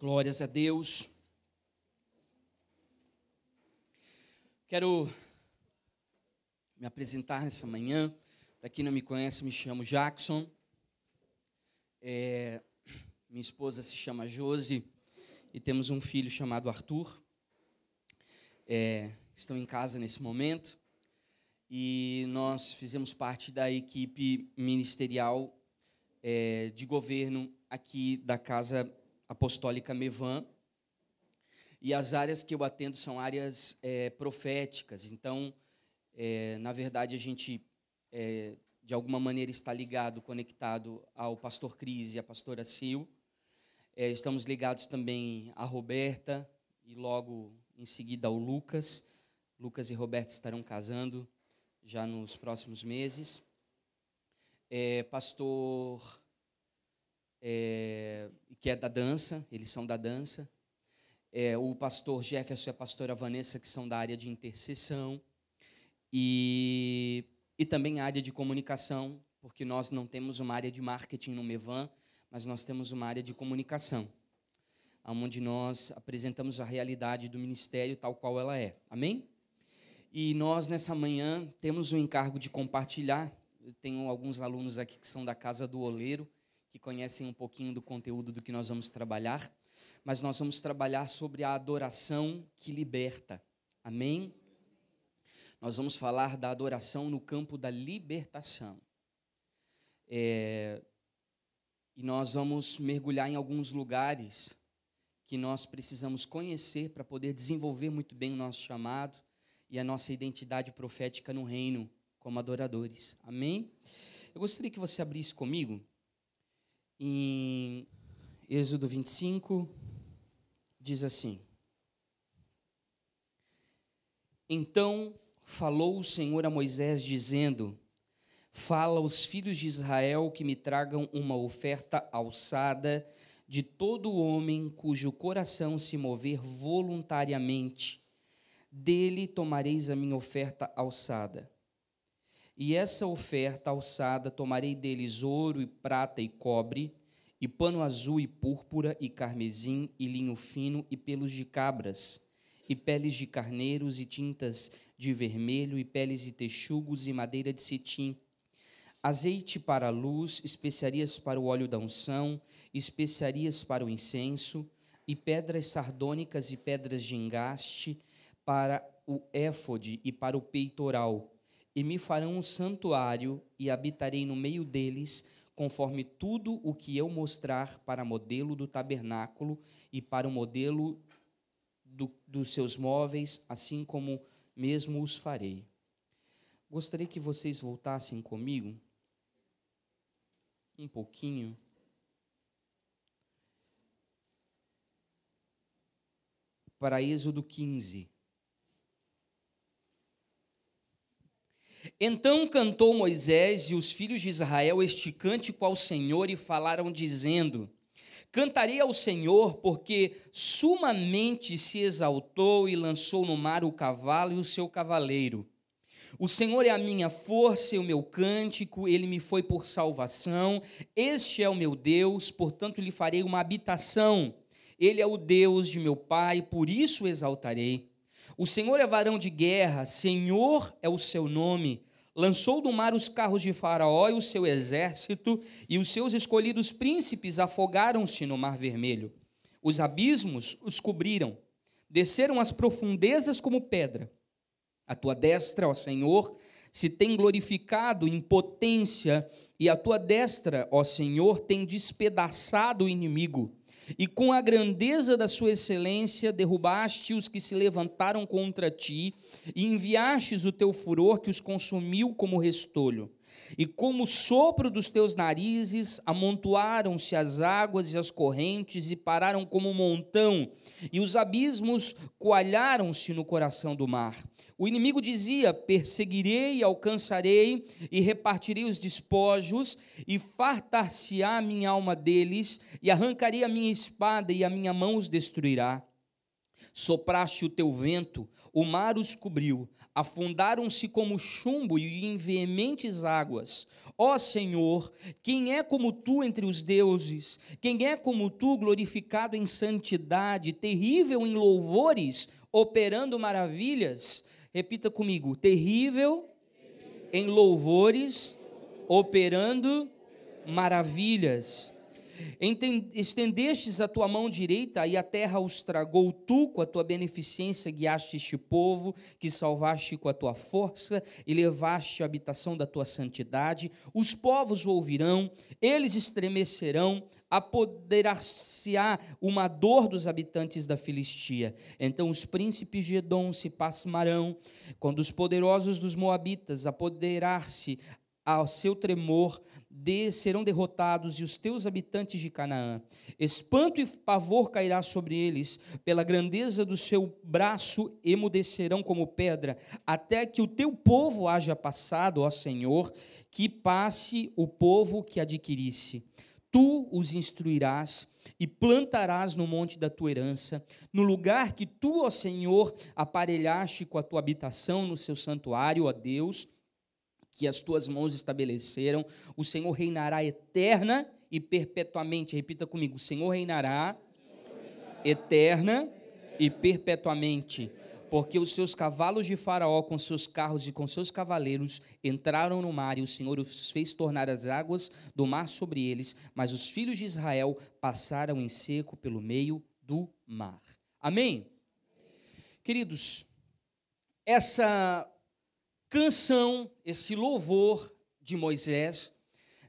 Glórias a Deus. Quero me apresentar nessa manhã. Para tá, quem não me conhece, me chamo Jackson. É, minha esposa se chama Josi e temos um filho chamado Arthur. É, estão em casa nesse momento e nós fizemos parte da equipe ministerial é, de governo aqui da casa apostólica Mevan. E as áreas que eu atendo são áreas é, proféticas. Então, é, na verdade, a gente, é, de alguma maneira, está ligado, conectado ao pastor Cris e à pastora Sil. É, estamos ligados também à Roberta e logo em seguida ao Lucas. Lucas e Roberta estarão casando já nos próximos meses. É, pastor é, que é da dança, eles são da dança. É, o pastor Jefferson e a pastora Vanessa, que são da área de intercessão. E, e também a área de comunicação, porque nós não temos uma área de marketing no Mevan, mas nós temos uma área de comunicação, onde nós apresentamos a realidade do ministério tal qual ela é. Amém? E nós, nessa manhã, temos o encargo de compartilhar. Eu tenho alguns alunos aqui que são da Casa do Oleiro, que conhecem um pouquinho do conteúdo do que nós vamos trabalhar, mas nós vamos trabalhar sobre a adoração que liberta. Amém? Nós vamos falar da adoração no campo da libertação. É... E nós vamos mergulhar em alguns lugares que nós precisamos conhecer para poder desenvolver muito bem o nosso chamado e a nossa identidade profética no reino como adoradores. Amém? Eu gostaria que você abrisse comigo em Êxodo 25, diz assim: Então falou o Senhor a Moisés, dizendo: Fala aos filhos de Israel que me tragam uma oferta alçada de todo homem cujo coração se mover voluntariamente. Dele tomareis a minha oferta alçada e essa oferta alçada tomarei deles ouro e prata e cobre, e pano azul e púrpura e carmesim e linho fino e pelos de cabras, e peles de carneiros e tintas de vermelho e peles de texugos e madeira de cetim. Azeite para a luz, especiarias para o óleo da unção, especiarias para o incenso, e pedras sardônicas e pedras de engaste para o éfode e para o peitoral e me farão um santuário e habitarei no meio deles, conforme tudo o que eu mostrar para modelo do tabernáculo e para o modelo do, dos seus móveis, assim como mesmo os farei. Gostaria que vocês voltassem comigo um pouquinho. Para Êxodo 15. Então cantou Moisés e os filhos de Israel este cântico ao Senhor e falaram, dizendo: Cantarei ao Senhor, porque sumamente se exaltou e lançou no mar o cavalo e o seu cavaleiro. O Senhor é a minha força e o meu cântico, ele me foi por salvação. Este é o meu Deus, portanto lhe farei uma habitação. Ele é o Deus de meu pai, por isso o exaltarei. O Senhor é varão de guerra, Senhor é o seu nome. Lançou do mar os carros de Faraó e o seu exército, e os seus escolhidos príncipes afogaram-se no Mar Vermelho. Os abismos os cobriram, desceram as profundezas como pedra. A tua destra, ó Senhor, se tem glorificado em potência, e a tua destra, ó Senhor, tem despedaçado o inimigo. E com a grandeza da sua excelência derrubaste os que se levantaram contra ti, e enviastes o teu furor que os consumiu como restolho. E como o sopro dos teus narizes, amontoaram-se as águas e as correntes e pararam como um montão, e os abismos coalharam-se no coração do mar. O inimigo dizia: Perseguirei, e alcançarei e repartirei os despojos, e fartar-se-á minha alma deles, e arrancarei a minha espada, e a minha mão os destruirá. Sopraste o teu vento, o mar os cobriu, afundaram-se como chumbo e em veementes águas. Ó Senhor, quem é como tu entre os deuses? Quem é como tu, glorificado em santidade, terrível em louvores, operando maravilhas? Repita comigo: terrível em louvores, operando maravilhas. Estendestes a tua mão direita e a terra os tragou. Tu, com a tua beneficência, guiaste este povo, que salvaste com a tua força e levaste a habitação da tua santidade. Os povos o ouvirão, eles estremecerão, apoderar-se-á uma dor dos habitantes da Filistia. Então os príncipes de Edom se pasmarão, quando os poderosos dos Moabitas apoderar-se ao seu tremor, de, serão derrotados e os teus habitantes de Canaã. Espanto e pavor cairá sobre eles, pela grandeza do seu braço emudecerão como pedra, até que o teu povo haja passado, ó Senhor, que passe o povo que adquirisse. Tu os instruirás e plantarás no monte da tua herança, no lugar que tu, ó Senhor, aparelhaste com a tua habitação no seu santuário, ó Deus que as tuas mãos estabeleceram, o Senhor reinará eterna e perpetuamente. Repita comigo: o Senhor reinará, eterna e perpetuamente. Porque os seus cavalos de Faraó, com seus carros e com seus cavaleiros, entraram no mar, e o Senhor os fez tornar as águas do mar sobre eles, mas os filhos de Israel passaram em seco pelo meio do mar. Amém? Queridos, essa canção, esse louvor de Moisés,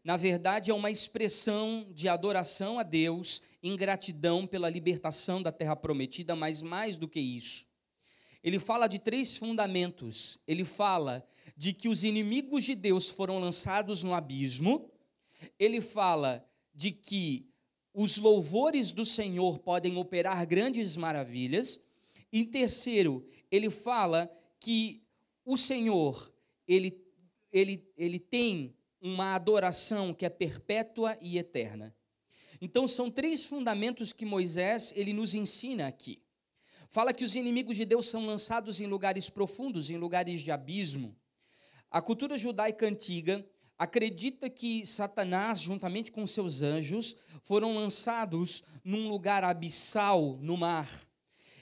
na verdade é uma expressão de adoração a Deus em gratidão pela libertação da terra prometida, mas mais do que isso. Ele fala de três fundamentos. Ele fala de que os inimigos de Deus foram lançados no abismo. Ele fala de que os louvores do Senhor podem operar grandes maravilhas. E terceiro, ele fala que o Senhor, ele, ele, ele tem uma adoração que é perpétua e eterna. Então são três fundamentos que Moisés ele nos ensina aqui. Fala que os inimigos de Deus são lançados em lugares profundos, em lugares de abismo. A cultura judaica antiga acredita que Satanás, juntamente com seus anjos, foram lançados num lugar abissal no mar.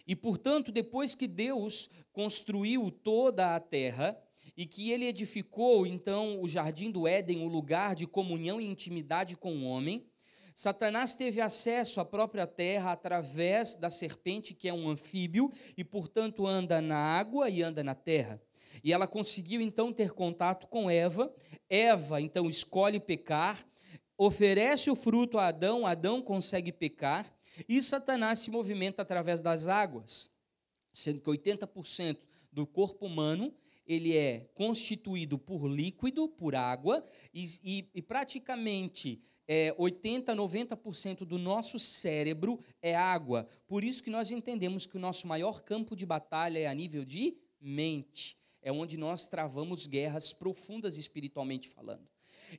E, portanto, depois que Deus construiu toda a terra e que ele edificou, então, o jardim do Éden, o lugar de comunhão e intimidade com o homem, Satanás teve acesso à própria terra através da serpente, que é um anfíbio, e, portanto, anda na água e anda na terra. E ela conseguiu então ter contato com Eva. Eva então escolhe pecar, oferece o fruto a Adão, Adão consegue pecar, e Satanás se movimenta através das águas, sendo que 80% do corpo humano ele é constituído por líquido, por água, e, e, e praticamente é, 80, 90% do nosso cérebro é água. Por isso que nós entendemos que o nosso maior campo de batalha é a nível de mente. É onde nós travamos guerras profundas espiritualmente falando.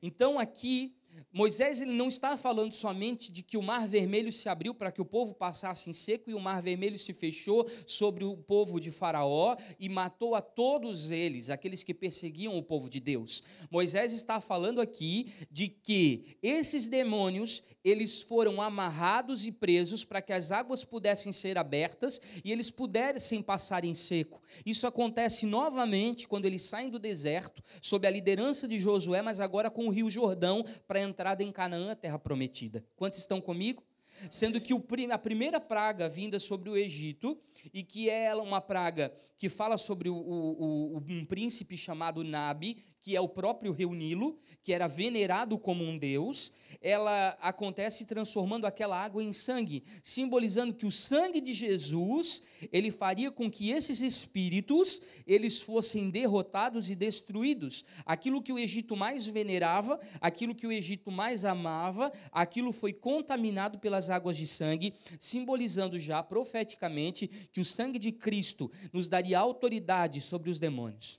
Então aqui Moisés ele não está falando somente de que o mar vermelho se abriu para que o povo passasse em seco e o mar vermelho se fechou sobre o povo de Faraó e matou a todos eles, aqueles que perseguiam o povo de Deus. Moisés está falando aqui de que esses demônios, eles foram amarrados e presos para que as águas pudessem ser abertas e eles pudessem passar em seco. Isso acontece novamente quando eles saem do deserto sob a liderança de Josué, mas agora com o rio Jordão para entrada em Canaã, a terra prometida. Quantos estão comigo? Sendo que a primeira praga vinda sobre o Egito, e que é uma praga que fala sobre o, o, o, um príncipe chamado Nabi, que é o próprio Reunilo, que era venerado como um deus, ela acontece transformando aquela água em sangue, simbolizando que o sangue de Jesus, ele faria com que esses espíritos, eles fossem derrotados e destruídos. Aquilo que o Egito mais venerava, aquilo que o Egito mais amava, aquilo foi contaminado pelas águas de sangue, simbolizando já profeticamente que o sangue de Cristo nos daria autoridade sobre os demônios.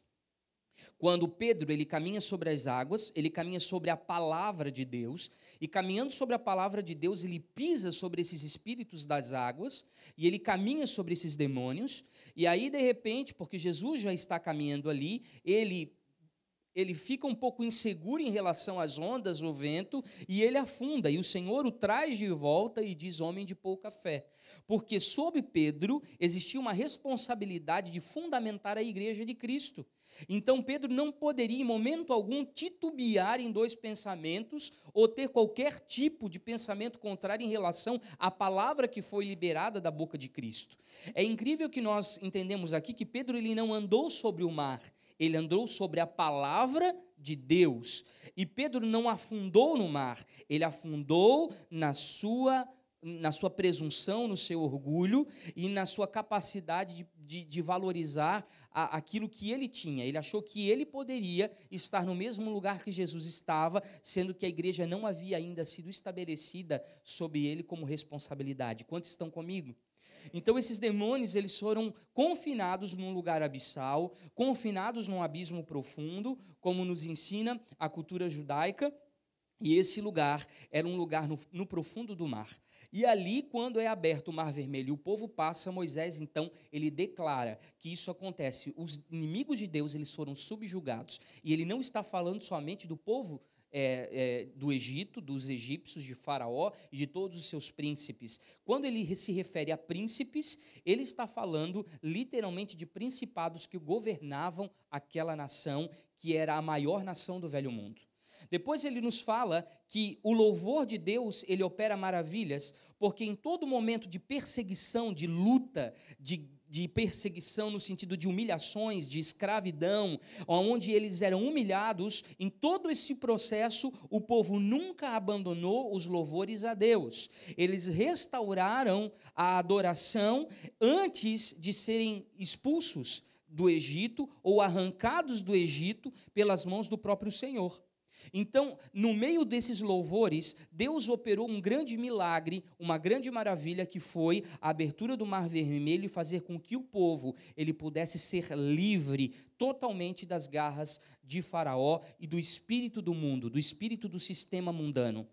Quando Pedro ele caminha sobre as águas, ele caminha sobre a palavra de Deus, e caminhando sobre a palavra de Deus, ele pisa sobre esses espíritos das águas, e ele caminha sobre esses demônios, e aí de repente, porque Jesus já está caminhando ali, ele ele fica um pouco inseguro em relação às ondas, o vento, e ele afunda. E o Senhor o traz de volta e diz: Homem de pouca fé. Porque sob Pedro existia uma responsabilidade de fundamentar a igreja de Cristo. Então Pedro não poderia, em momento algum, titubear em dois pensamentos ou ter qualquer tipo de pensamento contrário em relação à palavra que foi liberada da boca de Cristo. É incrível que nós entendemos aqui que Pedro ele não andou sobre o mar, ele andou sobre a palavra de Deus. E Pedro não afundou no mar, ele afundou na sua palavra na sua presunção, no seu orgulho e na sua capacidade de, de, de valorizar a, aquilo que ele tinha. Ele achou que ele poderia estar no mesmo lugar que Jesus estava, sendo que a igreja não havia ainda sido estabelecida sobre ele como responsabilidade. Quantos estão comigo? Então esses demônios eles foram confinados num lugar abissal, confinados num abismo profundo, como nos ensina a cultura judaica. E esse lugar era um lugar no, no profundo do mar. E ali, quando é aberto o Mar Vermelho e o povo passa, Moisés então ele declara que isso acontece. Os inimigos de Deus eles foram subjugados e ele não está falando somente do povo é, é, do Egito, dos egípcios, de Faraó e de todos os seus príncipes. Quando ele se refere a príncipes, ele está falando literalmente de principados que governavam aquela nação que era a maior nação do Velho Mundo. Depois ele nos fala que o louvor de Deus, ele opera maravilhas, porque em todo momento de perseguição, de luta, de, de perseguição no sentido de humilhações, de escravidão, onde eles eram humilhados, em todo esse processo, o povo nunca abandonou os louvores a Deus. Eles restauraram a adoração antes de serem expulsos do Egito ou arrancados do Egito pelas mãos do próprio Senhor. Então, no meio desses louvores, Deus operou um grande milagre, uma grande maravilha que foi a abertura do Mar Vermelho e fazer com que o povo ele pudesse ser livre totalmente das garras de Faraó e do espírito do mundo, do espírito do sistema mundano.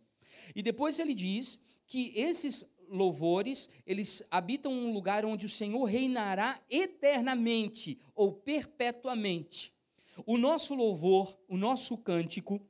E depois ele diz que esses louvores, eles habitam um lugar onde o Senhor reinará eternamente ou perpetuamente. O nosso louvor, o nosso cântico,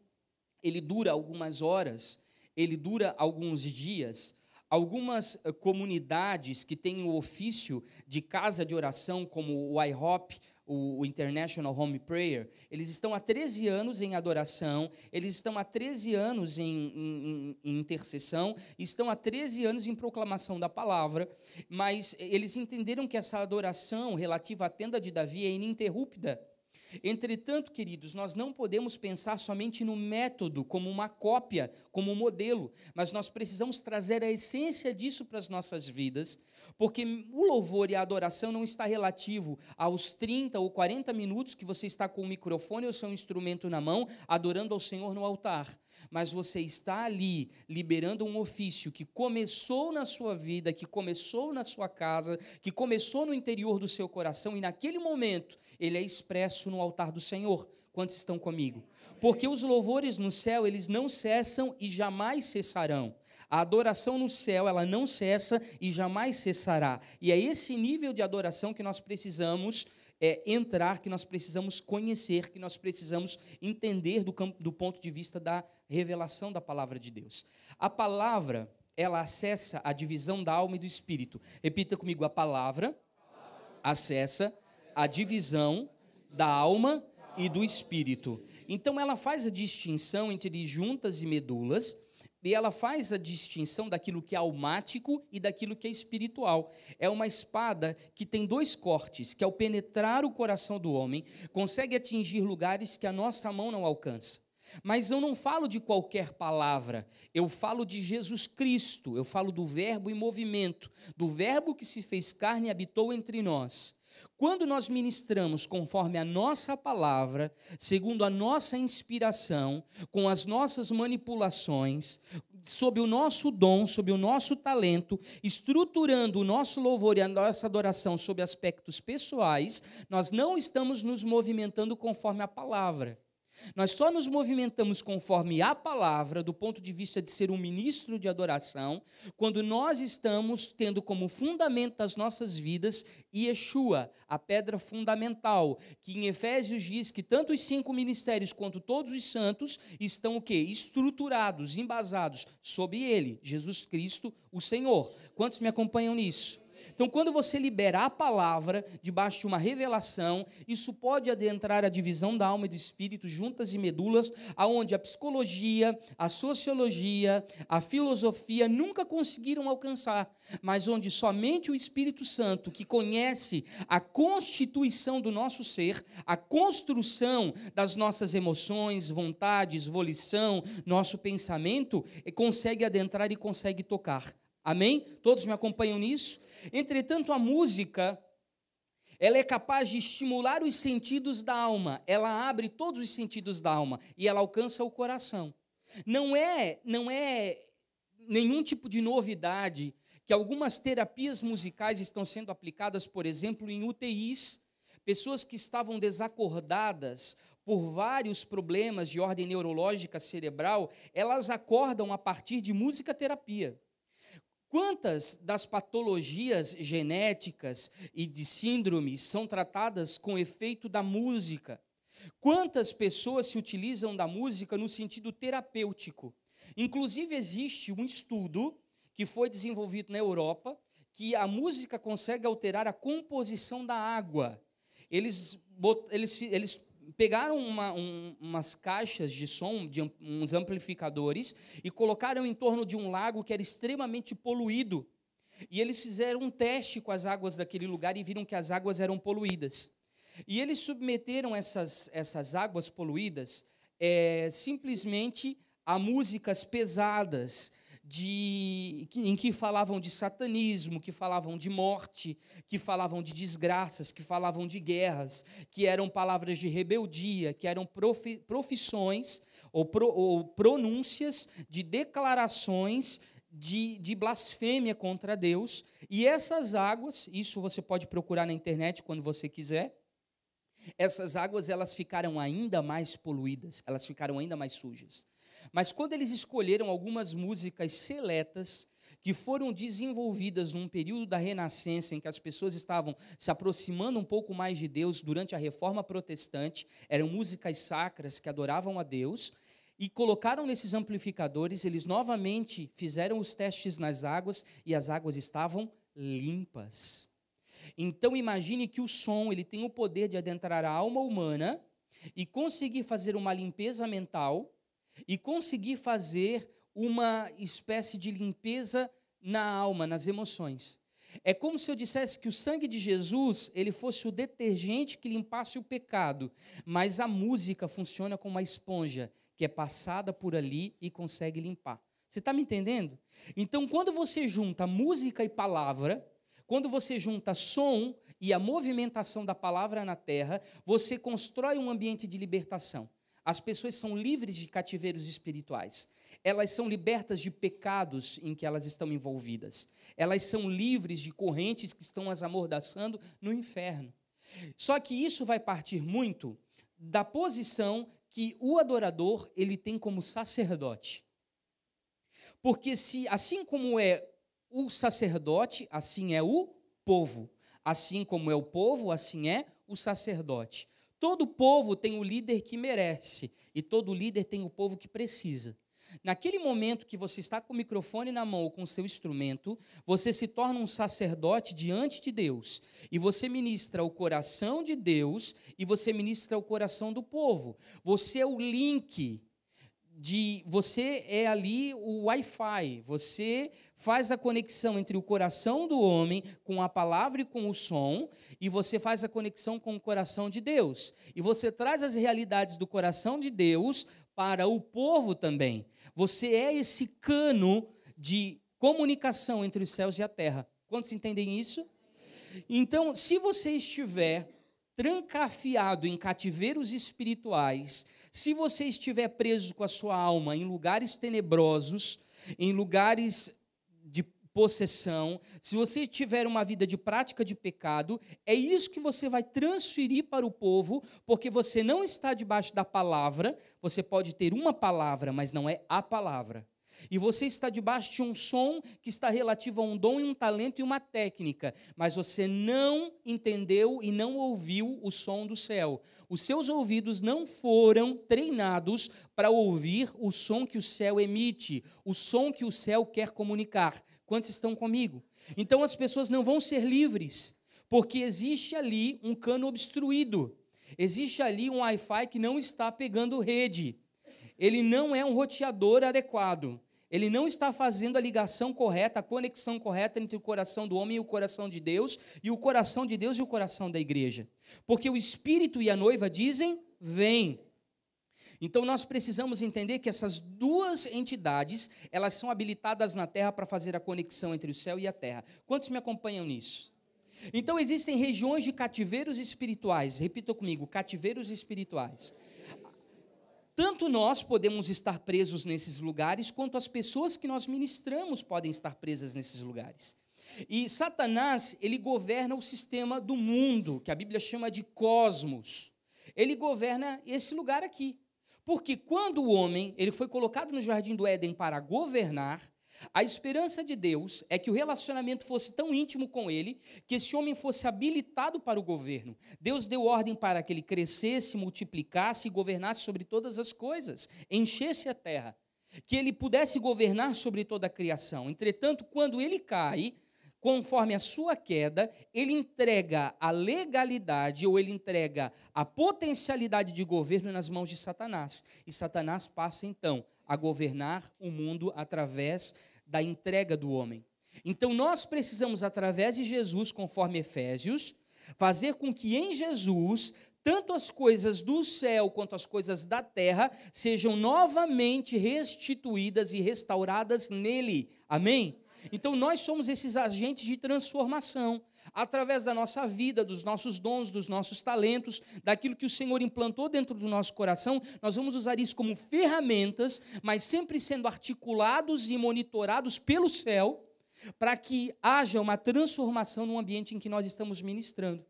ele dura algumas horas, ele dura alguns dias. Algumas eh, comunidades que têm o ofício de casa de oração, como o IHOP, o International Home Prayer, eles estão há 13 anos em adoração, eles estão há 13 anos em, em, em, intercessão, estão há 13 anos em proclamação da palavra, mas eh, eles entenderam que essa adoração relativa à tenda de Davi é ininterrupta. Entretanto, queridos, nós não podemos pensar somente no método como uma cópia, como um modelo, mas nós precisamos trazer a essência disso para as nossas vidas, porque o louvor e a adoração não está relativo aos 30 ou 40 minutos que você está com o microfone ou seu instrumento na mão, adorando ao Senhor no altar. Mas você está ali liberando um ofício que começou na sua vida, que começou na sua casa, que começou no interior do seu coração e naquele momento ele é expresso no altar do Senhor. Quantos estão comigo? Porque os louvores no céu, eles não cessam e jamais cessarão. A adoração no céu, ela não cessa e jamais cessará. E é esse nível de adoração que nós precisamos é, entrar, que nós precisamos conhecer, que nós precisamos entender do, campo, do ponto de vista da revelação da palavra de Deus. A palavra, ela acessa a divisão da alma e do espírito. Repita comigo: a palavra acessa a divisão da alma e do espírito. Então ela faz a distinção entre juntas e medulas e ela faz a distinção daquilo que é almático e daquilo que é espiritual. É uma espada que tem dois cortes, que ao é penetrar o coração do homem, consegue atingir lugares que a nossa mão não alcança. Mas eu não falo de qualquer palavra, eu falo de Jesus Cristo, eu falo do Verbo em movimento, do Verbo que se fez carne e habitou entre nós. Quando nós ministramos conforme a nossa palavra, segundo a nossa inspiração, com as nossas manipulações, sob o nosso dom, sob o nosso talento, estruturando o nosso louvor e a nossa adoração sob aspectos pessoais, nós não estamos nos movimentando conforme a palavra. Nós só nos movimentamos conforme a palavra, do ponto de vista de ser um ministro de adoração, quando nós estamos tendo como fundamento das nossas vidas Yeshua, a pedra fundamental, que em Efésios diz que tanto os cinco ministérios quanto todos os santos estão o quê? Estruturados, embasados sob ele, Jesus Cristo, o Senhor. Quantos me acompanham nisso? Então, quando você liberar a palavra debaixo de uma revelação, isso pode adentrar a divisão da alma e do espírito, juntas e medulas, aonde a psicologia, a sociologia, a filosofia nunca conseguiram alcançar, mas onde somente o Espírito Santo, que conhece a constituição do nosso ser, a construção das nossas emoções, vontades, volição, nosso pensamento, consegue adentrar e consegue tocar. Amém? Todos me acompanham nisso? Entretanto, a música, ela é capaz de estimular os sentidos da alma, ela abre todos os sentidos da alma e ela alcança o coração. Não é, não é nenhum tipo de novidade que algumas terapias musicais estão sendo aplicadas, por exemplo, em UTIs, pessoas que estavam desacordadas por vários problemas de ordem neurológica cerebral, elas acordam a partir de música terapia. Quantas das patologias genéticas e de síndromes são tratadas com efeito da música? Quantas pessoas se utilizam da música no sentido terapêutico? Inclusive, existe um estudo que foi desenvolvido na Europa que a música consegue alterar a composição da água. Eles, eles, eles pegaram uma, um, umas caixas de som, de uns amplificadores, e colocaram em torno de um lago que era extremamente poluído. E eles fizeram um teste com as águas daquele lugar e viram que as águas eram poluídas. E eles submeteram essas, essas águas poluídas é, simplesmente a músicas pesadas, de, em que falavam de satanismo, que falavam de morte, que falavam de desgraças, que falavam de guerras, que eram palavras de rebeldia, que eram profi, profissões ou, pro, ou, pronúncias de declarações de, de blasfêmia contra Deus. E essas águas, isso você pode procurar na internet quando você quiser. Essas águas elas ficaram ainda mais poluídas, elas ficaram ainda mais sujas. Mas quando eles escolheram algumas músicas seletas que foram desenvolvidas num período da Renascença em que as pessoas estavam se aproximando um pouco mais de Deus durante a Reforma Protestante, eram músicas sacras que adoravam a Deus, e colocaram nesses amplificadores, eles novamente fizeram os testes nas águas e as águas estavam limpas. Então imagine que o som, ele tem o poder de adentrar a alma humana e conseguir fazer uma limpeza mental e conseguir fazer uma espécie de limpeza na alma, nas emoções. É como se eu dissesse que o sangue de Jesus ele fosse o detergente que limpasse o pecado, mas a música funciona como uma esponja que é passada por ali e consegue limpar. Você está me entendendo? Então, quando você junta música e palavra, quando você junta som e a movimentação da palavra na terra, você constrói um ambiente de libertação. As pessoas são livres de cativeiros espirituais. Elas são libertas de pecados em que elas estão envolvidas. Elas são livres de correntes que estão as amordaçando no inferno. Só que isso vai partir muito da posição que o adorador ele tem como sacerdote. Porque se assim como é o sacerdote, assim é o povo. Assim como é o povo, assim é o sacerdote. Todo povo tem o líder que merece e todo líder tem o povo que precisa. Naquele momento que você está com o microfone na mão ou com o seu instrumento, você se torna um sacerdote diante de Deus. E você ministra o coração de Deus e você ministra o coração do povo. Você é o link de você é ali o Wi-Fi, você faz a conexão entre o coração do homem com a palavra e com o som, e você faz a conexão com o coração de Deus. E você traz as realidades do coração de Deus para o povo também. Você é esse cano de comunicação entre os céus e a terra. Quantos entendem isso? Então, se você estiver trancafiado em cativeiros espirituais, se você estiver preso com a sua alma em lugares tenebrosos, em lugares de possessão, se você tiver uma vida de prática de pecado, é isso que você vai transferir para o povo, porque você não está debaixo da palavra, você pode ter uma palavra, mas não é a palavra. E você está debaixo de um som que está relativo a um dom, e um talento e uma técnica, mas você não entendeu e não ouviu o som do céu. Os seus ouvidos não foram treinados para ouvir o som que o céu emite, o som que o céu quer comunicar. Quantos estão comigo? Então as pessoas não vão ser livres, porque existe ali um cano obstruído. Existe ali um Wi-Fi que não está pegando rede ele não é um roteador adequado. Ele não está fazendo a ligação correta, a conexão correta entre o coração do homem e o coração de Deus, e o coração de Deus e o coração da igreja. Porque o espírito e a noiva dizem: "Vem". Então nós precisamos entender que essas duas entidades, elas são habilitadas na terra para fazer a conexão entre o céu e a terra. Quantos me acompanham nisso? Então existem regiões de cativeiros espirituais. Repita comigo, cativeiros espirituais tanto nós podemos estar presos nesses lugares, quanto as pessoas que nós ministramos podem estar presas nesses lugares. E Satanás, ele governa o sistema do mundo, que a Bíblia chama de cosmos. Ele governa esse lugar aqui. Porque quando o homem, ele foi colocado no jardim do Éden para governar, a esperança de Deus é que o relacionamento fosse tão íntimo com ele que esse homem fosse habilitado para o governo. Deus deu ordem para que ele crescesse, multiplicasse e governasse sobre todas as coisas, enchesse a terra, que ele pudesse governar sobre toda a criação. Entretanto, quando ele cai, conforme a sua queda, ele entrega a legalidade ou ele entrega a potencialidade de governo nas mãos de Satanás. E Satanás passa então a governar o mundo através da entrega do homem. Então nós precisamos, através de Jesus, conforme Efésios, fazer com que em Jesus tanto as coisas do céu quanto as coisas da terra sejam novamente restituídas e restauradas nele. Amém? Então nós somos esses agentes de transformação através da nossa vida, dos nossos dons, dos nossos talentos, daquilo que o Senhor implantou dentro do nosso coração, nós vamos usar isso como ferramentas, mas sempre sendo articulados e monitorados pelo céu, para que haja uma transformação no ambiente em que nós estamos ministrando.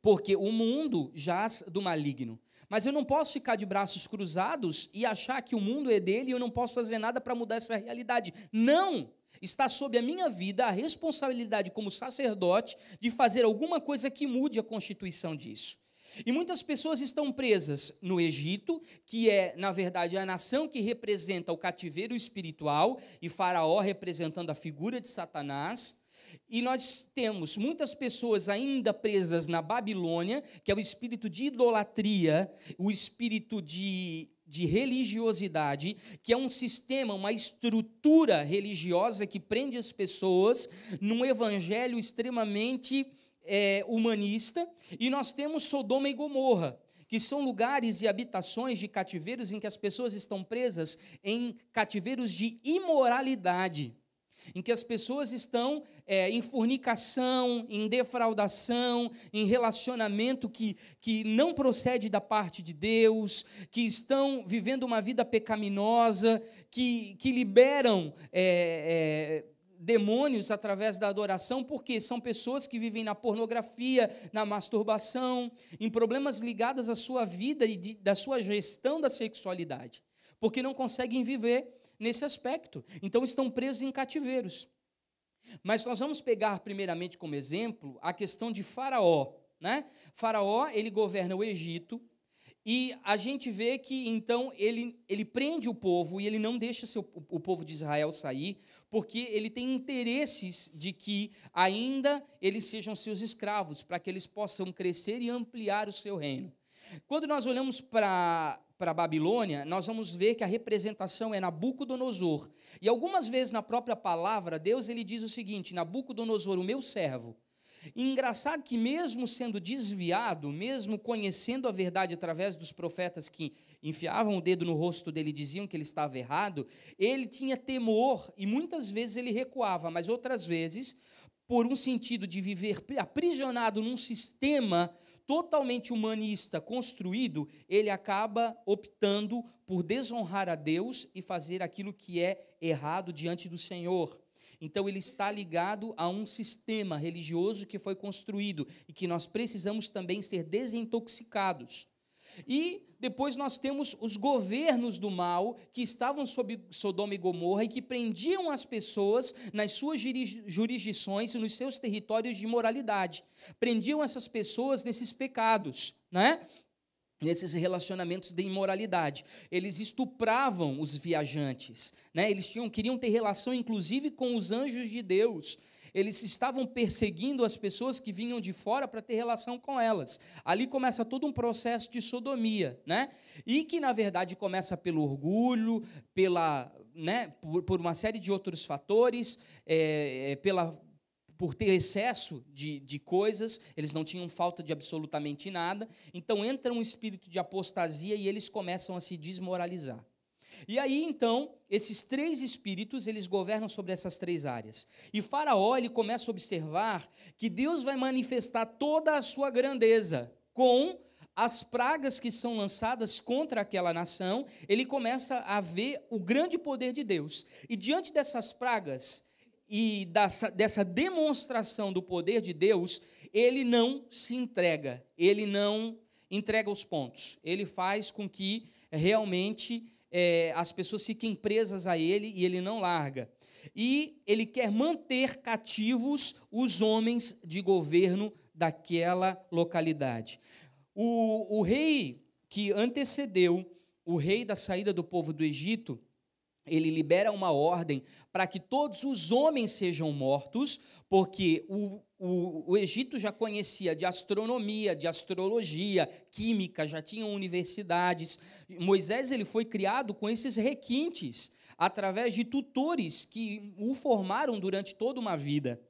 Porque o mundo jaz do maligno. Mas eu não posso ficar de braços cruzados e achar que o mundo é dele e eu não posso fazer nada para mudar essa realidade. Não! Está sob a minha vida a responsabilidade como sacerdote de fazer alguma coisa que mude a constituição disso. E muitas pessoas estão presas no Egito, que é, na verdade, a nação que representa o cativeiro espiritual, e Faraó representando a figura de Satanás. E nós temos muitas pessoas ainda presas na Babilônia, que é o espírito de idolatria, o espírito de de religiosidade, que é um sistema, uma estrutura religiosa que prende as pessoas num evangelho extremamente é, humanista, e nós temos Sodoma e Gomorra, que são lugares e habitações de cativeiros em que as pessoas estão presas em cativeiros de imoralidade em que as pessoas estão é, em fornicação, em defraudação, em relacionamento que, que não procede da parte de Deus, que estão vivendo uma vida pecaminosa, que, que liberam. É, é, demônios através da adoração, porque são pessoas que vivem na pornografia, na masturbação, em problemas ligados à sua vida e de, da sua gestão da sexualidade, porque não conseguem viver nesse aspecto. Então estão presos em cativeiros. Mas nós vamos pegar primeiramente como exemplo a questão de Faraó, né? Faraó, ele governa o Egito, e a gente vê que então ele, ele prende o povo e ele não deixa seu, o povo de Israel sair, porque ele tem interesses de que ainda eles sejam seus escravos, para que eles possam crescer e ampliar o seu reino. Quando nós olhamos para para a Babilônia, nós vamos ver que a representação é Nabucodonosor. E algumas vezes na própria palavra, Deus ele diz o seguinte: Nabucodonosor, o meu servo. E engraçado que, mesmo sendo desviado, mesmo conhecendo a verdade através dos profetas que enfiavam o dedo no rosto dele e diziam que ele estava errado, ele tinha temor e muitas vezes ele recuava, mas outras vezes, por um sentido de viver aprisionado num sistema totalmente humanista construído, ele acaba optando por desonrar a Deus e fazer aquilo que é errado diante do Senhor. Então, ele está ligado a um sistema religioso que foi construído e que nós precisamos também ser desintoxicados. E depois nós temos os governos do mal que estavam sob Sodoma e Gomorra e que prendiam as pessoas nas suas jurisdições e nos seus territórios de imoralidade. Prendiam essas pessoas nesses pecados, né? nesses relacionamentos de imoralidade. Eles estupravam os viajantes, né? Eles tinham, queriam ter relação inclusive com os anjos de Deus eles estavam perseguindo as pessoas que vinham de fora para ter relação com elas. Ali começa todo um processo de sodomia, né? E que na verdade começa pelo orgulho, pela, né, por, por uma série de outros fatores, é, é, pela por ter excesso de, de coisas, eles não tinham falta de absolutamente nada. Então entra um espírito de apostasia e eles começam a se desmoralizar. E aí então, esses três espíritos, eles governam sobre essas três áreas. E Faraó, ele começa a observar que Deus vai manifestar toda a sua grandeza com as pragas que são lançadas contra aquela nação, ele começa a ver o grande poder de Deus. E diante dessas pragas e dessa, dessa demonstração do poder de Deus, ele não se entrega, ele não entrega os pontos. Ele faz com que realmente é, as pessoas fiquem presas a ele e ele não larga. E ele quer manter cativos os homens de governo daquela localidade. O, o rei que antecedeu o rei da saída do povo do Egito, ele libera uma ordem para que todos os homens sejam mortos, porque o, o, o, Egito já conhecia de astronomia, de astrologia, química, já tinham universidades. Moisés ele foi criado com esses requintes, através de tutores que o formaram durante toda uma vida.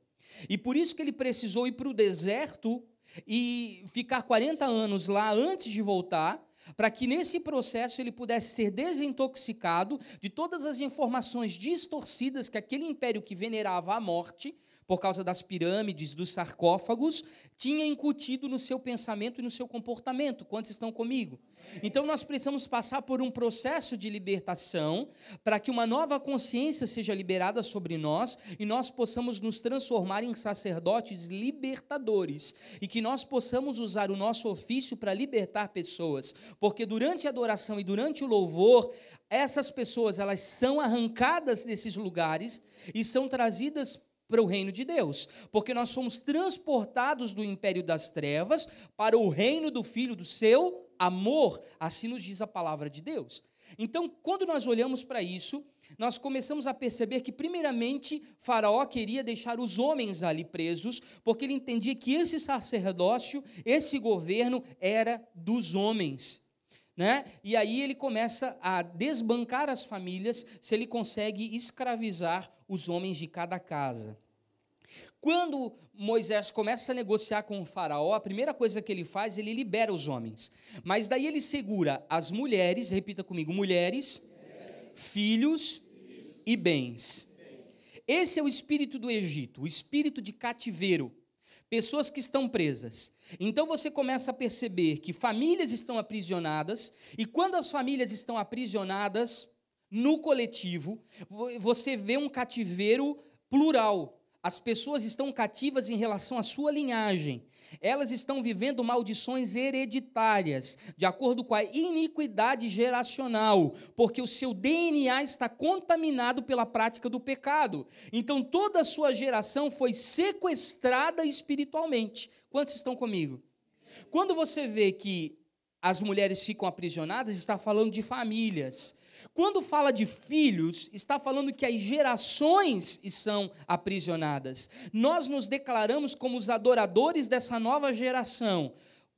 E por isso que ele precisou ir para o deserto e ficar 40 anos lá antes de voltar, para que nesse processo ele pudesse ser desintoxicado de todas as informações distorcidas que aquele império que venerava a morte por causa das pirâmides, dos sarcófagos, tinha incutido no seu pensamento e no seu comportamento. Quantos estão comigo? Então nós precisamos passar por um processo de libertação para que uma nova consciência seja liberada sobre nós e nós possamos nos transformar em sacerdotes libertadores e que nós possamos usar o nosso ofício para libertar pessoas, porque durante a adoração e durante o louvor, essas pessoas elas são arrancadas desses lugares e são trazidas para o reino de Deus, porque nós somos transportados do império das trevas para o reino do Filho do seu amor, assim nos diz a palavra de Deus. Então, quando nós olhamos para isso, nós começamos a perceber que, primeiramente, Faraó queria deixar os homens ali presos, porque ele entendia que esse sacerdócio, esse governo, era dos homens. Né? E aí ele começa a desbancar as famílias se ele consegue escravizar os homens de cada casa. Quando Moisés começa a negociar com o faraó, a primeira coisa que ele faz, ele libera os homens. Mas daí ele segura as mulheres, repita comigo, mulheres, mulheres. Filhos, filhos e bens. bens. Esse é o espírito do Egito, o espírito de cativeiro. Pessoas que estão presas. Então você começa a perceber que famílias estão aprisionadas, e quando as famílias estão aprisionadas, no coletivo, você vê um cativeiro plural. As pessoas estão cativas em relação à sua linhagem. Elas estão vivendo maldições hereditárias, de acordo com a iniquidade geracional, porque o seu DNA está contaminado pela prática do pecado. Então toda a sua geração foi sequestrada espiritualmente. Quantos estão comigo? Quando você vê que as mulheres ficam aprisionadas, está falando de famílias quando fala de filhos, está falando que as gerações são aprisionadas. Nós nos declaramos como os adoradores dessa nova geração.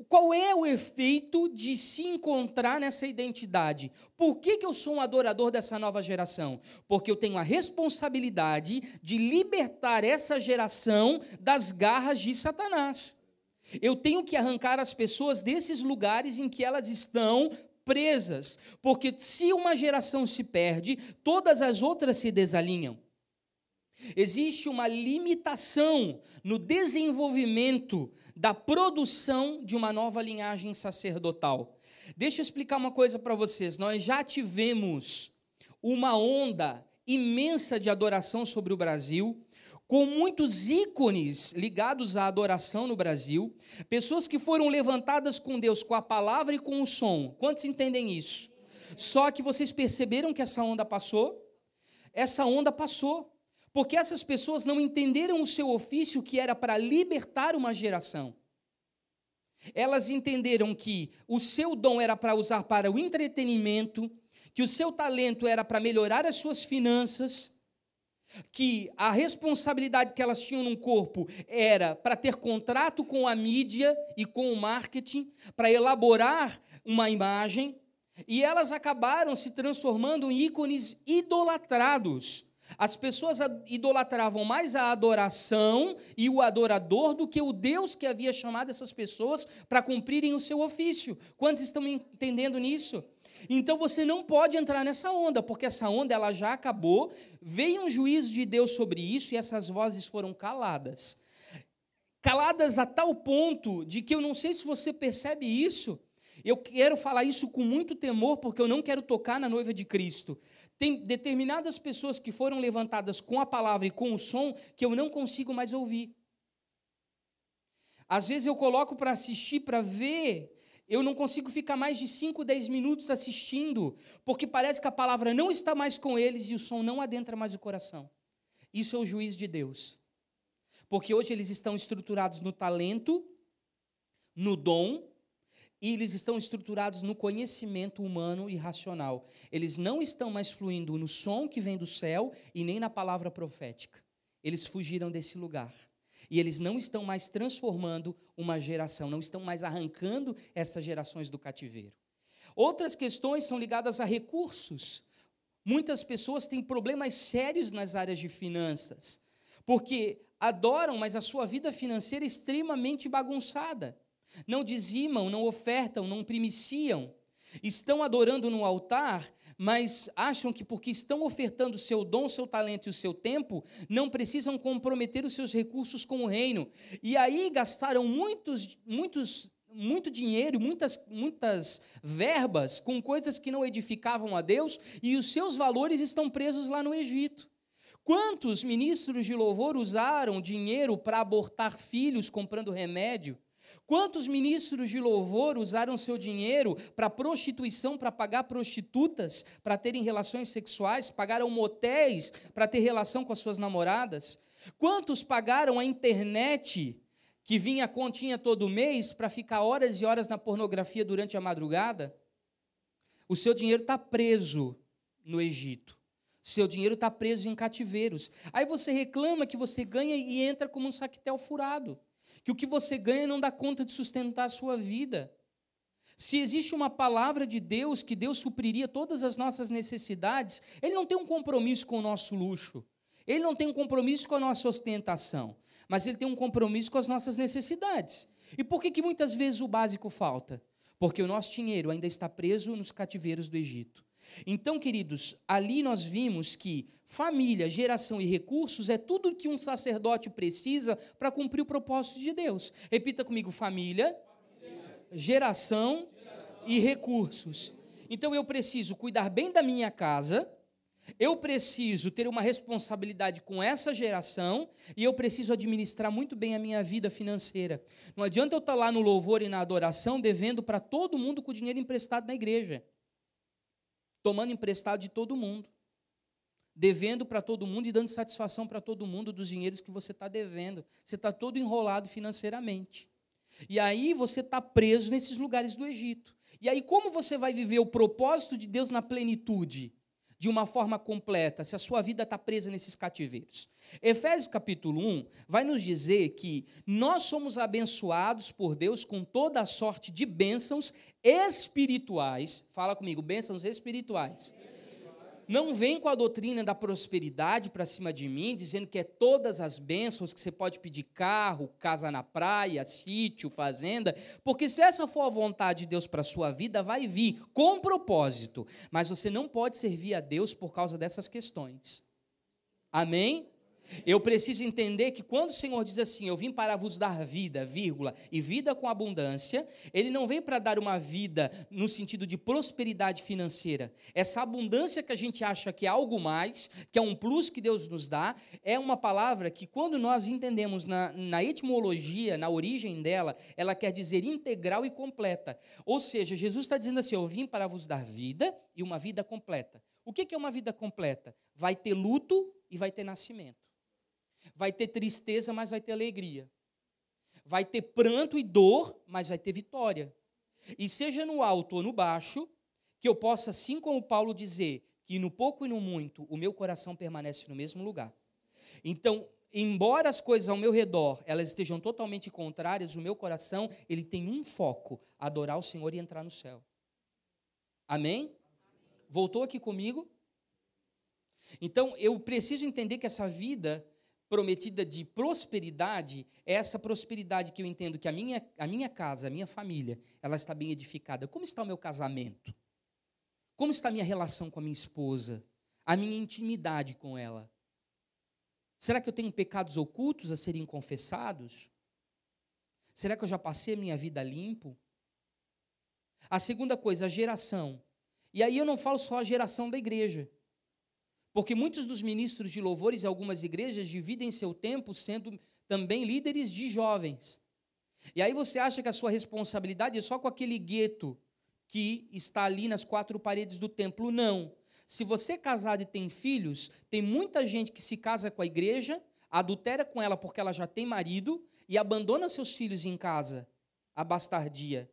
Qual é o efeito de se encontrar nessa identidade? Por que, que eu sou um adorador dessa nova geração? Porque eu tenho a responsabilidade de libertar essa geração das garras de Satanás. Eu tenho que arrancar as pessoas desses lugares em que elas estão presas, porque se uma geração se perde, todas as outras se desalinham. Existe uma limitação no desenvolvimento da produção de uma nova linhagem sacerdotal. Deixa eu explicar uma coisa para vocês. Nós já tivemos uma onda imensa de adoração sobre o Brasil com muitos ícones ligados à adoração no Brasil, pessoas que foram levantadas com Deus, com a palavra e com o som. Quantos entendem isso? Só que vocês perceberam que essa onda passou? Essa onda passou. Porque essas pessoas não entenderam o seu ofício que era para libertar uma geração. Elas entenderam que o seu dom era para usar para o entretenimento, que o seu talento era para melhorar as suas finanças, que a responsabilidade que elas tinham no corpo era para ter contrato com a mídia e com o marketing, para elaborar uma imagem, e elas acabaram se transformando em ícones idolatrados. As pessoas idolatravam mais a adoração e o adorador do que o Deus que havia chamado essas pessoas para cumprirem o seu ofício. Quantos estão entendendo nisso? Então você não pode entrar nessa onda, porque essa onda ela já acabou. Veio um juízo de Deus sobre isso e essas vozes foram caladas. Caladas a tal ponto de que eu não sei se você percebe isso. Eu quero falar isso com muito temor, porque eu não quero tocar na noiva de Cristo. Tem determinadas pessoas que foram levantadas com a palavra e com o som que eu não consigo mais ouvir. Às vezes eu coloco para assistir, para ver eu não consigo ficar mais de 5, 10 minutos assistindo, porque parece que a palavra não está mais com eles e o som não adentra mais o coração. Isso é o juiz de Deus. Porque hoje eles estão estruturados no talento, no dom, e eles estão estruturados no conhecimento humano e racional. Eles não estão mais fluindo no som que vem do céu e nem na palavra profética. Eles fugiram desse lugar. E eles não estão mais transformando uma geração, não estão mais arrancando essas gerações do cativeiro. Outras questões são ligadas a recursos. Muitas pessoas têm problemas sérios nas áreas de finanças, porque adoram, mas a sua vida financeira é extremamente bagunçada. Não dizimam, não ofertam, não primiciam. Estão adorando no altar, mas acham que porque estão ofertando o seu dom, seu talento e o seu tempo, não precisam comprometer os seus recursos com o reino. E aí gastaram muitos, muitos muito dinheiro, muitas, muitas verbas com coisas que não edificavam a Deus e os seus valores estão presos lá no Egito. Quantos ministros de louvor usaram dinheiro para abortar filhos comprando remédio? Quantos ministros de louvor usaram seu dinheiro para prostituição, para pagar prostitutas, para terem relações sexuais, pagaram motéis para ter relação com as suas namoradas? Quantos pagaram a internet que vinha a continha todo mês para ficar horas e horas na pornografia durante a madrugada? O seu dinheiro está preso no Egito. Seu dinheiro está preso em cativeiros. Aí você reclama que você ganha e entra como um saquetel furado que o que você ganha não dá conta de sustentar a sua vida. Se existe uma palavra de Deus que Deus supriria todas as nossas necessidades, Ele não tem um compromisso com o nosso luxo, Ele não tem um compromisso com a nossa ostentação, mas Ele tem um compromisso com as nossas necessidades. E por que, que muitas vezes o básico falta? Porque o nosso dinheiro ainda está preso nos cativeiros do Egito. Então, queridos, ali nós vimos que Família, geração e recursos é tudo que um sacerdote precisa para cumprir o propósito de Deus. Repita comigo: família, família. Geração, geração e recursos. Então eu preciso cuidar bem da minha casa, eu preciso ter uma responsabilidade com essa geração e eu preciso administrar muito bem a minha vida financeira. Não adianta eu estar lá no louvor e na adoração devendo para todo mundo com o dinheiro emprestado na igreja, tomando emprestado de todo mundo devendo para todo mundo e dando satisfação para todo mundo dos dinheiros que você está devendo. Você está todo enrolado financeiramente. E aí você está preso nesses lugares do Egito. E aí, como você vai viver o propósito de Deus na plenitude? de uma forma completa, se a sua vida está presa nesses cativeiros. Efésios capítulo 1 vai nos dizer que nós somos abençoados por Deus com toda a sorte de bênçãos espirituais. Fala comigo, bênçãos espirituais. Não vem com a doutrina da prosperidade para cima de mim, dizendo que é todas as bênçãos que você pode pedir carro, casa na praia, sítio, fazenda, porque se essa for a vontade de Deus para a sua vida, vai vir com propósito, mas você não pode servir a Deus por causa dessas questões. Amém? Eu preciso entender que quando o Senhor diz assim, eu vim para vos dar vida, vírgula, e vida com abundância, ele não vem para dar uma vida no sentido de prosperidade financeira. Essa abundância que a gente acha que é algo mais, que é um plus que Deus nos dá, é uma palavra que quando nós entendemos na, na etimologia, na origem dela, ela quer dizer integral e completa. Ou seja, Jesus está dizendo assim, eu vim para vos dar vida e uma vida completa. O que é uma vida completa? Vai ter luto e vai ter nascimento. Vai ter tristeza, mas vai ter alegria. Vai ter pranto e dor, mas vai ter vitória. E seja no alto ou no baixo, que eu possa, assim como Paulo, dizer que no pouco e no muito o meu coração permanece no mesmo lugar. Então, embora as coisas ao meu redor elas estejam totalmente contrárias, o meu coração ele tem um foco: adorar o Senhor e entrar no céu. Amém? Voltou aqui comigo? Então eu preciso entender que essa vida prometida de prosperidade é essa prosperidade que eu entendo que a minha, a minha casa, a minha família, ela está bem edificada. Como está o meu casamento? Como está a minha relação com a minha esposa? A minha intimidade com ela? Será que eu tenho pecados ocultos a serem confessados? Será que eu já passei a minha vida limpo? A segunda coisa, a geração. E aí eu não falo só a geração da igreja. Porque muitos dos ministros de louvores em algumas igrejas dividem seu tempo sendo também líderes de jovens. E aí você acha que a sua responsabilidade é só com aquele gueto que está ali nas quatro paredes do templo. Não. Se você é casado e tem filhos, tem muita gente que se casa com a igreja, adultera com ela porque ela já tem marido e abandona seus filhos em casa, a bastardia.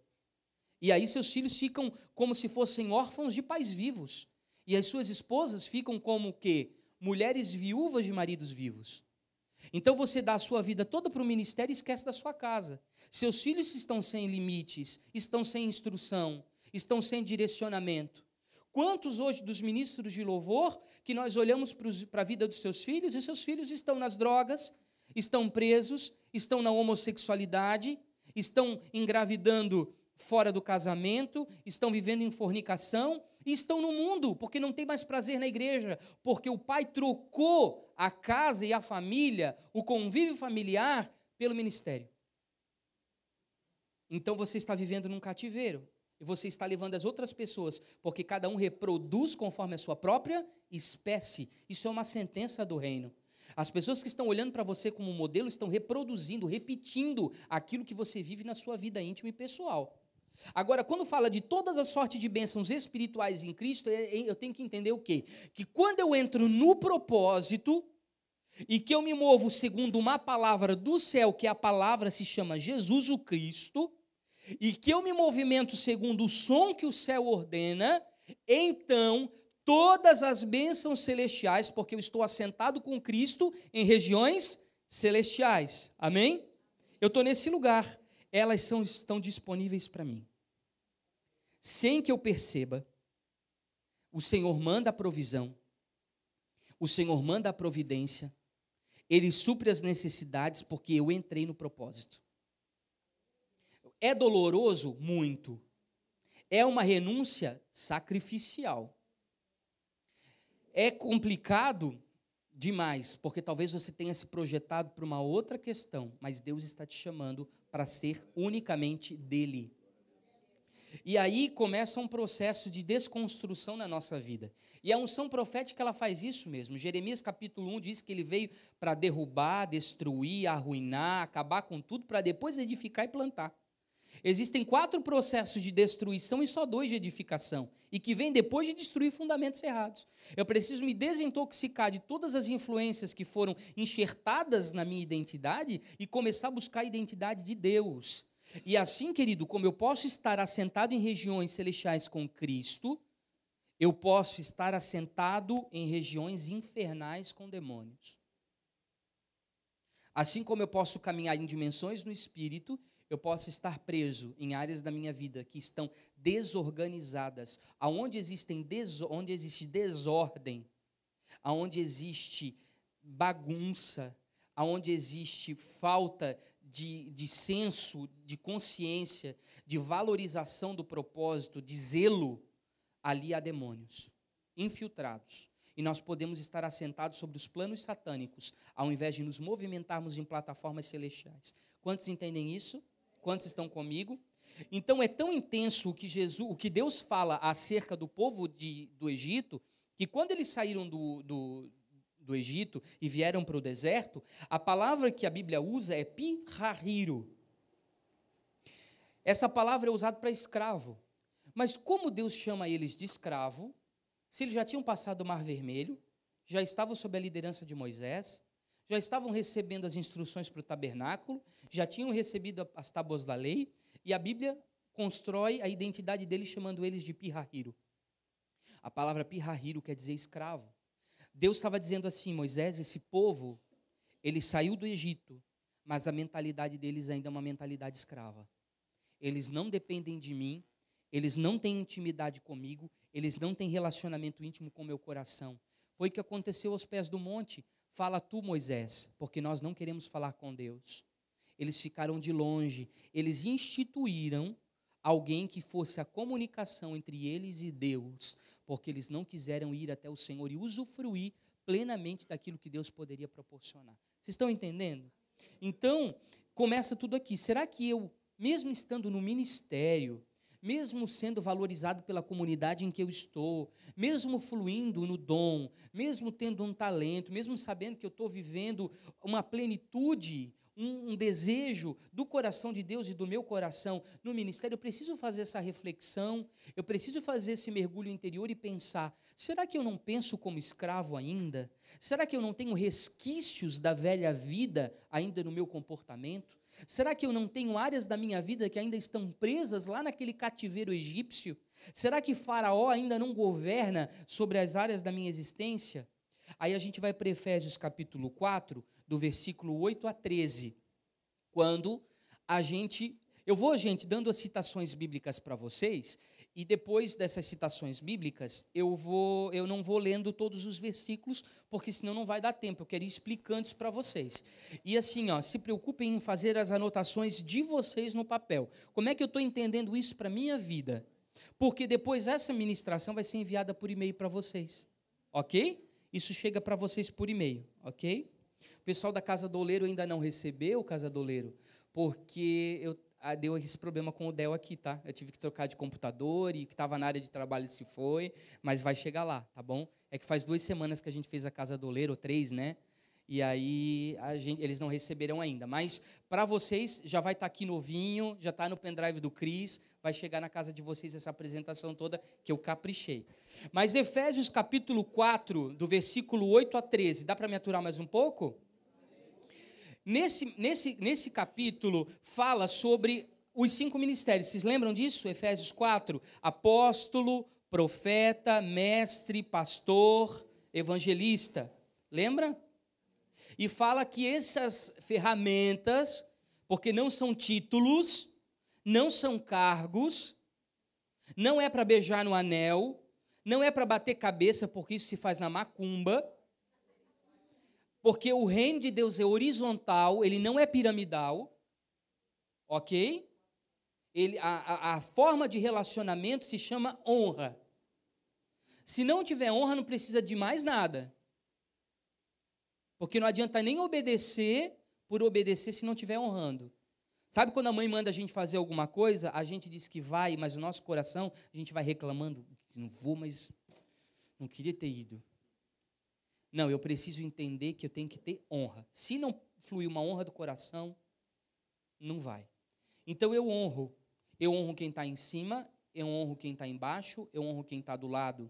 E aí seus filhos ficam como se fossem órfãos de pais vivos. E as suas esposas ficam como que mulheres viúvas de maridos vivos. Então você dá a sua vida toda para o ministério e esquece da sua casa. Seus filhos estão sem limites, estão sem instrução, estão sem direcionamento. Quantos hoje dos ministros de louvor que nós olhamos para a vida dos seus filhos e seus filhos estão nas drogas, estão presos, estão na homossexualidade, estão engravidando fora do casamento, estão vivendo em fornicação, e estão no mundo, porque não tem mais prazer na igreja, porque o pai trocou a casa e a família, o convívio familiar, pelo ministério. Então você está vivendo num cativeiro e você está levando as outras pessoas, porque cada um reproduz conforme a sua própria espécie. Isso é uma sentença do reino. As pessoas que estão olhando para você como modelo estão reproduzindo, repetindo aquilo que você vive na sua vida íntima e pessoal. Agora, quando fala de todas as sortes de bênçãos espirituais em Cristo, é, é, eu tenho que entender o quê? Que quando eu entro no propósito e que eu me movo segundo uma palavra do céu, que é a palavra se chama Jesus o Cristo, e que eu me movimento segundo o som que o céu ordena, então todas as bênçãos celestiais, porque eu estou assentado com Cristo em regiões celestiais. Amém? Eu estou nesse lugar. Elas são, estão disponíveis para mim sem que eu perceba, o Senhor manda a provisão, o Senhor manda a providência, ele supre as necessidades porque eu entrei no propósito. É doloroso? Muito. É uma renúncia sacrificial. É complicado? Demais, porque talvez você tenha se projetado para uma outra questão, mas Deus está te chamando para ser unicamente dele. E aí começa um processo de desconstrução na nossa vida. E a unção profética ela faz isso mesmo. Jeremias capítulo 1 diz que ele veio para derrubar, destruir, arruinar, acabar com tudo para depois edificar e plantar. Existem quatro processos de destruição e só dois de edificação, e que vem depois de destruir fundamentos errados. Eu preciso me desintoxicar de todas as influências que foram enxertadas na minha identidade e começar a buscar a identidade de Deus. E assim, querido, como eu posso estar assentado em regiões celestiais com Cristo, eu posso estar assentado em regiões infernais com demônios. Assim como eu posso caminhar em dimensões no espírito, eu posso estar preso em áreas da minha vida que estão desorganizadas, aonde existem onde existe desordem, aonde existe bagunça, aonde existe falta de, de senso, de consciência, de valorização do propósito, de zelo, ali há demônios infiltrados. E nós podemos estar assentados sobre os planos satânicos, ao invés de nos movimentarmos em plataformas celestiais. Quantos entendem isso? Quantos estão comigo? Então é tão intenso o que Jesus, o que Deus fala acerca do povo de, do Egito, que quando eles saíram do, do do Egito e vieram para o deserto, a palavra que a Bíblia usa é pirrahiro. Essa palavra é usada para escravo. Mas como Deus chama eles de escravo, se eles já tinham passado o Mar Vermelho, já estavam sob a liderança de Moisés, já estavam recebendo as instruções para o tabernáculo, já tinham recebido as tábuas da lei, e a Bíblia constrói a identidade deles chamando eles de pirrahiro. A palavra pirrahiro quer dizer escravo. Deus estava dizendo assim, Moisés, esse povo, ele saiu do Egito, mas a mentalidade deles ainda é uma mentalidade escrava. Eles não dependem de mim, eles não têm intimidade comigo, eles não têm relacionamento íntimo com meu coração. Foi o que aconteceu aos pés do monte. Fala tu, Moisés, porque nós não queremos falar com Deus. Eles ficaram de longe, eles instituíram alguém que fosse a comunicação entre eles e Deus, porque eles não quiseram ir até o Senhor e usufruir plenamente daquilo que Deus poderia proporcionar. Vocês estão entendendo? Então, começa tudo aqui. Será que eu, mesmo estando no ministério, mesmo sendo valorizado pela comunidade em que eu estou, mesmo fluindo no dom, mesmo tendo um talento, mesmo sabendo que eu estou vivendo uma plenitude, um, um desejo do coração de Deus e do meu coração no ministério, eu preciso fazer essa reflexão, eu preciso fazer esse mergulho interior e pensar: será que eu não penso como escravo ainda? Será que eu não tenho resquícios da velha vida ainda no meu comportamento? Será que eu não tenho áreas da minha vida que ainda estão presas lá naquele cativeiro egípcio? Será que Faraó ainda não governa sobre as áreas da minha existência? Aí a gente vai para Efésios capítulo 4, do versículo 8 a 13, quando a gente. Eu vou, gente, dando as citações bíblicas para vocês, e depois dessas citações bíblicas, eu vou, eu não vou lendo todos os versículos, porque senão não vai dar tempo. Eu quero ir explicando isso para vocês. E assim, ó, se preocupem em fazer as anotações de vocês no papel. Como é que eu estou entendendo isso para minha vida? Porque depois essa ministração vai ser enviada por e-mail para vocês, ok? Isso chega para vocês por e-mail, ok? pessoal da Casa do Oleiro ainda não recebeu Casa do Oleiro, porque eu ah, deu esse problema com o Dell aqui, tá? Eu tive que trocar de computador e que estava na área de trabalho se foi, mas vai chegar lá, tá bom? É que faz duas semanas que a gente fez a Casa do Oleiro, três, né? E aí gente, eles não receberam ainda. Mas para vocês já vai estar tá aqui novinho, já está no pendrive do Cris, vai chegar na casa de vocês essa apresentação toda que eu caprichei. Mas Efésios capítulo 4, do versículo 8 a 13, dá para me aturar mais um pouco? Nesse, nesse, nesse capítulo fala sobre os cinco ministérios. Vocês lembram disso? Efésios 4: apóstolo, profeta, mestre, pastor, evangelista. Lembra? E fala que essas ferramentas, porque não são títulos, não são cargos, não é para beijar no anel, não é para bater cabeça, porque isso se faz na macumba. Porque o reino de Deus é horizontal, ele não é piramidal. Ok? Ele, a, a, a forma de relacionamento se chama honra. Se não tiver honra, não precisa de mais nada. Porque não adianta nem obedecer por obedecer se não estiver honrando. Sabe quando a mãe manda a gente fazer alguma coisa, a gente diz que vai, mas o nosso coração, a gente vai reclamando, não vou, mas não queria ter ido. Não, eu preciso entender que eu tenho que ter honra. Se não fluir uma honra do coração, não vai. Então eu honro. Eu honro quem está em cima, eu honro quem está embaixo, eu honro quem está do lado.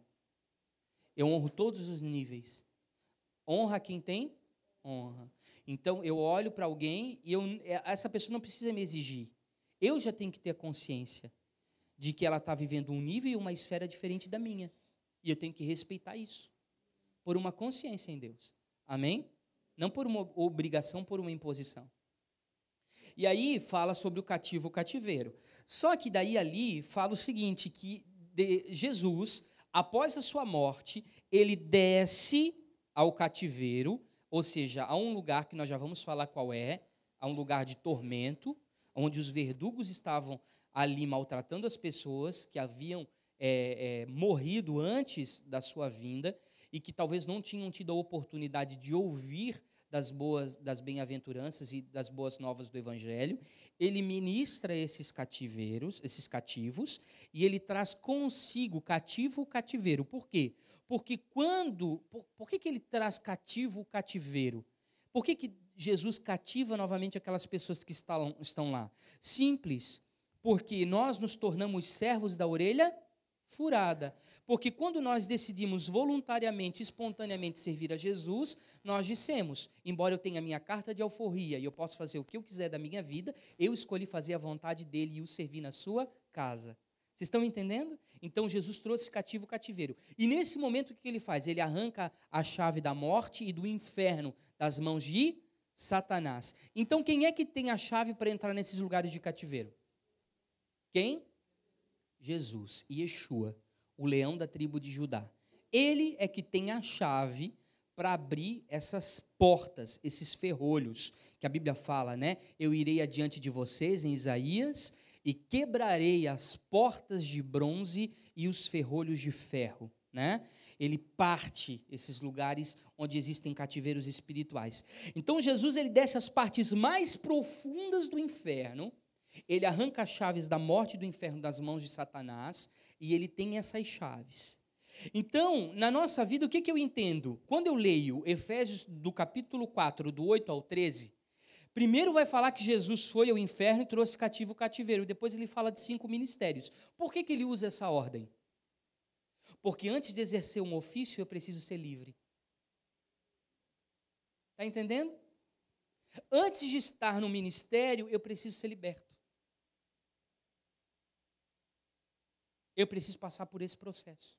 Eu honro todos os níveis. Honra quem tem honra. Então eu olho para alguém e eu, é, essa pessoa não precisa me exigir. Eu já tenho que ter a consciência de que ela está vivendo um nível e uma esfera diferente da minha. E eu tenho que respeitar isso por uma consciência em Deus. Amém? Não por uma obrigação, por uma imposição. E aí fala sobre o cativo o cativeiro. Só que daí ali fala o seguinte, que Jesus, após a sua morte, ele desce ao cativeiro, ou seja, a um lugar que nós já vamos falar qual é, a um lugar de tormento, onde os verdugos estavam ali maltratando as pessoas que haviam é, é, morrido antes da sua vinda, e que talvez não tinham tido a oportunidade de ouvir das boas, das bem-aventuranças e das boas novas do evangelho. Ele ministra esses cativeiros, esses cativos, e ele traz consigo cativo o cativeiro. Por quê? Porque quando, por, por que, que ele traz cativo o cativeiro? Por que, que Jesus cativa novamente aquelas pessoas que estão, estão lá? Simples, porque nós nos tornamos servos da orelha furada. Porque quando nós decidimos voluntariamente, espontaneamente servir a Jesus, nós dissemos: embora eu tenha minha carta de alforria e eu possa fazer o que eu quiser da minha vida, eu escolhi fazer a vontade dele e o servir na sua casa. Vocês estão entendendo? Então Jesus trouxe cativo o cativeiro. E nesse momento o que ele faz? Ele arranca a chave da morte e do inferno das mãos de Satanás. Então quem é que tem a chave para entrar nesses lugares de cativeiro? Quem? Jesus e Yeshua o leão da tribo de Judá. Ele é que tem a chave para abrir essas portas, esses ferrolhos, que a Bíblia fala, né? Eu irei adiante de vocês, em Isaías, e quebrarei as portas de bronze e os ferrolhos de ferro, né? Ele parte esses lugares onde existem cativeiros espirituais. Então Jesus ele desce as partes mais profundas do inferno, ele arranca as chaves da morte do inferno das mãos de Satanás e ele tem essas chaves. Então, na nossa vida, o que, que eu entendo? Quando eu leio Efésios do capítulo 4, do 8 ao 13, primeiro vai falar que Jesus foi ao inferno e trouxe cativo o cativeiro. Depois ele fala de cinco ministérios. Por que, que ele usa essa ordem? Porque antes de exercer um ofício, eu preciso ser livre. Está entendendo? Antes de estar no ministério, eu preciso ser liberto. Eu preciso passar por esse processo.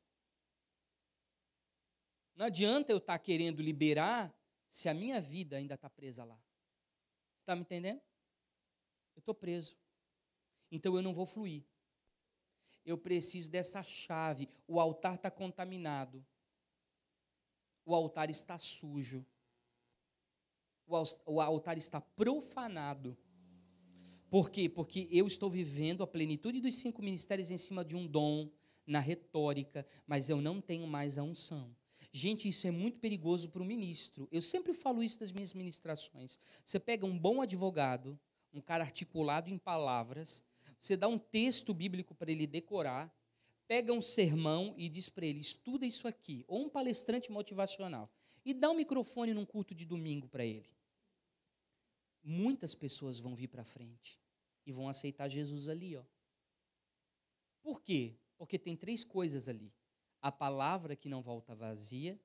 Não adianta eu estar tá querendo liberar se a minha vida ainda está presa lá. Você está me entendendo? Eu estou preso. Então eu não vou fluir. Eu preciso dessa chave. O altar está contaminado. O altar está sujo. O altar está profanado. Por quê? Porque eu estou vivendo a plenitude dos cinco ministérios em cima de um dom, na retórica, mas eu não tenho mais a unção. Gente, isso é muito perigoso para o ministro. Eu sempre falo isso nas minhas ministrações. Você pega um bom advogado, um cara articulado em palavras, você dá um texto bíblico para ele decorar, pega um sermão e diz para ele: estuda isso aqui, ou um palestrante motivacional, e dá um microfone num culto de domingo para ele muitas pessoas vão vir para frente e vão aceitar Jesus ali, ó. Por quê? Porque tem três coisas ali: a palavra que não volta vazia,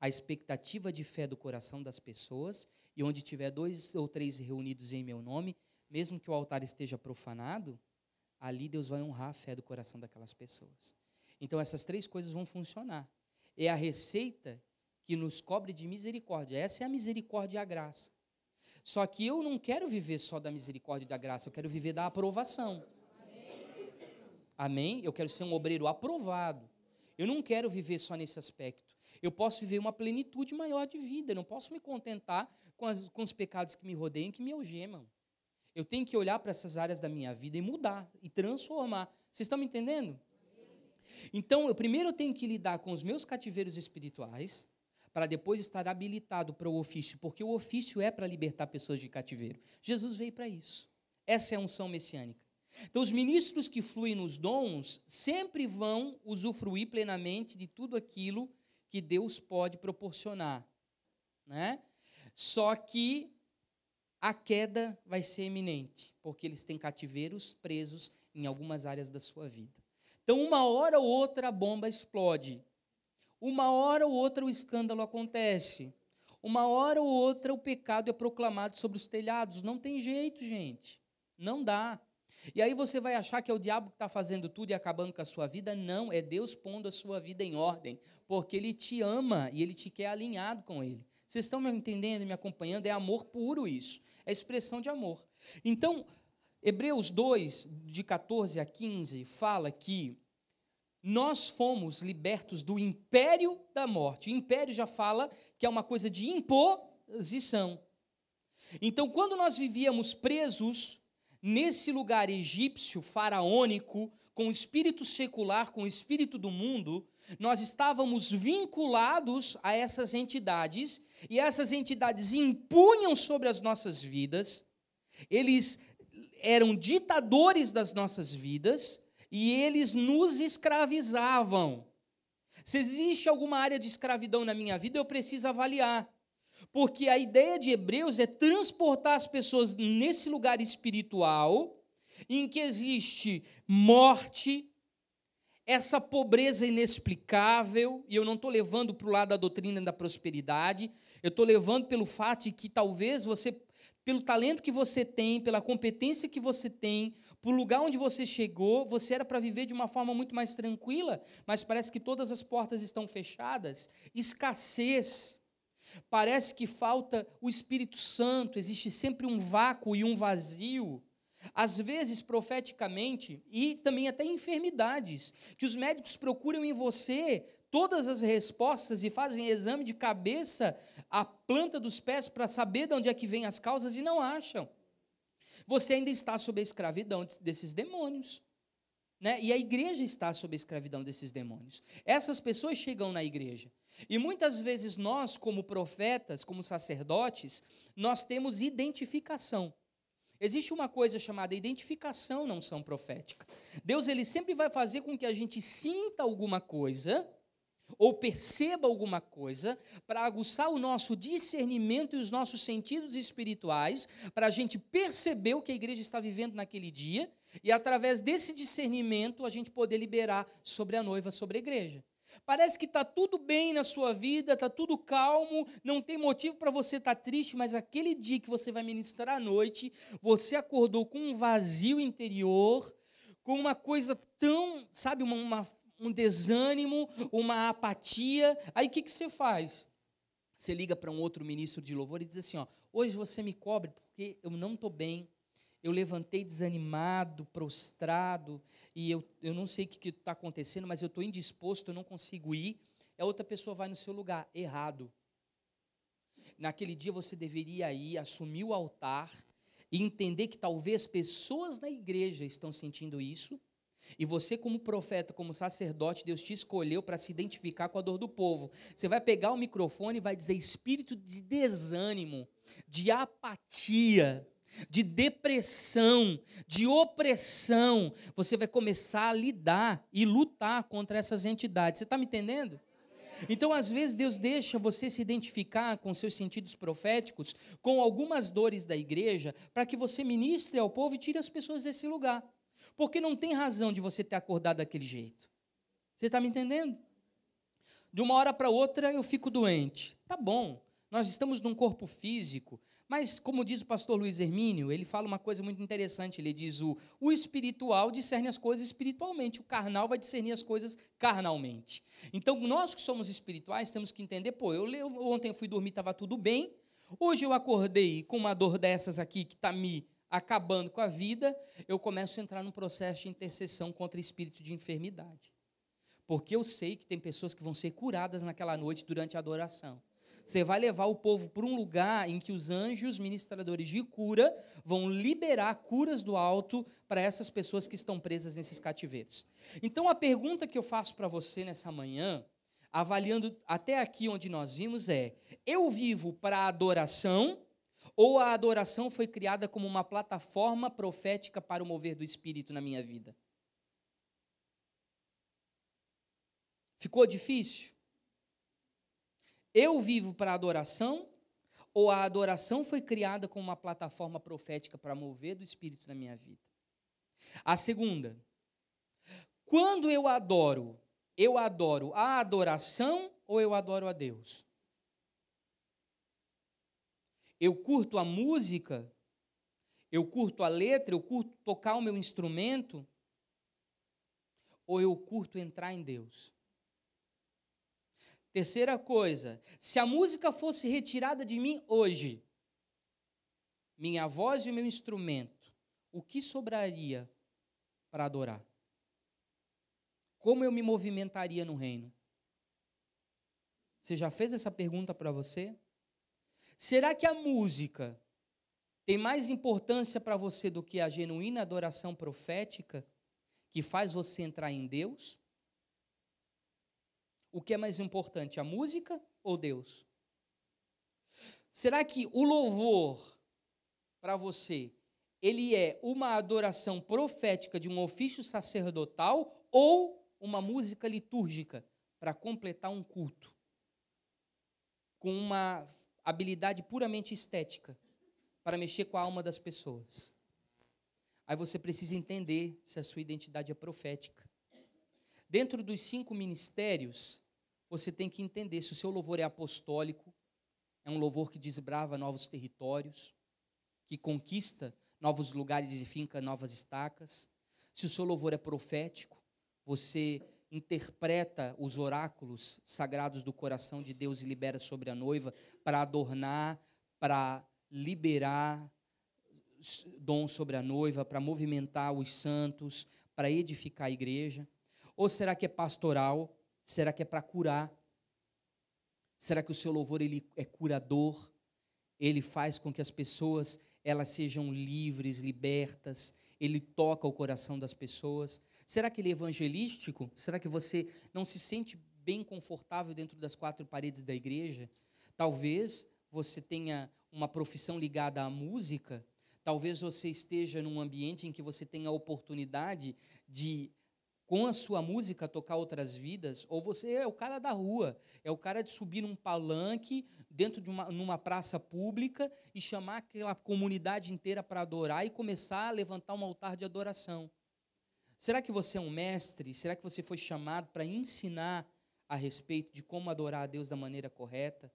a expectativa de fé do coração das pessoas, e onde tiver dois ou três reunidos em meu nome, mesmo que o altar esteja profanado, ali Deus vai honrar a fé do coração daquelas pessoas. Então essas três coisas vão funcionar. É a receita que nos cobre de misericórdia. Essa é a misericórdia e a graça. Só que eu não quero viver só da misericórdia e da graça, eu quero viver da aprovação. Amém? Eu quero ser um obreiro aprovado. Eu não quero viver só nesse aspecto. Eu posso viver uma plenitude maior de vida. Eu não posso me contentar com, as, com os pecados que me rodeiam, que me algemam. Eu tenho que olhar para essas áreas da minha vida e mudar e transformar. Vocês estão me entendendo? Então, eu, primeiro eu tenho que lidar com os meus cativeiros espirituais, para depois estar habilitado para o ofício, porque o ofício é para libertar pessoas de cativeiro. Jesus veio para isso. Essa é a unção messiânica. Então, os ministros que fluem nos dons sempre vão usufruir plenamente de tudo aquilo que Deus pode proporcionar. Né? Só que a queda vai ser iminente, porque eles têm cativeiros presos em algumas áreas da sua vida. Então, uma hora ou outra, a bomba explode. Uma hora ou outra o escândalo acontece. Uma hora ou outra o pecado é proclamado sobre os telhados. Não tem jeito, gente. Não dá. E aí você vai achar que é o diabo que está fazendo tudo e acabando com a sua vida. Não, é Deus pondo a sua vida em ordem. Porque ele te ama e ele te quer alinhado com ele. Vocês estão me entendendo, me acompanhando? É amor puro isso. É expressão de amor. Então, Hebreus 2, de 14 a 15, fala que nós fomos libertos do império da morte. O império já fala que é uma coisa de imposição. Então, quando nós vivíamos presos nesse lugar egípcio, faraônico, com o espírito secular, com o espírito do mundo, nós estávamos vinculados a essas entidades e essas entidades impunham sobre as nossas vidas, eles eram ditadores das nossas vidas e eles nos escravizavam. Se existe alguma área de escravidão na minha vida, eu preciso avaliar. Porque a ideia de Hebreus é transportar as pessoas nesse lugar espiritual em que existe morte, essa pobreza inexplicável, e eu não estou levando para o lado da doutrina da prosperidade, eu estou levando pelo fato de que talvez você pelo talento que você tem, pela competência que você tem, pelo lugar onde você chegou, você era para viver de uma forma muito mais tranquila, mas parece que todas as portas estão fechadas. Escassez. Parece que falta o Espírito Santo, existe sempre um vácuo e um vazio. Às vezes, profeticamente, e também até enfermidades, que os médicos procuram em você todas as respostas e fazem exame de cabeça à planta dos pés para saber de onde é que vêm as causas e não acham. Você ainda está sob a escravidão desses demônios. Né? E a igreja está sob a escravidão desses demônios. Essas pessoas chegam na igreja. E muitas vezes nós, como profetas, como sacerdotes, nós temos identificação. Existe uma coisa chamada identificação não são profética. Deus ele sempre vai fazer com que a gente sinta alguma coisa ou perceba alguma coisa para aguçar o nosso discernimento e os nossos sentidos espirituais, para a gente perceber o que a igreja está vivendo naquele dia e, através desse discernimento, a gente poder liberar sobre a noiva, sobre a igreja. Parece que está tudo bem na sua vida, está tudo calmo, não tem motivo para você estar tá triste, mas aquele dia que você vai ministrar à noite, você acordou com um vazio interior, com uma coisa tão, sabe, uma, uma um desânimo, uma apatia. Aí o que, que você faz? Você liga para um outro ministro de louvor e diz assim: ó, hoje você me cobre porque eu não estou bem, eu levantei desanimado, prostrado, e eu, eu não sei o que está acontecendo, mas eu estou indisposto, eu não consigo ir. E a outra pessoa vai no seu lugar, errado. Naquele dia você deveria ir, assumir o altar e entender que talvez pessoas na igreja estão sentindo isso e você, como profeta, como sacerdote, Deus te escolheu para se identificar com a dor do povo. Você vai pegar o microfone e vai dizer: espírito de desânimo, de apatia, de depressão, de opressão. Você vai começar a lidar e lutar contra essas entidades. Você está me entendendo? Então, às vezes, Deus deixa você se identificar com seus sentidos proféticos, com algumas dores da igreja, para que você ministre ao povo e tire as pessoas desse lugar. Porque não tem razão de você ter acordado daquele jeito. Você está me entendendo? De uma hora para outra eu fico doente. Tá bom, nós estamos num corpo físico, mas como diz o pastor Luiz Hermínio, ele fala uma coisa muito interessante. Ele diz: o, o espiritual discerne as coisas espiritualmente, o carnal vai discernir as coisas carnalmente. Então nós que somos espirituais temos que entender: pô, eu, eu ontem eu fui dormir, estava tudo bem. Hoje eu acordei com uma dor dessas aqui que está me acabando com a vida, eu começo a entrar num processo de intercessão contra espírito de enfermidade. Porque eu sei que tem pessoas que vão ser curadas naquela noite durante a adoração. Você vai levar o povo para um lugar em que os anjos ministradores de cura vão liberar curas do alto para essas pessoas que estão presas nesses cativeiros. Então, a pergunta que eu faço para você nessa manhã, avaliando até aqui onde nós vimos, é: eu vivo para adoração ou a adoração foi criada como uma plataforma profética para o mover do Espírito na minha vida? Ficou difícil? Eu vivo para adoração ou a adoração foi criada como uma plataforma profética para mover do Espírito na minha vida? A segunda, quando eu adoro, eu adoro a adoração ou eu adoro a Deus? Eu curto a música, eu curto a letra, eu curto tocar o meu instrumento, ou eu curto entrar em Deus? Terceira coisa, se a música fosse retirada de mim hoje, minha voz e o meu instrumento, o que sobraria para adorar? Como eu me movimentaria no reino? Você já fez essa pergunta para você? Será que a música tem mais importância para você do que a genuína adoração profética que faz você entrar em Deus? O que é mais importante, a música ou Deus? Será que o louvor para você ele é uma adoração profética de um ofício sacerdotal ou uma música litúrgica para completar um culto com uma habilidade puramente estética para mexer com a alma das pessoas. Aí você precisa entender se a sua identidade é profética. Dentro dos cinco ministérios, você tem que entender se o seu louvor é apostólico, é um louvor que desbrava novos territórios, que conquista novos lugares e finca novas estacas. Se o seu louvor é profético, você interpreta os oráculos sagrados do coração de Deus e libera sobre a noiva para adornar, para liberar dom sobre a noiva, para movimentar os santos, para edificar a igreja? Ou será que é pastoral? Será que é para curar? Será que o seu louvor ele é curador? Ele faz com que as pessoas elas sejam livres, libertas, ele toca o coração das pessoas. Será que ele é evangelístico? Será que você não se sente bem confortável dentro das quatro paredes da igreja? Talvez você tenha uma profissão ligada à música, talvez você esteja num ambiente em que você tenha a oportunidade de com a sua música tocar outras vidas, ou você é o cara da rua, é o cara de subir num palanque dentro de uma numa praça pública e chamar aquela comunidade inteira para adorar e começar a levantar um altar de adoração. Será que você é um mestre? Será que você foi chamado para ensinar a respeito de como adorar a Deus da maneira correta?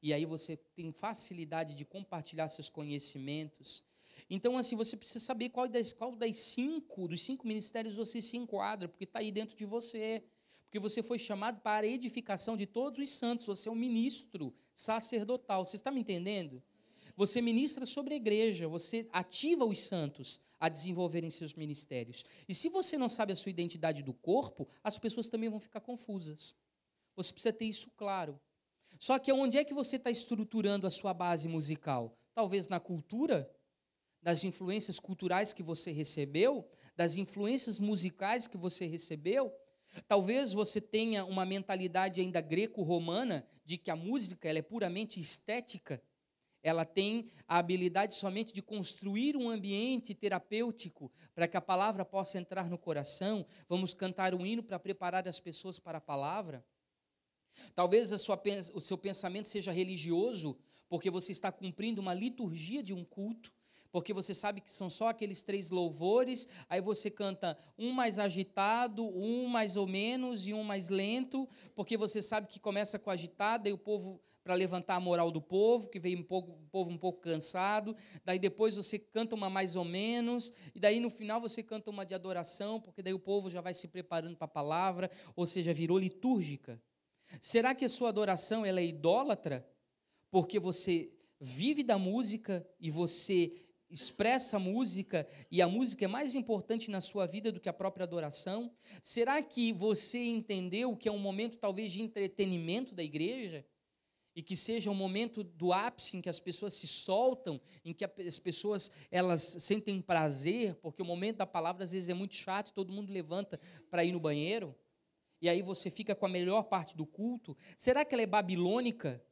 E aí você tem facilidade de compartilhar seus conhecimentos. Então, assim, você precisa saber qual das, qual das cinco, dos cinco ministérios você se enquadra, porque está aí dentro de você. Porque você foi chamado para a edificação de todos os santos, você é um ministro sacerdotal. Você está me entendendo? você ministra sobre a igreja, você ativa os santos a desenvolverem seus ministérios. E se você não sabe a sua identidade do corpo, as pessoas também vão ficar confusas. Você precisa ter isso claro. Só que onde é que você está estruturando a sua base musical? Talvez na cultura, das influências culturais que você recebeu, das influências musicais que você recebeu. Talvez você tenha uma mentalidade ainda greco-romana de que a música ela é puramente estética ela tem a habilidade somente de construir um ambiente terapêutico para que a palavra possa entrar no coração. Vamos cantar um hino para preparar as pessoas para a palavra. Talvez a sua, o seu pensamento seja religioso, porque você está cumprindo uma liturgia de um culto, porque você sabe que são só aqueles três louvores, aí você canta um mais agitado, um mais ou menos e um mais lento, porque você sabe que começa com agitada e o povo para levantar a moral do povo, que veio um pouco, o povo um pouco cansado. Daí depois você canta uma mais ou menos, e daí no final você canta uma de adoração, porque daí o povo já vai se preparando para a palavra, ou seja, virou litúrgica. Será que a sua adoração ela é idólatra? Porque você vive da música e você expressa a música e a música é mais importante na sua vida do que a própria adoração? Será que você entendeu que é um momento talvez de entretenimento da igreja? e que seja um momento do ápice em que as pessoas se soltam, em que as pessoas elas sentem prazer, porque o momento da palavra às vezes é muito chato, todo mundo levanta para ir no banheiro, e aí você fica com a melhor parte do culto. Será que ela é babilônica?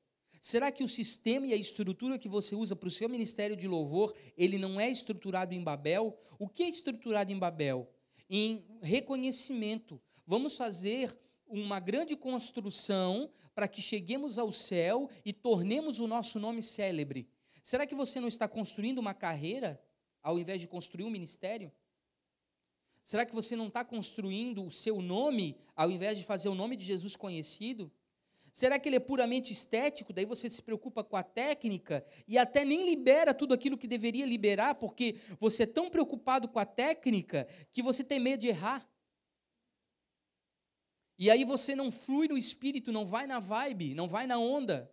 Será que o sistema e a estrutura que você usa para o seu ministério de louvor, ele não é estruturado em Babel? O que é estruturado em Babel? Em reconhecimento. Vamos fazer uma grande construção para que cheguemos ao céu e tornemos o nosso nome célebre. Será que você não está construindo uma carreira ao invés de construir um ministério? Será que você não está construindo o seu nome ao invés de fazer o nome de Jesus conhecido? Será que ele é puramente estético? Daí você se preocupa com a técnica e até nem libera tudo aquilo que deveria liberar, porque você é tão preocupado com a técnica que você tem medo de errar. E aí você não flui no espírito, não vai na vibe, não vai na onda.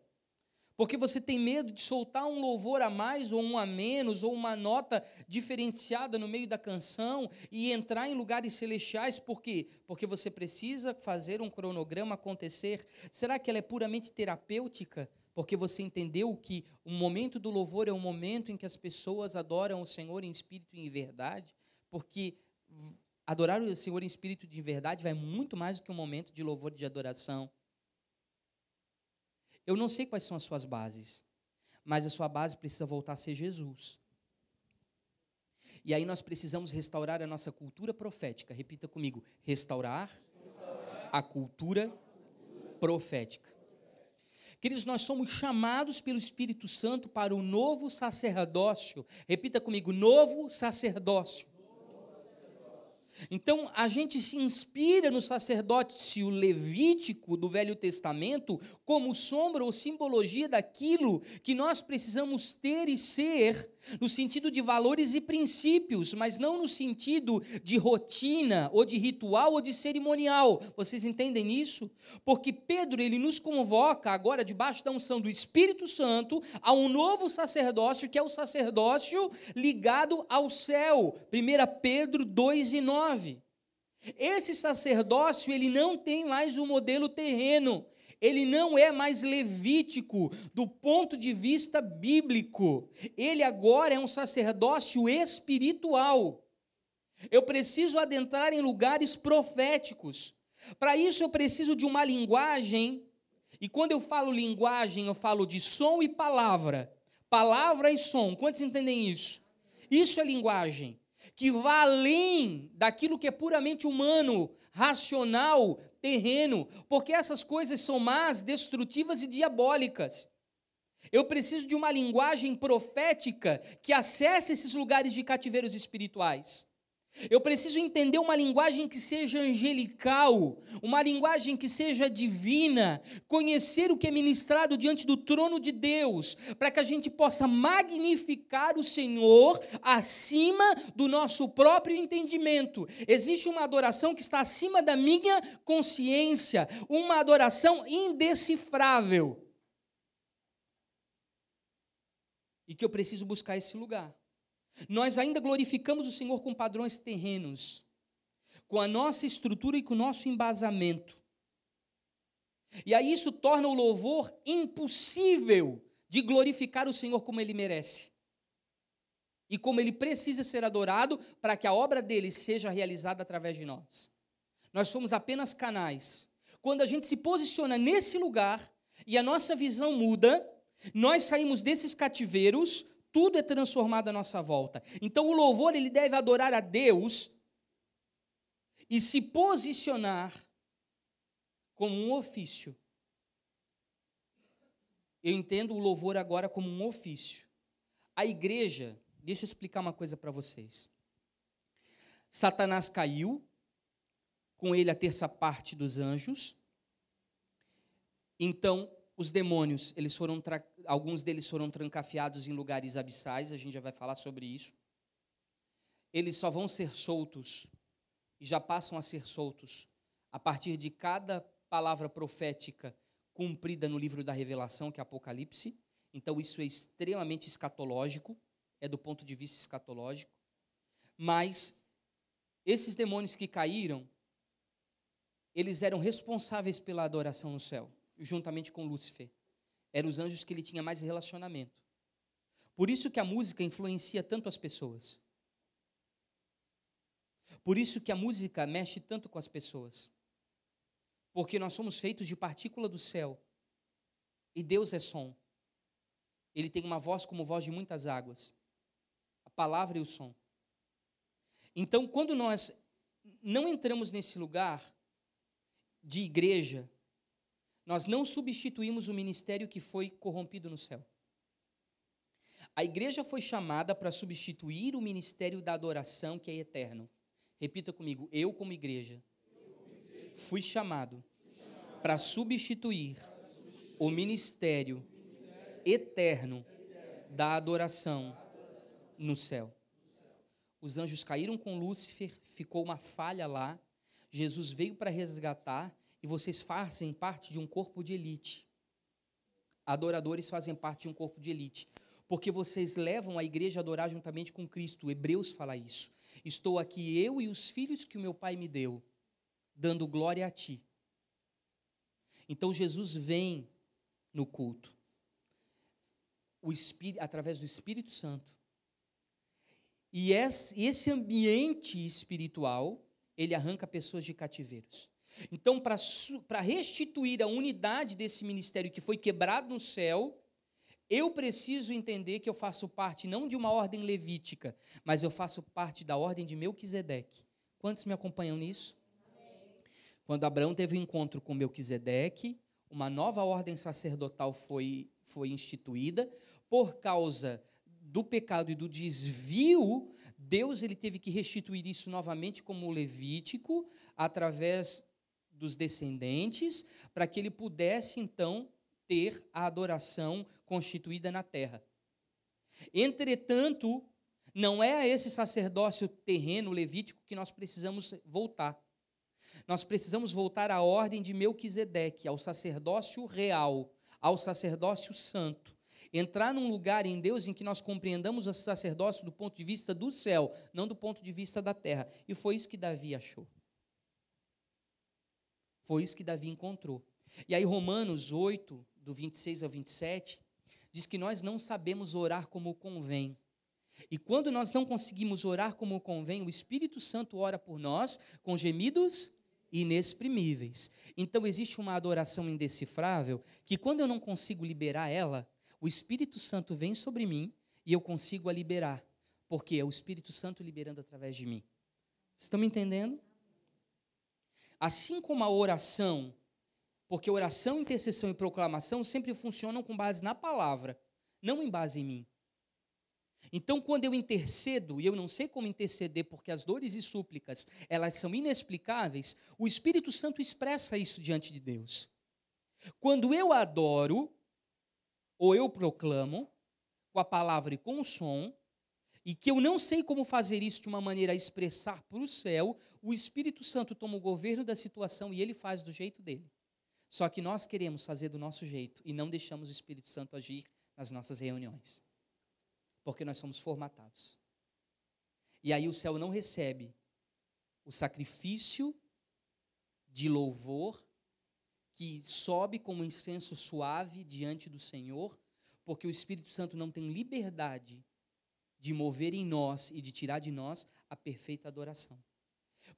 Porque você tem medo de soltar um louvor a mais ou um a menos ou uma nota diferenciada no meio da canção e entrar em lugares celestiais, por quê? Porque você precisa fazer um cronograma acontecer. Será que ela é puramente terapêutica? Porque você entendeu que o momento do louvor é o momento em que as pessoas adoram o Senhor em espírito e em verdade? Porque Adorar o Senhor em espírito de verdade vai muito mais do que um momento de louvor de adoração. Eu não sei quais são as suas bases, mas a sua base precisa voltar a ser Jesus. E aí nós precisamos restaurar a nossa cultura profética. Repita comigo: restaurar, restaurar. a cultura, a cultura. profética. Queridos, nós somos chamados pelo Espírito Santo para o novo sacerdócio. Repita comigo: novo sacerdócio. Então, a gente se inspira no sacerdócio levítico do Velho Testamento como sombra ou simbologia daquilo que nós precisamos ter e ser, no sentido de valores e princípios, mas não no sentido de rotina ou de ritual ou de cerimonial. Vocês entendem isso? Porque Pedro, ele nos convoca agora debaixo da unção do Espírito Santo a um novo sacerdócio, que é o sacerdócio ligado ao céu. 1 Pedro 2 e 9 esse sacerdócio, ele não tem mais o um modelo terreno. Ele não é mais levítico do ponto de vista bíblico. Ele agora é um sacerdócio espiritual. Eu preciso adentrar em lugares proféticos. Para isso eu preciso de uma linguagem. E quando eu falo linguagem, eu falo de som e palavra. Palavra e som. Quantos entendem isso? Isso é linguagem que vá além daquilo que é puramente humano, racional, terreno, porque essas coisas são más, destrutivas e diabólicas. Eu preciso de uma linguagem profética que acesse esses lugares de cativeiros espirituais. Eu preciso entender uma linguagem que seja angelical, uma linguagem que seja divina, conhecer o que é ministrado diante do trono de Deus, para que a gente possa magnificar o Senhor acima do nosso próprio entendimento. Existe uma adoração que está acima da minha consciência, uma adoração indecifrável. E que eu preciso buscar esse lugar. Nós ainda glorificamos o Senhor com padrões terrenos, com a nossa estrutura e com o nosso embasamento. E aí isso torna o louvor impossível de glorificar o Senhor como ele merece. E como ele precisa ser adorado para que a obra dele seja realizada através de nós. Nós somos apenas canais. Quando a gente se posiciona nesse lugar e a nossa visão muda, nós saímos desses cativeiros tudo é transformado à nossa volta. Então o louvor ele deve adorar a Deus e se posicionar como um ofício. Eu entendo o louvor agora como um ofício. A igreja, deixa eu explicar uma coisa para vocês. Satanás caiu, com ele a terça parte dos anjos. Então, os demônios, eles foram tra... alguns deles foram trancafiados em lugares abissais, a gente já vai falar sobre isso. Eles só vão ser soltos e já passam a ser soltos a partir de cada palavra profética cumprida no livro da Revelação, que é Apocalipse. Então isso é extremamente escatológico, é do ponto de vista escatológico. Mas esses demônios que caíram, eles eram responsáveis pela adoração no céu juntamente com Lúcifer. Eram os anjos que ele tinha mais relacionamento. Por isso que a música influencia tanto as pessoas. Por isso que a música mexe tanto com as pessoas. Porque nós somos feitos de partícula do céu. E Deus é som. Ele tem uma voz como voz de muitas águas. A palavra e o som. Então, quando nós não entramos nesse lugar de igreja, nós não substituímos o ministério que foi corrompido no céu. A igreja foi chamada para substituir o ministério da adoração que é eterno. Repita comigo, eu como igreja, fui chamado, para substituir, o, ministério eterno, da adoração no céu. Os anjos caíram com Lúcifer, ficou uma falha lá. Jesus veio para resgatar e vocês fazem parte de um corpo de elite. Adoradores fazem parte de um corpo de elite, porque vocês levam a igreja a adorar juntamente com Cristo. Hebreus fala isso. Estou aqui eu e os filhos que o meu pai me deu, dando glória a ti. Então Jesus vem no culto. O espírito, através do Espírito Santo. E esse ambiente espiritual, ele arranca pessoas de cativeiros. Então, para restituir a unidade desse ministério que foi quebrado no céu, eu preciso entender que eu faço parte não de uma ordem levítica, mas eu faço parte da ordem de Melquisedeque. Quantos me acompanham nisso? Quando Abraão teve um encontro com Melquisedeque, uma nova ordem sacerdotal foi, foi instituída. Por causa do pecado e do desvio, Deus ele teve que restituir isso novamente como Levítico, através dos descendentes, para que ele pudesse então ter a adoração constituída na terra. Entretanto, não é a esse sacerdócio terreno levítico que nós precisamos voltar. Nós precisamos voltar à ordem de Melquisedeque, ao sacerdócio real, ao sacerdócio santo. Entrar num lugar em Deus em que nós compreendamos o sacerdócio do ponto de vista do céu, não do ponto de vista da terra. E foi isso que Davi achou. Foi isso que Davi encontrou. E aí, Romanos 8, do 26 ao 27, diz que nós não sabemos orar como convém. E quando nós não conseguimos orar como convém, o Espírito Santo ora por nós com gemidos inexprimíveis. Então existe uma adoração indecifrável que quando eu não consigo liberar ela, o Espírito Santo vem sobre mim e eu consigo a liberar, porque é o Espírito Santo liberando através de mim. Estão me entendendo? assim como a oração, porque oração, intercessão e proclamação sempre funcionam com base na palavra, não em base em mim. Então, quando eu intercedo, e eu não sei como interceder, porque as dores e súplicas, elas são inexplicáveis, o Espírito Santo expressa isso diante de Deus. Quando eu adoro, ou eu proclamo, com a palavra e com o som, e que eu não sei como fazer isso de uma maneira a expressar para o céu, o Espírito Santo toma o governo da situação e ele faz do jeito dele. Só que nós queremos fazer do nosso jeito e não deixamos o Espírito Santo agir nas nossas reuniões. Porque nós somos formatados. E aí o céu não recebe o sacrifício de louvor que sobe como incenso suave diante do Senhor, porque o Espírito Santo não tem liberdade de mover em nós e de tirar de nós a perfeita adoração.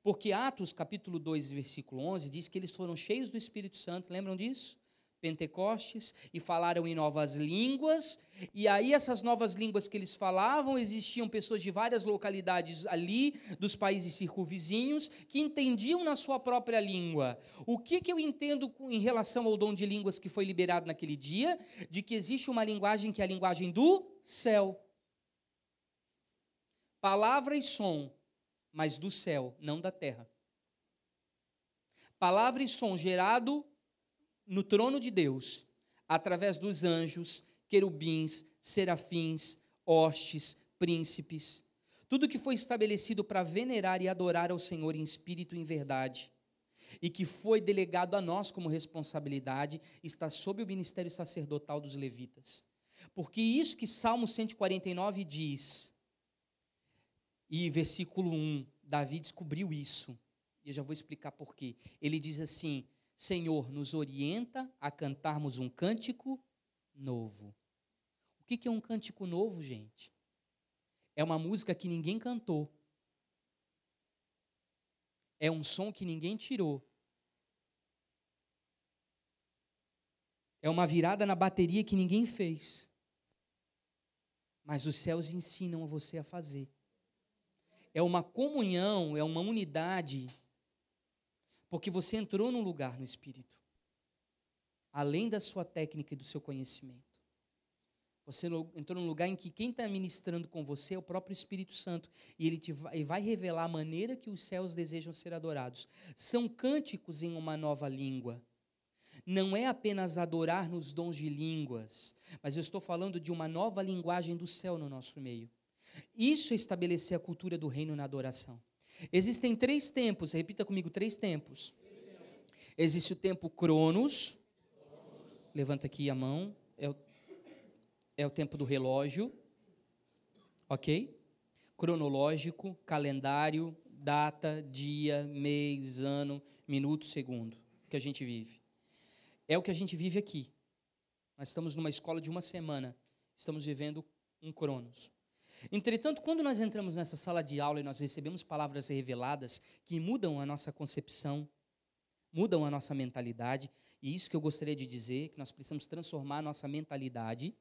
Porque Atos, capítulo 2, versículo 11, diz que eles foram cheios do Espírito Santo, lembram disso? Pentecostes, e falaram em novas línguas, e aí essas novas línguas que eles falavam, existiam pessoas de várias localidades ali, dos países circunvizinhos, que entendiam na sua própria língua. O que, que eu entendo em relação ao dom de línguas que foi liberado naquele dia? De que existe uma linguagem que é a linguagem do céu. Palavra e som mas do céu, não da terra. Palavra e som gerado no trono de Deus, através dos anjos, querubins, serafins, hostes, príncipes, tudo que foi estabelecido para venerar e adorar ao Senhor em espírito e em verdade, e que foi delegado a nós como responsabilidade, está sob o ministério sacerdotal dos levitas. Porque isso que Salmo 149 diz, e versículo 1, Davi descobriu isso. E eu já vou explicar por quê. Ele diz assim: Senhor, nos orienta a cantarmos um cântico novo. O que é um cântico novo, gente? É uma música que ninguém cantou. É um som que ninguém tirou. É uma virada na bateria que ninguém fez. Mas os céus ensinam você a fazer é uma comunhão, é uma unidade, porque você entrou num lugar no Espírito, além da sua técnica e do seu conhecimento. Você entrou num lugar em que quem está ministrando com você é o próprio Espírito Santo. E ele te vai, vai revelar a maneira que os céus desejam ser adorados. São cânticos em uma nova língua. Não é apenas adorar nos dons de línguas, mas eu estou falando de uma nova linguagem do céu no nosso meio. Isso é estabelecer a cultura do reino na adoração. Existem três tempos, repita comigo, três tempos. Existe o tempo cronos, levanta aqui a mão, é o, é o tempo do relógio, ok? Cronológico, calendário, data, dia, mês, ano, minuto, segundo, que a gente vive. É o que a gente vive aqui. Nós estamos numa escola de uma semana, estamos vivendo um cronos. Entretanto, quando nós entramos nessa sala de aula e nós recebemos palavras reveladas que mudam a nossa concepção, mudam a nossa mentalidade, e isso que eu gostaria de dizer, que nós precisamos transformar a nossa mentalidade,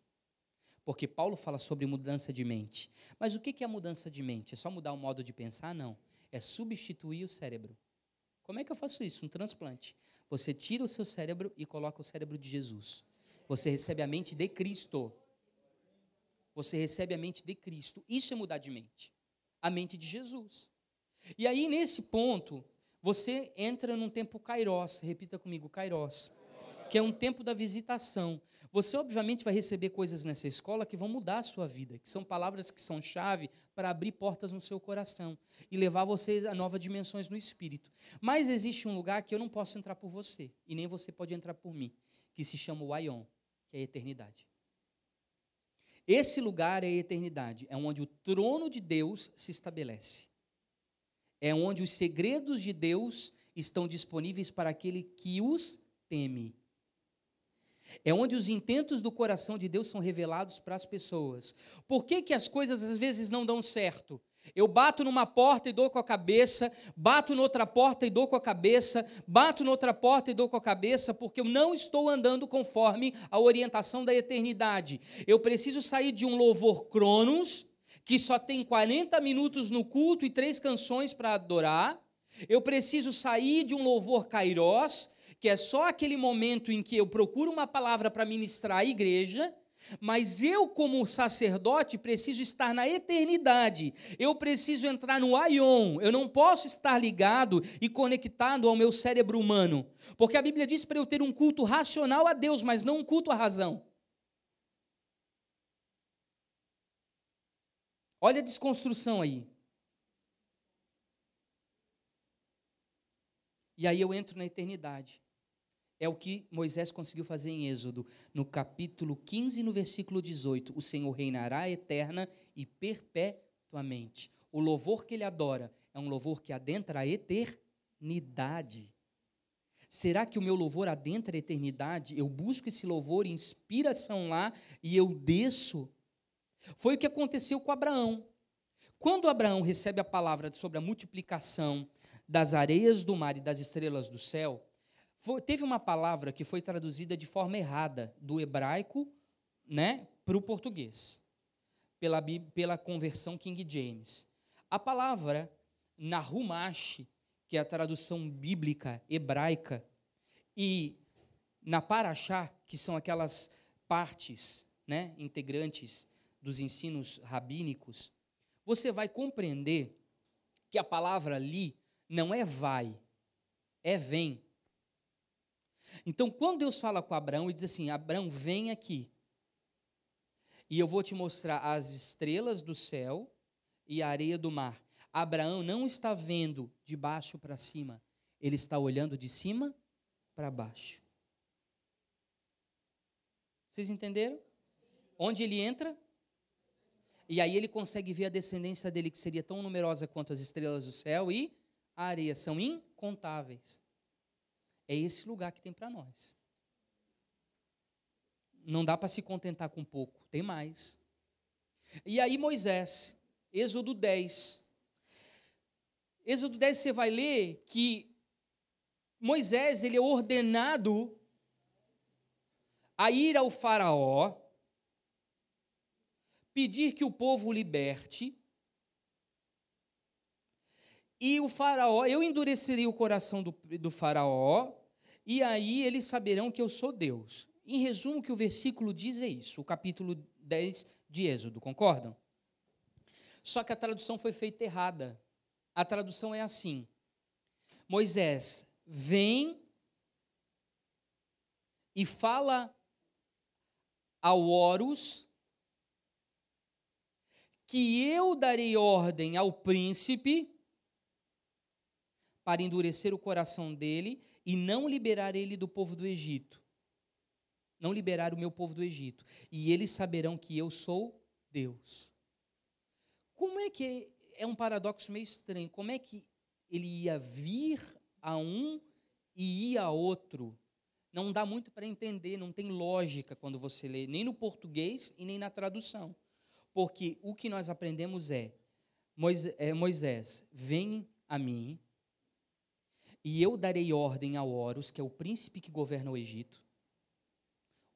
porque Paulo fala sobre mudança de mente. Mas o que é mudança de mente? É só mudar o modo de pensar? Não. É substituir o cérebro. Como é que eu faço isso? Um transplante. Você tira o seu cérebro e coloca o cérebro de Jesus. Você recebe a mente de Cristo. Você recebe a mente de Cristo. Isso é mudar de mente. A mente de Jesus. E aí, nesse ponto, você entra num tempo kairos. Repita comigo, kairos. Que é um tempo da visitação. Você, obviamente, vai receber coisas nessa escola que vão mudar a sua vida, que são palavras que são chave para abrir portas no seu coração e levar vocês a novas dimensões no espírito. Mas existe um lugar que eu não posso entrar por você, e nem você pode entrar por mim, que se chama o Aion, que é a eternidade. Esse lugar é a eternidade, é onde o trono de Deus se estabelece. É onde os segredos de Deus estão disponíveis para aquele que os teme. É onde os intentos do coração de Deus são revelados para as pessoas. Por que, que as coisas às vezes não dão certo? Eu bato numa porta e dou com a cabeça, bato noutra porta e dou com a cabeça, bato noutra porta e dou com a cabeça, porque eu não estou andando conforme a orientação da eternidade. Eu preciso sair de um louvor cronos, que só tem 40 minutos no culto e três canções para adorar. Eu preciso sair de um louvor kairós, que é só aquele momento em que eu procuro uma palavra para ministrar a igreja mas eu, como sacerdote, preciso estar na eternidade. Eu preciso entrar no Aion. Eu não posso estar ligado e conectado ao meu cérebro humano. Porque a Bíblia diz para eu ter um culto racional a Deus, mas não um culto à razão. Olha a desconstrução aí. E aí eu entro na eternidade. É o que Moisés conseguiu fazer em Êxodo, no capítulo 15, no versículo 18. O Senhor reinará eterna e perpetuamente. O louvor que ele adora é um louvor que adentra a eternidade. Será que o meu louvor adentra a eternidade? Eu busco esse louvor, inspiração lá e eu desço. Foi o que aconteceu com Abraão. Quando Abraão recebe a palavra sobre a multiplicação das areias do mar e das estrelas do céu, foi, teve uma palavra que foi traduzida de forma errada do hebraico né, para o português, pela, pela conversão King James. A palavra Nahumash, que é a tradução bíblica hebraica, e na Parashá, que são aquelas partes né, integrantes dos ensinos rabínicos, você vai compreender que a palavra ali não é vai, é vem. Então, quando Deus fala com Abraão e diz assim: Abraão, vem aqui, e eu vou te mostrar as estrelas do céu e a areia do mar. Abraão não está vendo de baixo para cima, ele está olhando de cima para baixo. Vocês entenderam? Onde ele entra? E aí ele consegue ver a descendência dele, que seria tão numerosa quanto as estrelas do céu e a areia. São incontáveis. É esse lugar que tem para nós. Não dá para se contentar com pouco, tem mais. E aí, Moisés, Êxodo 10. Êxodo 10 você vai ler que Moisés ele é ordenado a ir ao Faraó, pedir que o povo liberte. E o Faraó, eu endurecerei o coração do, do Faraó, e aí eles saberão que eu sou Deus. Em resumo, o que o versículo diz é isso, o capítulo 10 de Êxodo, concordam? Só que a tradução foi feita errada. A tradução é assim: Moisés vem e fala ao Horus que eu darei ordem ao príncipe para endurecer o coração dele e não liberar ele do povo do Egito. Não liberar o meu povo do Egito. E eles saberão que eu sou Deus. Como é que. É, é um paradoxo meio estranho. Como é que ele ia vir a um e ir a outro? Não dá muito para entender, não tem lógica quando você lê, nem no português e nem na tradução. Porque o que nós aprendemos é: é Moisés, vem a mim e eu darei ordem a Horus, que é o príncipe que governa o Egito,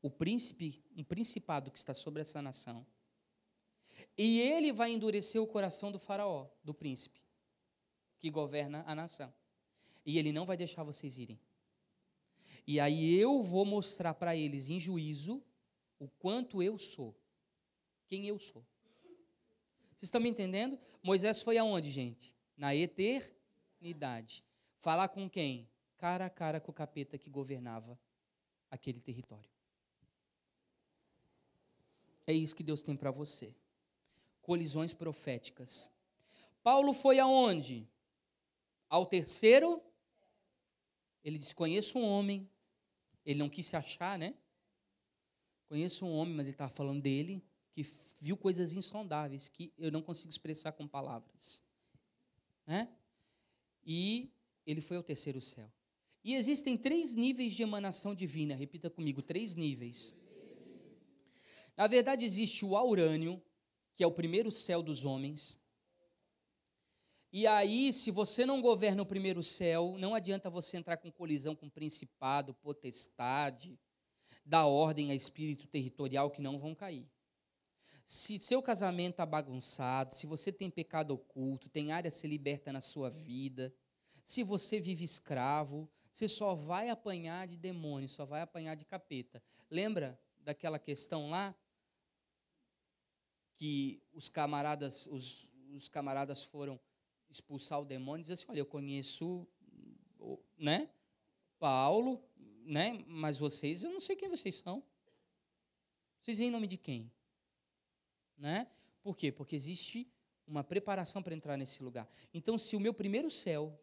o príncipe, um principado que está sobre essa nação, e ele vai endurecer o coração do faraó, do príncipe, que governa a nação. E ele não vai deixar vocês irem. E aí eu vou mostrar para eles em juízo o quanto eu sou, quem eu sou. Vocês estão me entendendo? Moisés foi aonde, gente? Na eternidade. Falar com quem? Cara a cara com o capeta que governava aquele território. É isso que Deus tem para você. Colisões proféticas. Paulo foi aonde? Ao terceiro, ele diz: Conheço um homem. Ele não quis se achar, né? Conheço um homem, mas ele estava falando dele, que viu coisas insondáveis que eu não consigo expressar com palavras. Né? E ele foi ao terceiro céu. E existem três níveis de emanação divina, repita comigo, três níveis. Na verdade, existe o aurânio, que é o primeiro céu dos homens. E aí, se você não governa o primeiro céu, não adianta você entrar com colisão com principado, potestade, da ordem a espírito territorial que não vão cair. Se seu casamento está bagunçado, se você tem pecado oculto, tem área se liberta na sua vida, se você vive escravo, você só vai apanhar de demônio, só vai apanhar de capeta. Lembra daquela questão lá que os camaradas, os, os camaradas foram expulsar o demônio, diz assim: "Olha, eu conheço, né? Paulo, né? Mas vocês, eu não sei quem vocês são. Vocês vêm em nome de quem? Né? Por quê? Porque existe uma preparação para entrar nesse lugar. Então, se o meu primeiro céu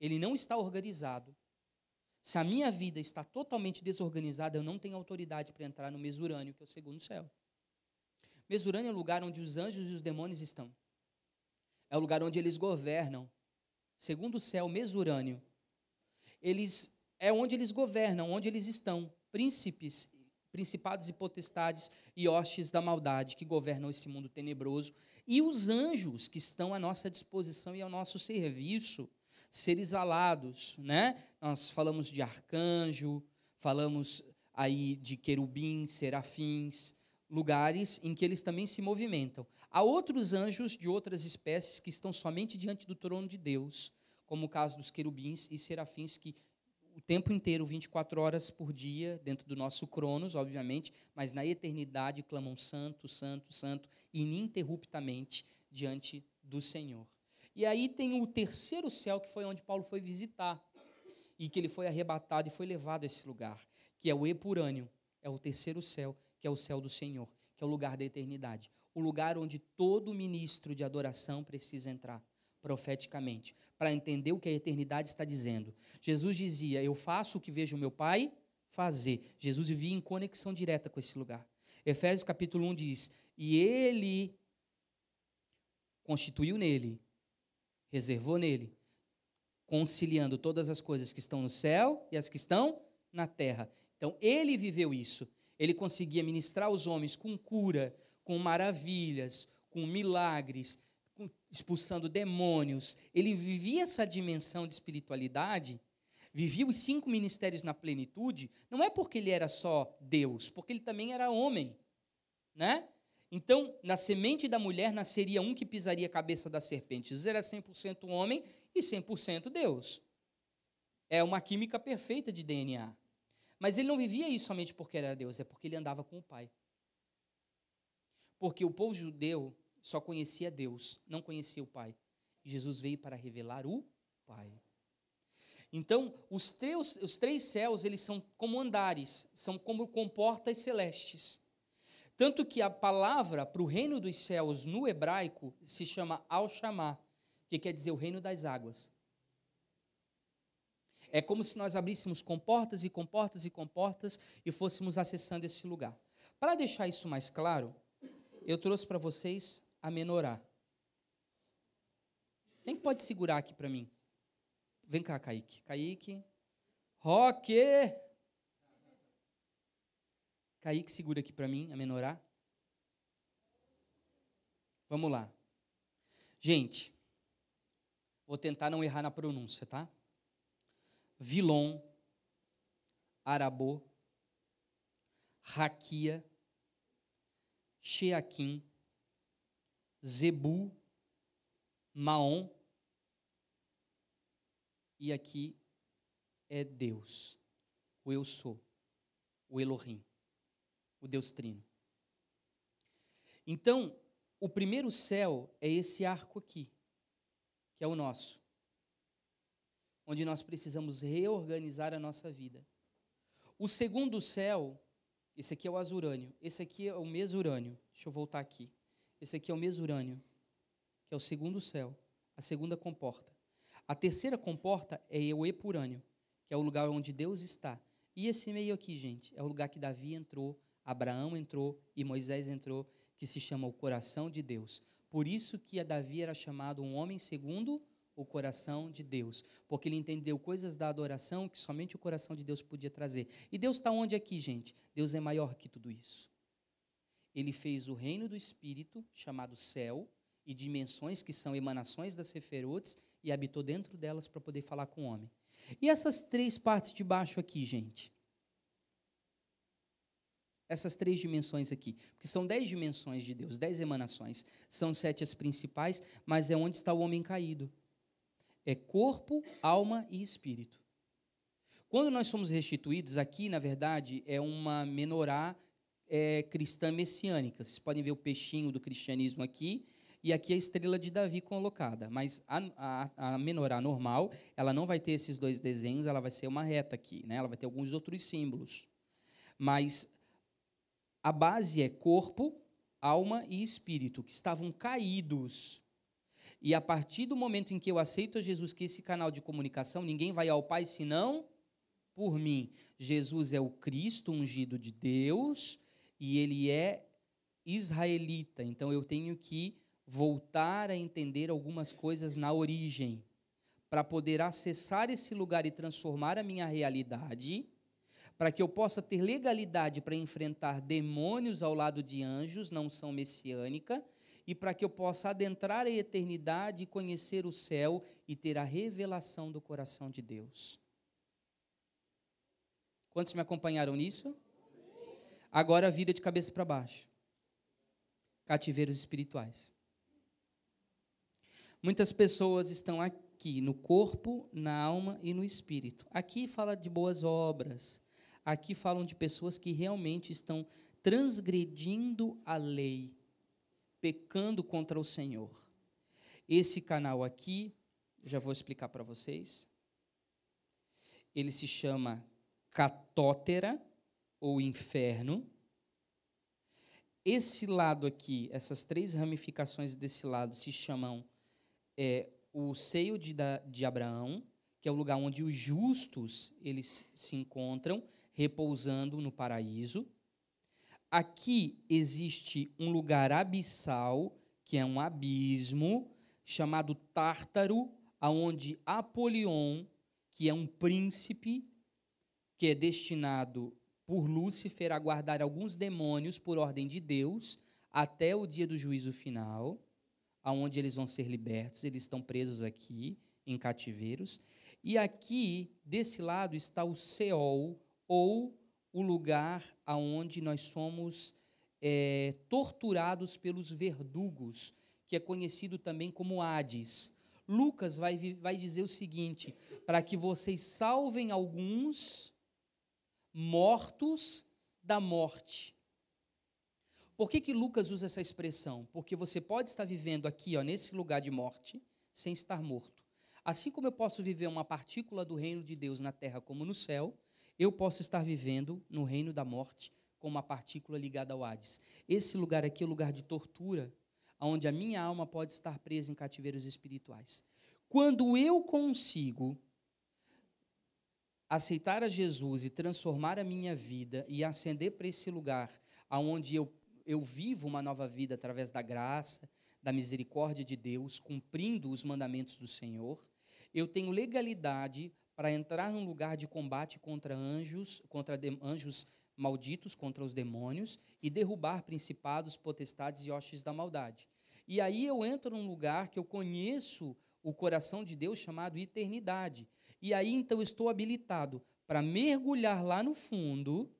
ele não está organizado, se a minha vida está totalmente desorganizada, eu não tenho autoridade para entrar no mesurânio, que é o segundo céu. Mesurânio é o lugar onde os anjos e os demônios estão. É o lugar onde eles governam. Segundo céu, mesurânio. Eles é onde eles governam, onde eles estão, príncipes, principados e potestades e hostes da maldade que governam esse mundo tenebroso e os anjos que estão à nossa disposição e ao nosso serviço ser exalados, né? Nós falamos de arcanjo, falamos aí de querubins, serafins, lugares em que eles também se movimentam. Há outros anjos de outras espécies que estão somente diante do trono de Deus, como o caso dos querubins e serafins que o tempo inteiro, 24 horas por dia, dentro do nosso cronos, obviamente, mas na eternidade clamam santo, santo, santo, ininterruptamente diante do Senhor. E aí tem o terceiro céu, que foi onde Paulo foi visitar, e que ele foi arrebatado e foi levado a esse lugar, que é o Epurânio, é o terceiro céu, que é o céu do Senhor, que é o lugar da eternidade, o lugar onde todo ministro de adoração precisa entrar profeticamente, para entender o que a eternidade está dizendo. Jesus dizia: Eu faço o que vejo meu Pai fazer. Jesus vivia em conexão direta com esse lugar. Efésios capítulo 1 diz: E ele constituiu nele reservou nele, conciliando todas as coisas que estão no céu e as que estão na terra. Então, ele viveu isso. Ele conseguia ministrar os homens com cura, com maravilhas, com milagres, com, expulsando demônios. Ele vivia essa dimensão de espiritualidade, vivia os cinco ministérios na plenitude, não é porque ele era só Deus, porque ele também era homem, né? Então, na semente da mulher nasceria um que pisaria a cabeça da serpente. Jesus era 100% homem e 100% Deus. É uma química perfeita de DNA. Mas ele não vivia isso somente porque era Deus, é porque ele andava com o Pai. Porque o povo judeu só conhecia Deus, não conhecia o Pai. Jesus veio para revelar o Pai. Então, os, os três céus, eles são como andares, são como comportas celestes. Tanto que a palavra para o reino dos céus no hebraico se chama Al-Shamá, que quer dizer o reino das águas. É como se nós abríssemos comportas e comportas e comportas e fôssemos acessando esse lugar. Para deixar isso mais claro, eu trouxe para vocês a menorá. Quem pode segurar aqui para mim? Vem cá, Kaique. Kaique. Roque! Kaique, segura aqui para mim, a menorar. Vamos lá. Gente, vou tentar não errar na pronúncia, tá? Vilon, Arabô, Raquia, Sheaquim, Zebu, Maom, e aqui é Deus, o Eu Sou, o Elohim o Deus Trino. Então, o primeiro céu é esse arco aqui, que é o nosso, onde nós precisamos reorganizar a nossa vida. O segundo céu, esse aqui é o azurânio, esse aqui é o mesurânio. Deixa eu voltar aqui. Esse aqui é o mesurânio, que é o segundo céu, a segunda comporta. A terceira comporta é o epurânio, que é o lugar onde Deus está. E esse meio aqui, gente, é o lugar que Davi entrou Abraão entrou e Moisés entrou, que se chama o coração de Deus. Por isso que a Davi era chamado um homem segundo o coração de Deus, porque ele entendeu coisas da adoração que somente o coração de Deus podia trazer. E Deus está onde aqui, gente? Deus é maior que tudo isso. Ele fez o reino do Espírito, chamado céu, e dimensões que são emanações das Seferotes, e habitou dentro delas para poder falar com o homem. E essas três partes de baixo aqui, gente? Essas três dimensões aqui, porque são dez dimensões de Deus, dez emanações. São sete as principais, mas é onde está o homem caído. É corpo, alma e espírito. Quando nós somos restituídos, aqui, na verdade, é uma menorá é, cristã messiânica. Vocês podem ver o peixinho do cristianismo aqui, e aqui a estrela de Davi colocada. Mas a, a, a menorá normal, ela não vai ter esses dois desenhos, ela vai ser uma reta aqui, né? ela vai ter alguns outros símbolos. Mas a base é corpo, alma e espírito, que estavam caídos. E a partir do momento em que eu aceito a Jesus, que esse canal de comunicação, ninguém vai ao Pai senão por mim. Jesus é o Cristo ungido de Deus e ele é israelita. Então eu tenho que voltar a entender algumas coisas na origem para poder acessar esse lugar e transformar a minha realidade para que eu possa ter legalidade para enfrentar demônios ao lado de anjos, não são messiânica, e para que eu possa adentrar a eternidade e conhecer o céu e ter a revelação do coração de Deus. Quantos me acompanharam nisso? Agora a vida de cabeça para baixo. Cativeiros espirituais. Muitas pessoas estão aqui no corpo, na alma e no espírito. Aqui fala de boas obras, aqui falam de pessoas que realmente estão transgredindo a lei, pecando contra o Senhor. Esse canal aqui, já vou explicar para vocês, ele se chama catótera ou inferno. Esse lado aqui, essas três ramificações desse lado se chamam é, o seio de, de Abraão, que é o lugar onde os justos eles se encontram, repousando no paraíso. Aqui existe um lugar abissal, que é um abismo, chamado Tártaro, aonde Apolion, que é um príncipe, que é destinado por Lúcifer a guardar alguns demônios por ordem de Deus, até o dia do juízo final, aonde eles vão ser libertos, eles estão presos aqui, em cativeiros. E aqui, desse lado, está o Seol, ou o lugar aonde nós somos é, torturados pelos verdugos, que é conhecido também como Hades. Lucas vai, vai dizer o seguinte: para que vocês salvem alguns mortos da morte. Por que, que Lucas usa essa expressão? Porque você pode estar vivendo aqui, ó, nesse lugar de morte, sem estar morto. Assim como eu posso viver uma partícula do reino de Deus na terra como no céu, eu posso estar vivendo no reino da morte com uma partícula ligada ao Hades. Esse lugar aqui é o lugar de tortura, onde a minha alma pode estar presa em cativeiros espirituais. Quando eu consigo aceitar a Jesus e transformar a minha vida e ascender para esse lugar aonde eu eu vivo uma nova vida através da graça, da misericórdia de Deus, cumprindo os mandamentos do Senhor, eu tenho legalidade para entrar num lugar de combate contra anjos, contra de, anjos malditos, contra os demônios e derrubar principados, potestades e hostes da maldade. E aí eu entro num lugar que eu conheço o coração de Deus chamado eternidade. E aí então estou habilitado para mergulhar lá no fundo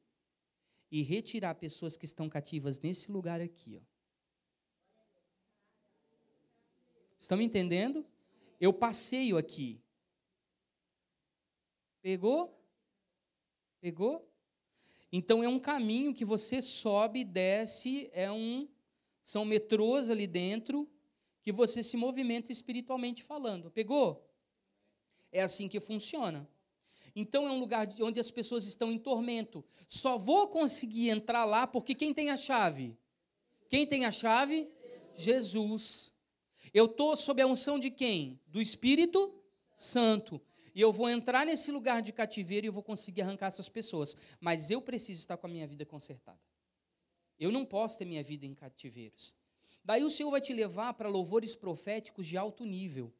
e retirar pessoas que estão cativas nesse lugar aqui, ó. Estão me entendendo? Eu passeio aqui. Pegou? Pegou? Então é um caminho que você sobe, desce, é um são metrôs ali dentro que você se movimenta espiritualmente falando. Pegou? É assim que funciona. Então é um lugar onde as pessoas estão em tormento. Só vou conseguir entrar lá porque quem tem a chave? Quem tem a chave? Jesus. Eu estou sob a unção de quem? Do Espírito Santo e eu vou entrar nesse lugar de cativeiro e eu vou conseguir arrancar essas pessoas. Mas eu preciso estar com a minha vida consertada. Eu não posso ter minha vida em cativeiros. Daí o Senhor vai te levar para louvores proféticos de alto nível.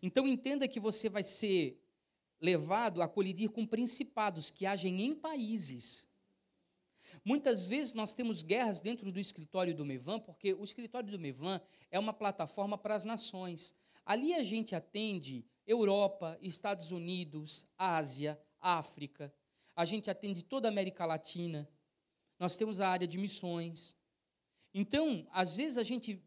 Então entenda que você vai ser levado a colidir com principados que agem em países. Muitas vezes nós temos guerras dentro do escritório do Mevan, porque o escritório do Mevan é uma plataforma para as nações. Ali a gente atende Europa, Estados Unidos, Ásia, África. A gente atende toda a América Latina. Nós temos a área de missões. Então, às vezes a gente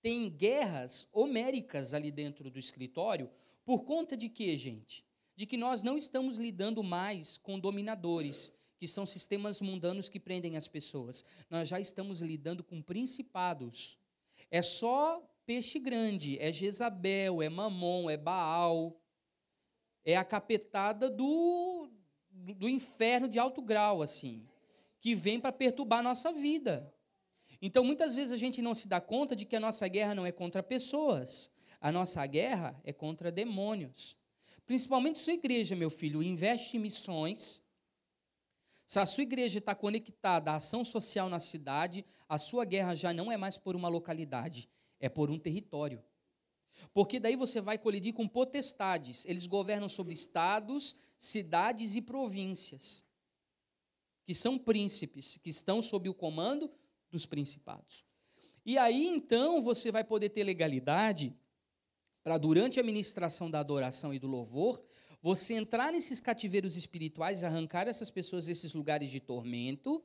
tem guerras homéricas ali dentro do escritório por conta de quê, gente? De que nós não estamos lidando mais com dominadores, que são sistemas mundanos que prendem as pessoas. Nós já estamos lidando com principados. É só peixe grande, é Jezabel, é Mamon, é Baal, é a capetada do, do, inferno de alto grau, assim, que vem para perturbar a nossa vida. Então, muitas vezes a gente não se dá conta de que a nossa guerra não é contra pessoas, a nossa guerra é contra demônios. Principalmente sua igreja, meu filho, investe em missões. Se a sua igreja está conectada à ação social na cidade, a sua guerra já não é mais por uma localidade, é por um território. Porque daí você vai colidir com potestades. Eles governam sobre estados, cidades e províncias, que são príncipes, que estão sob o comando dos principados. E aí então você vai poder ter legalidade para, durante a ministração da adoração e do louvor, você entrar nesses cativeiros espirituais e arrancar essas pessoas desses lugares de tormento.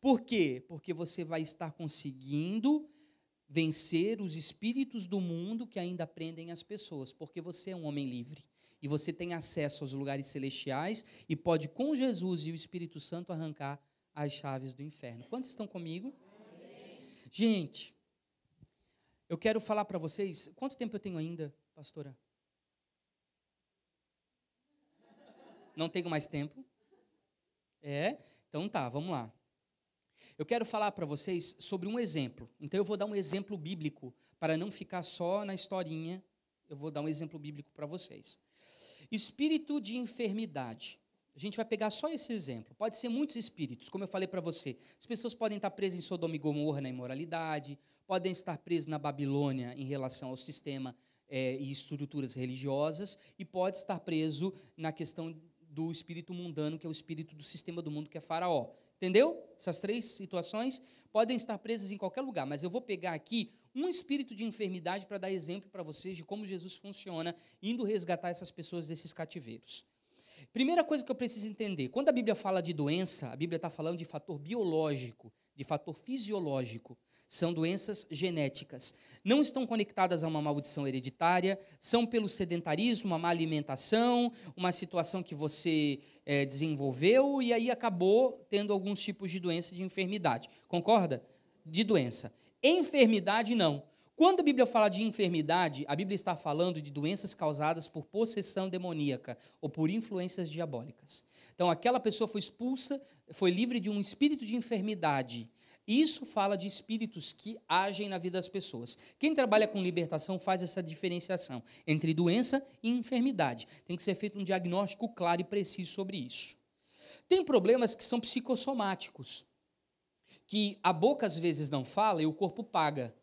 Por quê? Porque você vai estar conseguindo vencer os espíritos do mundo que ainda prendem as pessoas, porque você é um homem livre e você tem acesso aos lugares celestiais e pode, com Jesus e o Espírito Santo, arrancar as chaves do inferno. Quantos estão comigo? Amém. Gente, eu quero falar para vocês. Quanto tempo eu tenho ainda, pastora? Não tenho mais tempo? É? Então tá, vamos lá. Eu quero falar para vocês sobre um exemplo. Então eu vou dar um exemplo bíblico para não ficar só na historinha. Eu vou dar um exemplo bíblico para vocês. Espírito de enfermidade. A gente vai pegar só esse exemplo. Pode ser muitos espíritos, como eu falei para você. As pessoas podem estar presas em Sodoma e Gomorra na imoralidade, podem estar presas na Babilônia em relação ao sistema é, e estruturas religiosas, e pode estar preso na questão do espírito mundano, que é o espírito do sistema do mundo, que é Faraó. Entendeu? Essas três situações podem estar presas em qualquer lugar, mas eu vou pegar aqui um espírito de enfermidade para dar exemplo para vocês de como Jesus funciona indo resgatar essas pessoas desses cativeiros. Primeira coisa que eu preciso entender: quando a Bíblia fala de doença, a Bíblia está falando de fator biológico, de fator fisiológico são doenças genéticas. Não estão conectadas a uma maldição hereditária, são pelo sedentarismo, uma má alimentação, uma situação que você é, desenvolveu e aí acabou tendo alguns tipos de doença de enfermidade. Concorda? De doença. Enfermidade, não. Quando a Bíblia fala de enfermidade, a Bíblia está falando de doenças causadas por possessão demoníaca ou por influências diabólicas. Então, aquela pessoa foi expulsa, foi livre de um espírito de enfermidade isso fala de espíritos que agem na vida das pessoas. Quem trabalha com libertação faz essa diferenciação entre doença e enfermidade. Tem que ser feito um diagnóstico claro e preciso sobre isso. Tem problemas que são psicossomáticos, que a boca às vezes não fala e o corpo paga.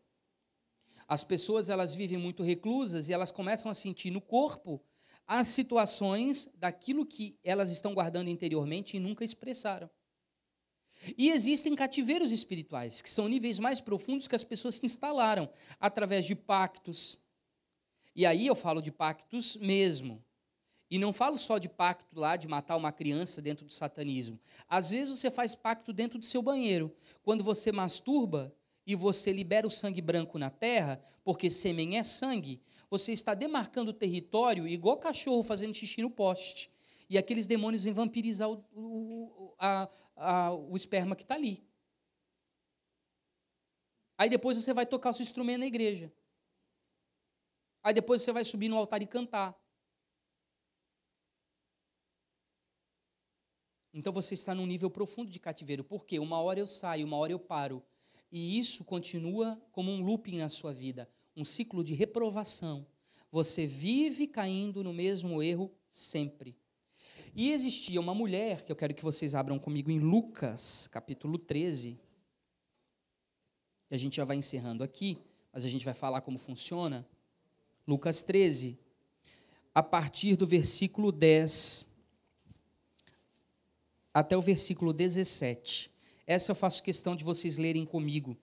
As pessoas elas vivem muito reclusas e elas começam a sentir no corpo as situações daquilo que elas estão guardando interiormente e nunca expressaram. E existem cativeiros espirituais, que são níveis mais profundos que as pessoas se instalaram através de pactos. E aí eu falo de pactos mesmo. E não falo só de pacto lá de matar uma criança dentro do satanismo. Às vezes você faz pacto dentro do seu banheiro. Quando você masturba e você libera o sangue branco na terra, porque sêmen é sangue, você está demarcando o território igual cachorro fazendo xixi no poste. E aqueles demônios vêm vampirizar o, o, a, a, o esperma que está ali. Aí depois você vai tocar o seu instrumento na igreja. Aí depois você vai subir no altar e cantar. Então você está num nível profundo de cativeiro. Por quê? Uma hora eu saio, uma hora eu paro. E isso continua como um looping na sua vida, um ciclo de reprovação. Você vive caindo no mesmo erro sempre. E existia uma mulher, que eu quero que vocês abram comigo em Lucas, capítulo 13. E a gente já vai encerrando aqui, mas a gente vai falar como funciona. Lucas 13, a partir do versículo 10 até o versículo 17. Essa eu faço questão de vocês lerem comigo.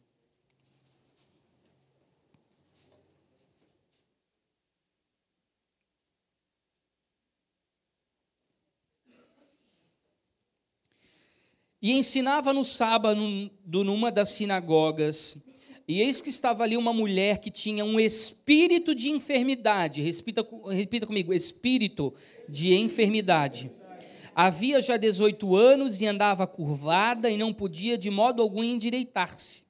E ensinava no sábado numa das sinagogas. E eis que estava ali uma mulher que tinha um espírito de enfermidade. Repita, repita comigo: espírito de enfermidade. Havia já 18 anos e andava curvada e não podia de modo algum endireitar-se.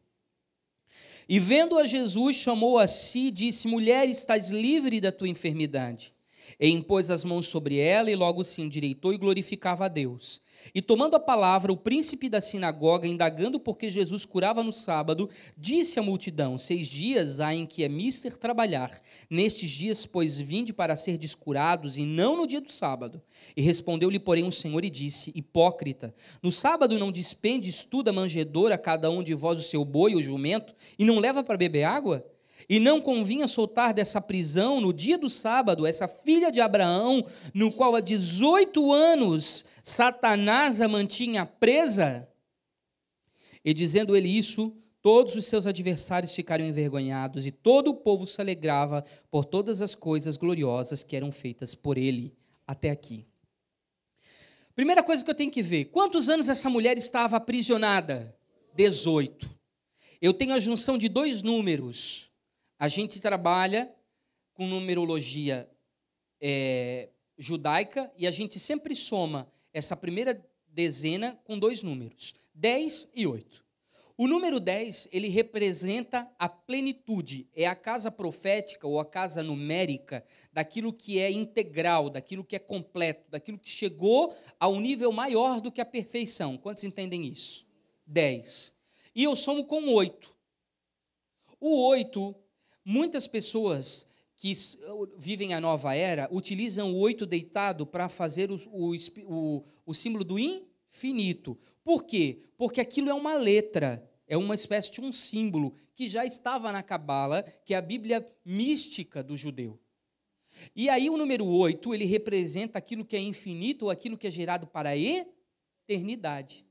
E vendo a Jesus, chamou a si e disse: Mulher, estás livre da tua enfermidade. E impôs as mãos sobre ela e logo se endireitou e glorificava a Deus. E tomando a palavra, o príncipe da sinagoga, indagando porque Jesus curava no sábado, disse à multidão: Seis dias há em que é mister trabalhar. Nestes dias, pois, vinde para ser descurados, e não no dia do sábado. E respondeu-lhe, porém, o Senhor e disse: Hipócrita, no sábado não despendes tu da manjedoura cada um de vós o seu boi ou jumento, e não leva para beber água? E não convinha soltar dessa prisão no dia do sábado essa filha de Abraão, no qual há 18 anos Satanás a mantinha presa? E dizendo ele isso, todos os seus adversários ficaram envergonhados e todo o povo se alegrava por todas as coisas gloriosas que eram feitas por ele até aqui. Primeira coisa que eu tenho que ver: quantos anos essa mulher estava aprisionada? 18. Eu tenho a junção de dois números. A gente trabalha com numerologia é, judaica e a gente sempre soma essa primeira dezena com dois números, 10 e 8. O número 10, ele representa a plenitude, é a casa profética ou a casa numérica daquilo que é integral, daquilo que é completo, daquilo que chegou a um nível maior do que a perfeição. Quantos entendem isso? 10. E eu somo com 8. O 8 Muitas pessoas que eh, vivem a nova era utilizam o oito deitado para fazer o, o, o, o símbolo do infinito. Por quê? Porque aquilo é uma letra, é uma espécie de um símbolo que já estava na Cabala, que é a Bíblia mística do judeu. E aí o número oito ele representa aquilo que é infinito ou aquilo que é gerado para a eternidade.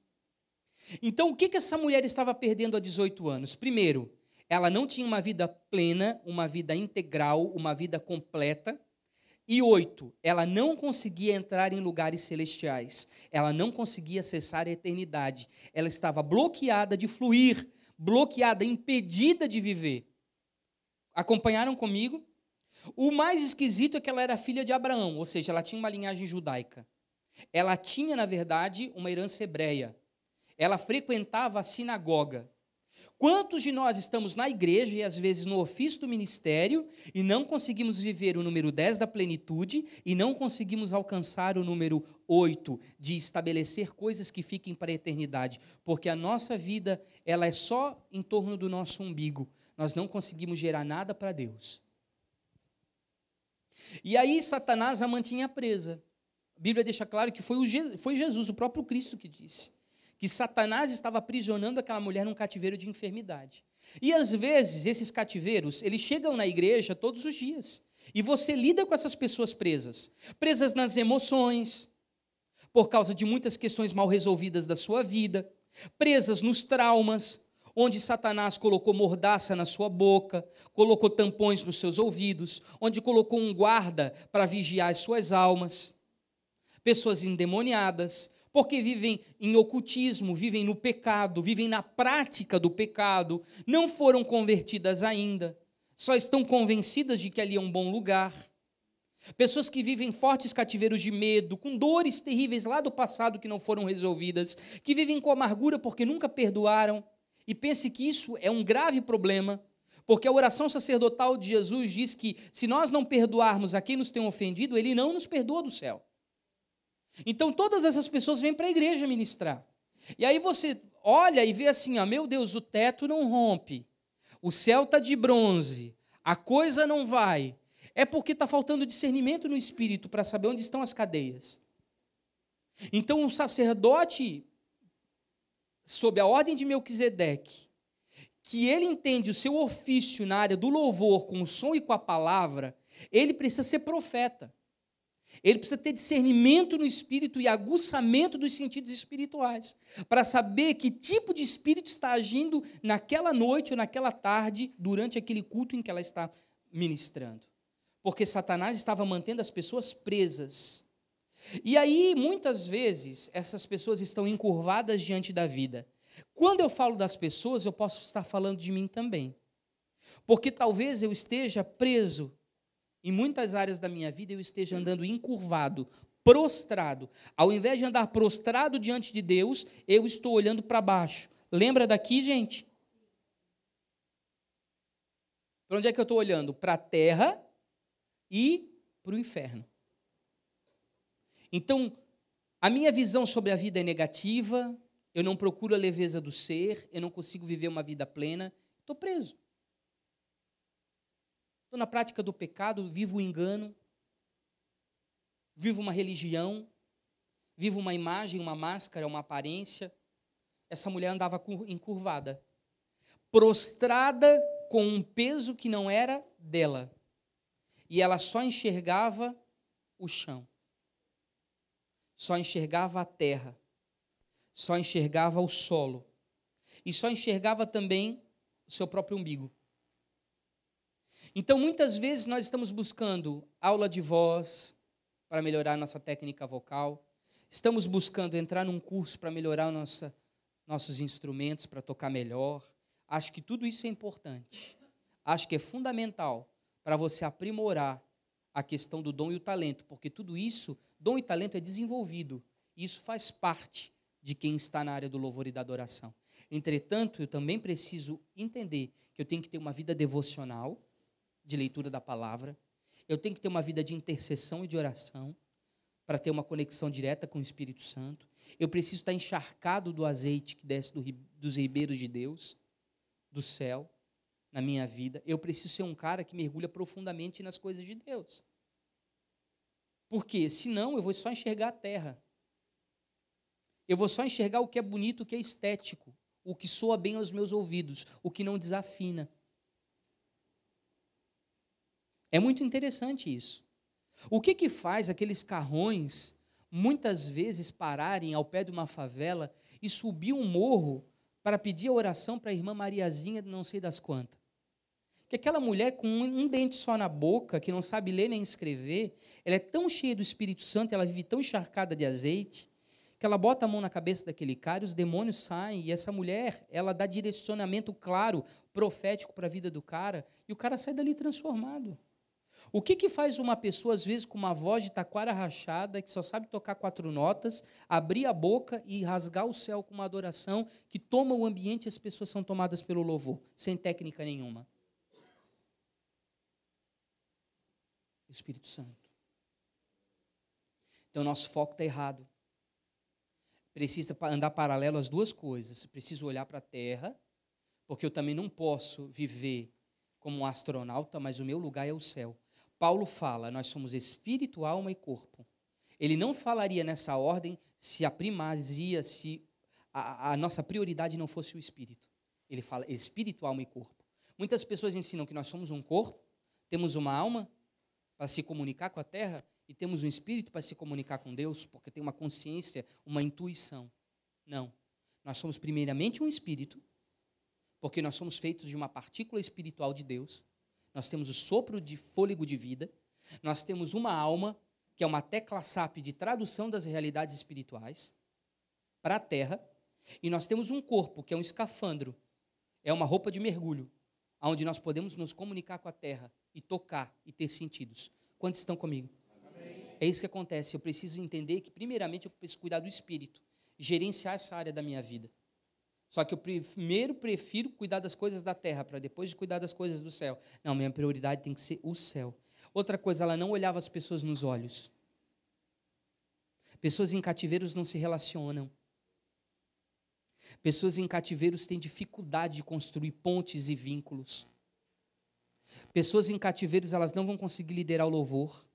Então, o que, que essa mulher estava perdendo há 18 anos? Primeiro, ela não tinha uma vida plena, uma vida integral, uma vida completa. E oito, ela não conseguia entrar em lugares celestiais. Ela não conseguia acessar a eternidade. Ela estava bloqueada de fluir, bloqueada, impedida de viver. Acompanharam comigo? O mais esquisito é que ela era filha de Abraão, ou seja, ela tinha uma linhagem judaica. Ela tinha, na verdade, uma herança hebreia. Ela frequentava a sinagoga. Quantos de nós estamos na igreja e às vezes no ofício do ministério e não conseguimos viver o número 10 da plenitude e não conseguimos alcançar o número 8 de estabelecer coisas que fiquem para a eternidade, porque a nossa vida ela é só em torno do nosso umbigo. Nós não conseguimos gerar nada para Deus. E aí Satanás a mantinha presa. A Bíblia deixa claro que foi, Je foi Jesus, o próprio Cristo que disse que Satanás estava aprisionando aquela mulher num cativeiro de enfermidade. E às vezes esses cativeiros, eles chegam na igreja todos os dias. E você lida com essas pessoas presas, presas nas emoções, por causa de muitas questões mal resolvidas da sua vida, presas nos traumas, onde Satanás colocou mordaça na sua boca, colocou tampões nos seus ouvidos, onde colocou um guarda para vigiar as suas almas. Pessoas endemoniadas, porque vivem em ocultismo, vivem no pecado, vivem na prática do pecado, não foram convertidas ainda, só estão convencidas de que ali é um bom lugar. Pessoas que vivem fortes cativeiros de medo, com dores terríveis lá do passado que não foram resolvidas, que vivem com amargura porque nunca perdoaram, e pense que isso é um grave problema, porque a oração sacerdotal de Jesus diz que se nós não perdoarmos a quem nos tem ofendido, ele não nos perdoa do céu. Então todas essas pessoas vêm para a igreja ministrar. E aí você olha e vê assim: ah, meu Deus, o teto não rompe, o céu está de bronze, a coisa não vai. É porque está faltando discernimento no espírito para saber onde estão as cadeias. Então o um sacerdote, sob a ordem de Melquisedeque, que ele entende o seu ofício na área do louvor com o som e com a palavra, ele precisa ser profeta. Ele precisa ter discernimento no espírito e aguçamento dos sentidos espirituais, para saber que tipo de espírito está agindo naquela noite ou naquela tarde, durante aquele culto em que ela está ministrando. Porque Satanás estava mantendo as pessoas presas. E aí, muitas vezes, essas pessoas estão encurvadas diante da vida. Quando eu falo das pessoas, eu posso estar falando de mim também. Porque talvez eu esteja preso em muitas áreas da minha vida eu esteja andando encurvado, prostrado. Ao invés de andar prostrado diante de Deus, eu estou olhando para baixo. Lembra daqui, gente? Para onde é que eu estou olhando? Para a terra e para o inferno. Então, a minha visão sobre a vida é negativa, eu não procuro a leveza do ser, eu não consigo viver uma vida plena, estou preso. Estou na prática do pecado, vivo o engano, vivo uma religião, vivo uma imagem, uma máscara, uma aparência. Essa mulher andava encurvada, prostrada com um peso que não era dela. E ela só enxergava o chão, só enxergava a terra, só enxergava o solo, e só enxergava também o seu próprio umbigo. Então, muitas vezes nós estamos buscando aula de voz para melhorar nossa técnica vocal, estamos buscando entrar num curso para melhorar nossa, nossos instrumentos, para tocar melhor. Acho que tudo isso é importante. Acho que é fundamental para você aprimorar a questão do dom e o talento, porque tudo isso, dom e talento, é desenvolvido. Isso faz parte de quem está na área do louvor e da adoração. Entretanto, eu também preciso entender que eu tenho que ter uma vida devocional, de leitura da palavra, eu tenho que ter uma vida de intercessão e de oração para ter uma conexão direta com o Espírito Santo. Eu preciso estar encharcado do azeite que desce do, dos ribeiros de Deus, do céu, na minha vida. Eu preciso ser um cara que mergulha profundamente nas coisas de Deus. Porque senão eu vou só enxergar a terra. Eu vou só enxergar o que é bonito, o que é estético, o que soa bem aos meus ouvidos, o que não desafina. É muito interessante isso. O que, que faz aqueles carrões muitas vezes pararem ao pé de uma favela e subir um morro para pedir a oração para a irmã Mariazinha não sei das quantas? Que aquela mulher com um dente só na boca, que não sabe ler nem escrever, ela é tão cheia do Espírito Santo, ela vive tão encharcada de azeite, que ela bota a mão na cabeça daquele cara e os demônios saem. E essa mulher, ela dá direcionamento claro, profético para a vida do cara, e o cara sai dali transformado. O que, que faz uma pessoa, às vezes, com uma voz de taquara rachada, que só sabe tocar quatro notas, abrir a boca e rasgar o céu com uma adoração que toma o ambiente e as pessoas são tomadas pelo louvor, sem técnica nenhuma? O Espírito Santo. Então, nosso foco está errado. Precisa andar paralelo às duas coisas. Preciso olhar para a terra, porque eu também não posso viver como um astronauta, mas o meu lugar é o céu. Paulo fala, nós somos espírito, alma e corpo. Ele não falaria nessa ordem se a primazia, se a, a nossa prioridade não fosse o espírito. Ele fala espírito, alma e corpo. Muitas pessoas ensinam que nós somos um corpo, temos uma alma para se comunicar com a terra e temos um espírito para se comunicar com Deus, porque tem uma consciência, uma intuição. Não. Nós somos primeiramente um espírito, porque nós somos feitos de uma partícula espiritual de Deus nós temos o sopro de fôlego de vida, nós temos uma alma, que é uma tecla SAP de tradução das realidades espirituais para a terra, e nós temos um corpo, que é um escafandro, é uma roupa de mergulho, onde nós podemos nos comunicar com a terra e tocar e ter sentidos. Quantos estão comigo? Amém. É isso que acontece. Eu preciso entender que, primeiramente, eu preciso cuidar do espírito, gerenciar essa área da minha vida. Só que eu primeiro prefiro cuidar das coisas da terra para depois de cuidar das coisas do céu. Não, minha prioridade tem que ser o céu. Outra coisa, ela não olhava as pessoas nos olhos. Pessoas em cativeiros não se relacionam. Pessoas em cativeiros têm dificuldade de construir pontes e vínculos. Pessoas em cativeiros, elas não vão conseguir liderar o louvor.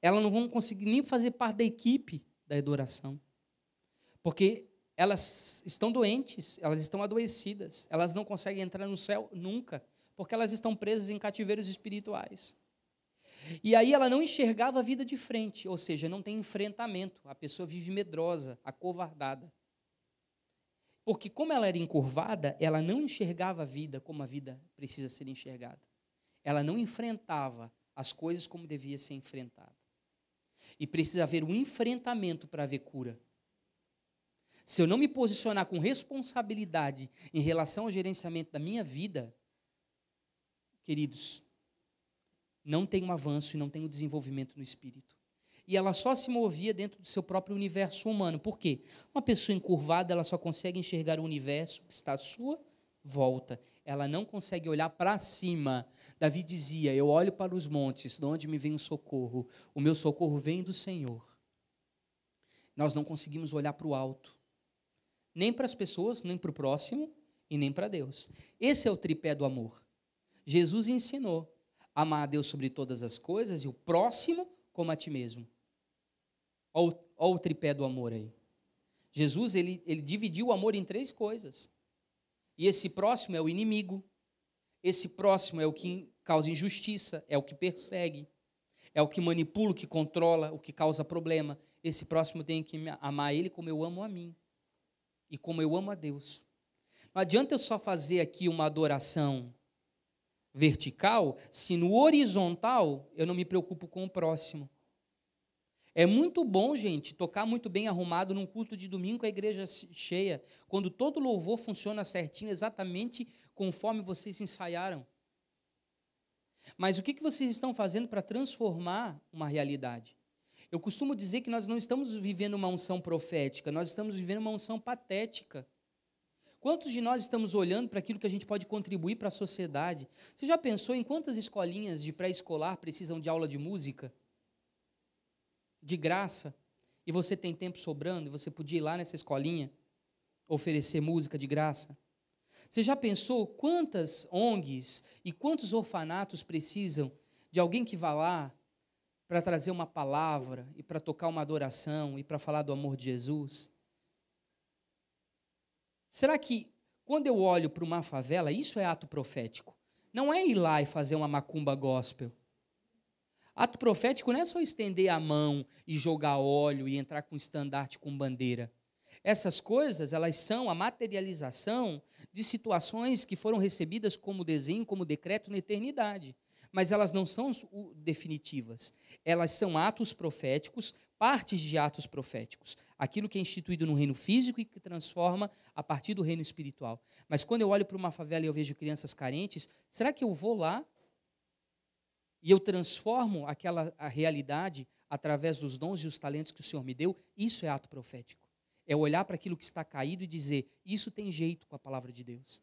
Elas não vão conseguir nem fazer parte da equipe da adoração. Porque elas estão doentes, elas estão adoecidas, elas não conseguem entrar no céu nunca, porque elas estão presas em cativeiros espirituais. E aí ela não enxergava a vida de frente, ou seja, não tem enfrentamento, a pessoa vive medrosa, acovardada. Porque como ela era encurvada, ela não enxergava a vida como a vida precisa ser enxergada. Ela não enfrentava as coisas como devia ser enfrentada. E precisa haver um enfrentamento para haver cura. Se eu não me posicionar com responsabilidade em relação ao gerenciamento da minha vida, queridos, não tenho um avanço e não tenho um desenvolvimento no espírito. E ela só se movia dentro do seu próprio universo humano. Por quê? Uma pessoa encurvada, ela só consegue enxergar o universo que está à sua volta. Ela não consegue olhar para cima. Davi dizia: Eu olho para os montes, de onde me vem o socorro. O meu socorro vem do Senhor. Nós não conseguimos olhar para o alto nem para as pessoas, nem para o próximo e nem para Deus. Esse é o tripé do amor. Jesus ensinou amar a Deus sobre todas as coisas e o próximo como a ti mesmo. Olha o tripé do amor aí. Jesus ele, ele dividiu o amor em três coisas. E esse próximo é o inimigo. Esse próximo é o que causa injustiça, é o que persegue, é o que manipula, o que controla, o que causa problema. Esse próximo tem que amar ele como eu amo a mim e como eu amo a Deus. Não adianta eu só fazer aqui uma adoração vertical se no horizontal eu não me preocupo com o próximo. É muito bom, gente, tocar muito bem arrumado num culto de domingo com a igreja cheia, quando todo louvor funciona certinho, exatamente conforme vocês ensaiaram. Mas o que vocês estão fazendo para transformar uma realidade? Eu costumo dizer que nós não estamos vivendo uma unção profética, nós estamos vivendo uma unção patética. Quantos de nós estamos olhando para aquilo que a gente pode contribuir para a sociedade? Você já pensou em quantas escolinhas de pré-escolar precisam de aula de música? De graça? E você tem tempo sobrando e você podia ir lá nessa escolinha oferecer música de graça? Você já pensou quantas ONGs e quantos orfanatos precisam de alguém que vá lá para trazer uma palavra e para tocar uma adoração e para falar do amor de Jesus? Será que quando eu olho para uma favela, isso é ato profético? Não é ir lá e fazer uma macumba gospel. Ato profético não é só estender a mão e jogar óleo e entrar com estandarte com bandeira. Essas coisas, elas são a materialização de situações que foram recebidas como desenho, como decreto na eternidade mas elas não são definitivas. Elas são atos proféticos, partes de atos proféticos. Aquilo que é instituído no reino físico e que transforma a partir do reino espiritual. Mas quando eu olho para uma favela e eu vejo crianças carentes, será que eu vou lá e eu transformo aquela a realidade através dos dons e os talentos que o Senhor me deu? Isso é ato profético. É olhar para aquilo que está caído e dizer: isso tem jeito com a palavra de Deus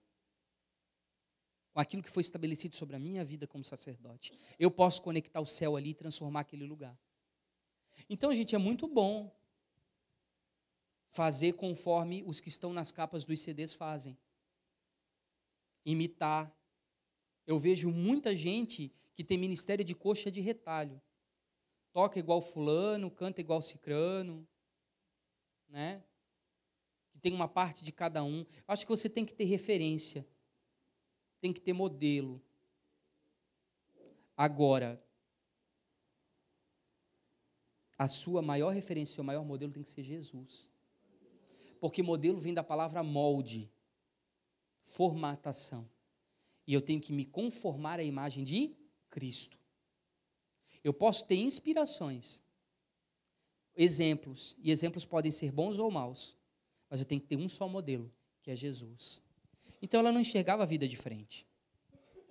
com aquilo que foi estabelecido sobre a minha vida como sacerdote. Eu posso conectar o céu ali e transformar aquele lugar. Então, gente, é muito bom fazer conforme os que estão nas capas dos CDs fazem. Imitar. Eu vejo muita gente que tem ministério de coxa de retalho. Toca igual fulano, canta igual cicrano, né? Que tem uma parte de cada um. Acho que você tem que ter referência tem que ter modelo. Agora, a sua maior referência, seu maior modelo tem que ser Jesus. Porque modelo vem da palavra molde, formatação. E eu tenho que me conformar à imagem de Cristo. Eu posso ter inspirações, exemplos, e exemplos podem ser bons ou maus, mas eu tenho que ter um só modelo, que é Jesus. Então ela não enxergava a vida de frente.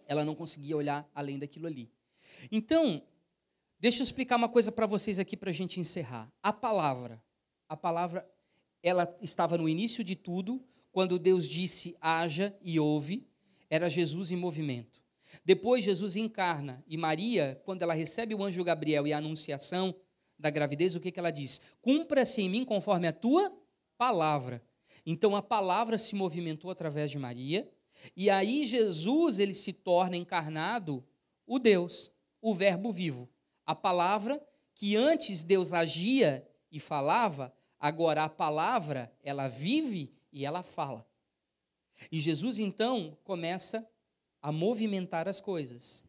Ela não conseguia olhar além daquilo ali. Então, deixa eu explicar uma coisa para vocês aqui para a gente encerrar. A palavra, a palavra, ela estava no início de tudo, quando Deus disse haja e ouve, era Jesus em movimento. Depois Jesus encarna e Maria, quando ela recebe o anjo Gabriel e a anunciação da gravidez, o que, que ela diz? Cumpra-se em mim conforme a tua palavra. Então a palavra se movimentou através de Maria, e aí Jesus ele se torna encarnado o Deus, o Verbo vivo. A palavra que antes Deus agia e falava, agora a palavra ela vive e ela fala. E Jesus então começa a movimentar as coisas.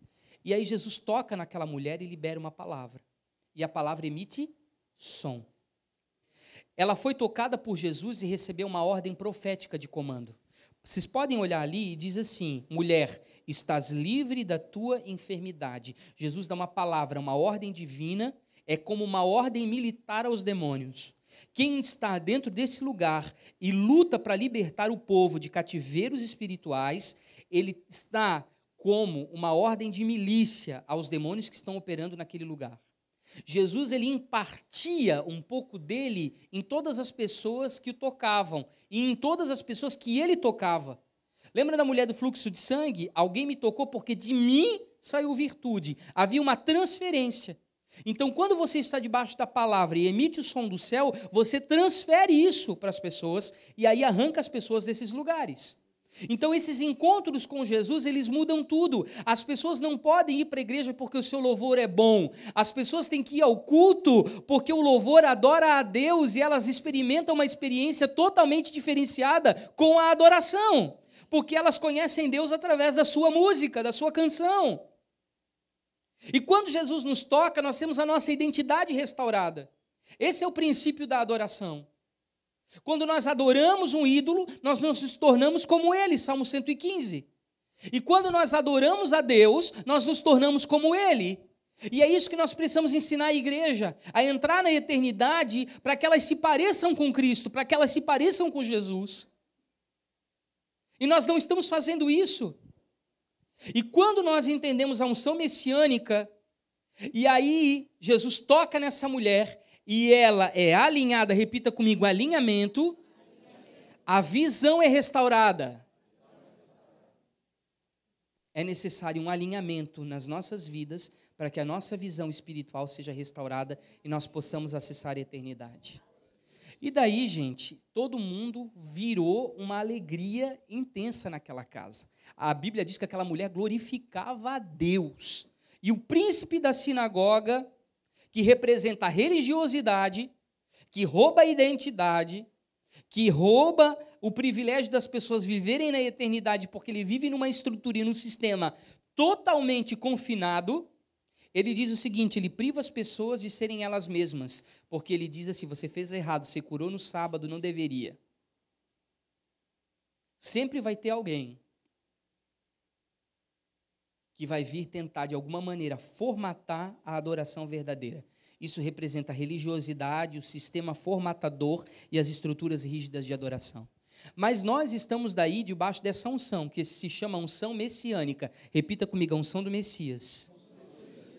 E aí Jesus toca naquela mulher e libera uma palavra. E a palavra emite som ela foi tocada por Jesus e recebeu uma ordem profética de comando. Vocês podem olhar ali e diz assim: mulher, estás livre da tua enfermidade. Jesus dá uma palavra, uma ordem divina, é como uma ordem militar aos demônios. Quem está dentro desse lugar e luta para libertar o povo de cativeiros espirituais, ele está como uma ordem de milícia aos demônios que estão operando naquele lugar. Jesus ele impartia um pouco dele em todas as pessoas que o tocavam e em todas as pessoas que ele tocava. Lembra da mulher do fluxo de sangue? Alguém me tocou porque de mim saiu virtude. Havia uma transferência. Então, quando você está debaixo da palavra e emite o som do céu, você transfere isso para as pessoas e aí arranca as pessoas desses lugares. Então esses encontros com Jesus, eles mudam tudo. As pessoas não podem ir para a igreja porque o seu louvor é bom. As pessoas têm que ir ao culto porque o louvor adora a Deus e elas experimentam uma experiência totalmente diferenciada com a adoração, porque elas conhecem Deus através da sua música, da sua canção. E quando Jesus nos toca, nós temos a nossa identidade restaurada. Esse é o princípio da adoração. Quando nós adoramos um ídolo, nós nos tornamos como ele, Salmo 115. E quando nós adoramos a Deus, nós nos tornamos como ele. E é isso que nós precisamos ensinar à igreja, a entrar na eternidade para que elas se pareçam com Cristo, para que elas se pareçam com Jesus. E nós não estamos fazendo isso. E quando nós entendemos a unção messiânica, e aí Jesus toca nessa mulher e ela é alinhada, repita comigo, alinhamento, a visão é restaurada. É necessário um alinhamento nas nossas vidas para que a nossa visão espiritual seja restaurada e nós possamos acessar a eternidade. E daí, gente, todo mundo virou uma alegria intensa naquela casa. A Bíblia diz que aquela mulher glorificava a Deus. E o príncipe da sinagoga que representa a religiosidade, que rouba a identidade, que rouba o privilégio das pessoas viverem na eternidade, porque ele vive numa estrutura e num sistema totalmente confinado. Ele diz o seguinte: ele priva as pessoas de serem elas mesmas, porque ele diz assim: você fez errado, você curou no sábado, não deveria. Sempre vai ter alguém que vai vir tentar, de alguma maneira, formatar a adoração verdadeira. Isso representa a religiosidade, o sistema formatador e as estruturas rígidas de adoração. Mas nós estamos daí debaixo dessa unção, que se chama unção messiânica. Repita comigo, a unção do Messias.